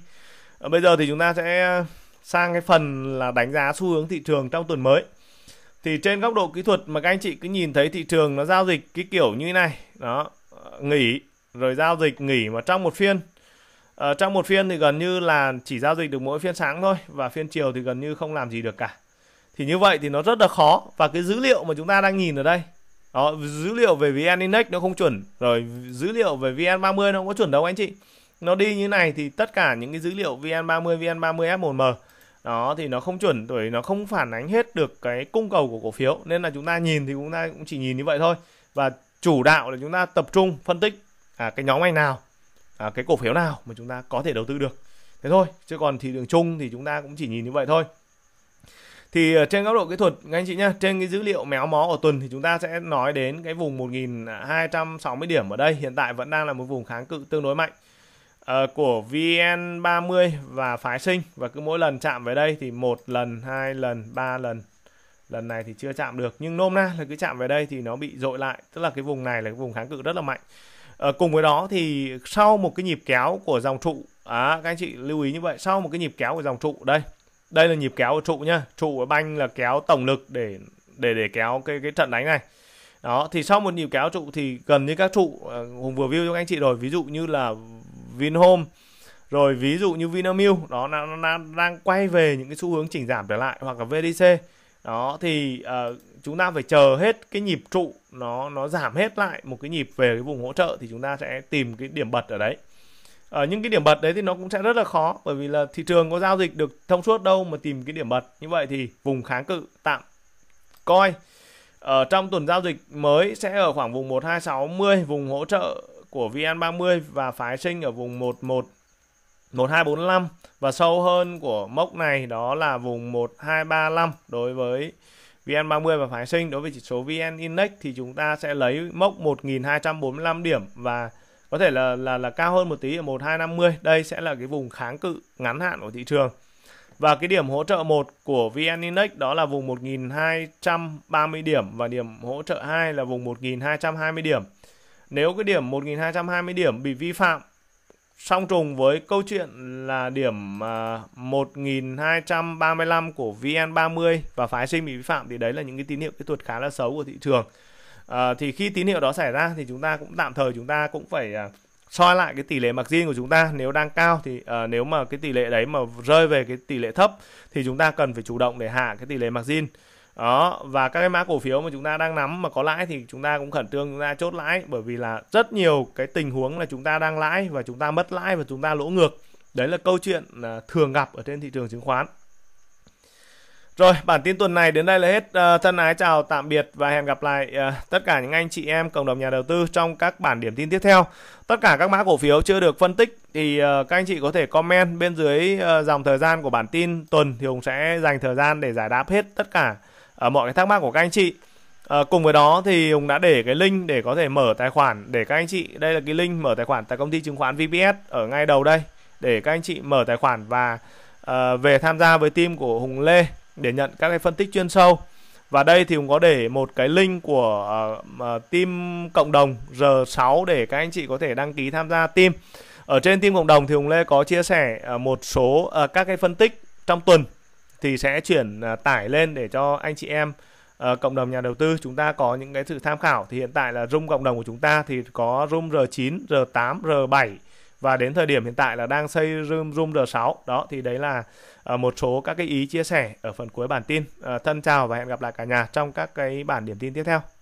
Bây giờ thì chúng ta sẽ sang cái phần là đánh giá xu hướng thị trường trong tuần mới thì trên góc độ kỹ thuật mà các anh chị cứ nhìn thấy thị trường nó giao dịch cái kiểu như này đó ờ, nghỉ rồi giao dịch nghỉ mà trong một phiên ở ờ, trong một phiên thì gần như là chỉ giao dịch được mỗi phiên sáng thôi và phiên chiều thì gần như không làm gì được cả thì như vậy thì nó rất là khó và cái dữ liệu mà chúng ta đang nhìn ở đây đó, dữ liệu về VN Index nó không chuẩn rồi dữ liệu về VN30 nó không có chuẩn đâu anh chị nó đi như này thì tất cả những cái dữ liệu VN30 VN30 F1M đó thì nó không chuẩn tuổi nó không phản ánh hết được cái cung cầu của cổ phiếu nên là chúng ta nhìn thì chúng ta cũng chỉ nhìn như vậy thôi và chủ đạo là chúng ta tập trung phân tích à, cái nhóm ngành nào à, cái cổ phiếu nào mà chúng ta có thể đầu tư được thế thôi chứ còn thị trường chung thì chúng ta cũng chỉ nhìn như vậy thôi thì ờ, trên góc độ kỹ thuật các anh chị nhá trên cái dữ liệu méo mó ở tuần thì chúng ta sẽ nói đến cái vùng 1260 điểm ở đây hiện tại vẫn đang là một vùng kháng cự tương đối mạnh Ờ, của VN30 và phái sinh và cứ mỗi lần chạm về đây thì một lần hai lần ba lần lần này thì chưa chạm được nhưng nôm na là cứ chạm về đây thì nó bị dội lại tức là cái vùng này là cái vùng kháng cự rất là mạnh à, cùng với đó thì sau một cái nhịp kéo của dòng trụ à, các anh chị lưu ý như vậy sau một cái nhịp kéo của dòng trụ đây đây là nhịp kéo của trụ nhá trụ ở banh là kéo tổng lực để để để kéo cái cái trận đánh này đó thì sau một nhịp kéo trụ thì gần như các trụ ờ, hùng vừa view cho các anh chị rồi ví dụ như là Vinhome rồi ví dụ như Vinamilk đó nó, nó, đang quay về những cái xu hướng chỉnh giảm trở lại hoặc là VDC đó thì uh, chúng ta phải chờ hết cái nhịp trụ nó nó giảm hết lại một cái nhịp về cái vùng hỗ trợ thì chúng ta sẽ tìm cái điểm bật ở đấy ở ờ, những cái điểm bật đấy thì nó cũng sẽ rất là khó bởi vì là thị trường có giao dịch được thông suốt đâu mà tìm cái điểm bật như vậy thì vùng kháng cự tạm coi ở ờ, trong tuần giao dịch mới sẽ ở khoảng vùng 1260 vùng hỗ trợ của VN30 và phái sinh ở vùng 11 1245 và sâu hơn của mốc này đó là vùng 1235 đối với VN30 và phái sinh đối với chỉ số VN Index thì chúng ta sẽ lấy mốc 1245 điểm và có thể là là là cao hơn một tí ở 1250. Đây sẽ là cái vùng kháng cự ngắn hạn của thị trường. Và cái điểm hỗ trợ 1 của VN Index đó là vùng 1230 điểm và điểm hỗ trợ 2 là vùng 1220 điểm. Nếu cái điểm 1220 điểm bị vi phạm song trùng với câu chuyện là điểm 1235 à, của VN30 và phái sinh bị vi phạm thì đấy là những cái tín hiệu kỹ thuật khá là xấu của thị trường. À, thì khi tín hiệu đó xảy ra thì chúng ta cũng tạm thời chúng ta cũng phải à, soi lại cái tỷ lệ margin của chúng ta nếu đang cao thì à, nếu mà cái tỷ lệ đấy mà rơi về cái tỷ lệ thấp thì chúng ta cần phải chủ động để hạ cái tỷ lệ margin đó và các cái mã cổ phiếu mà chúng ta đang nắm mà có lãi thì chúng ta cũng khẩn trương chúng ta chốt lãi bởi vì là rất nhiều cái tình huống là chúng ta đang lãi và chúng ta mất lãi và chúng ta lỗ ngược đấy là câu chuyện à, thường gặp ở trên thị trường chứng khoán rồi bản tin tuần này đến đây là hết ờ, thân ái chào tạm biệt và hẹn gặp lại ờ, tất cả những anh chị em cộng đồng nhà đầu tư trong các bản điểm tin tiếp theo tất cả các mã cổ phiếu chưa được phân tích thì ờ, các anh chị có thể comment bên dưới dòng thời gian của bản tin tuần thì hùng sẽ dành thời gian để giải đáp hết tất cả à, mọi cái thắc mắc của các anh chị à, cùng với đó thì hùng đã để cái link để có thể mở tài khoản để các anh chị đây là cái link mở tài khoản tại công ty chứng khoán vps ở ngay đầu đây để các anh chị mở tài khoản và à, về tham gia với team của hùng lê để nhận các cái phân tích chuyên sâu và đây thì cũng có để một cái link của uh, team cộng đồng R6 để các anh chị có thể đăng ký tham gia team. Ở trên team cộng đồng thì Hùng Lê có chia sẻ uh, một số uh, các cái phân tích trong tuần thì sẽ chuyển à, tải lên để cho anh chị em ờ, cộng đồng nhà đầu tư chúng ta có những cái sự tham khảo thì hiện tại là room cộng đồng của chúng ta thì có room R9, R8, R7 và đến thời điểm hiện tại là đang xây room room R6 đó thì đấy là ờ, một số các cái ý chia sẻ ở phần cuối bản tin ờ, thân chào và hẹn gặp lại cả nhà trong các cái bản điểm tin tiếp theo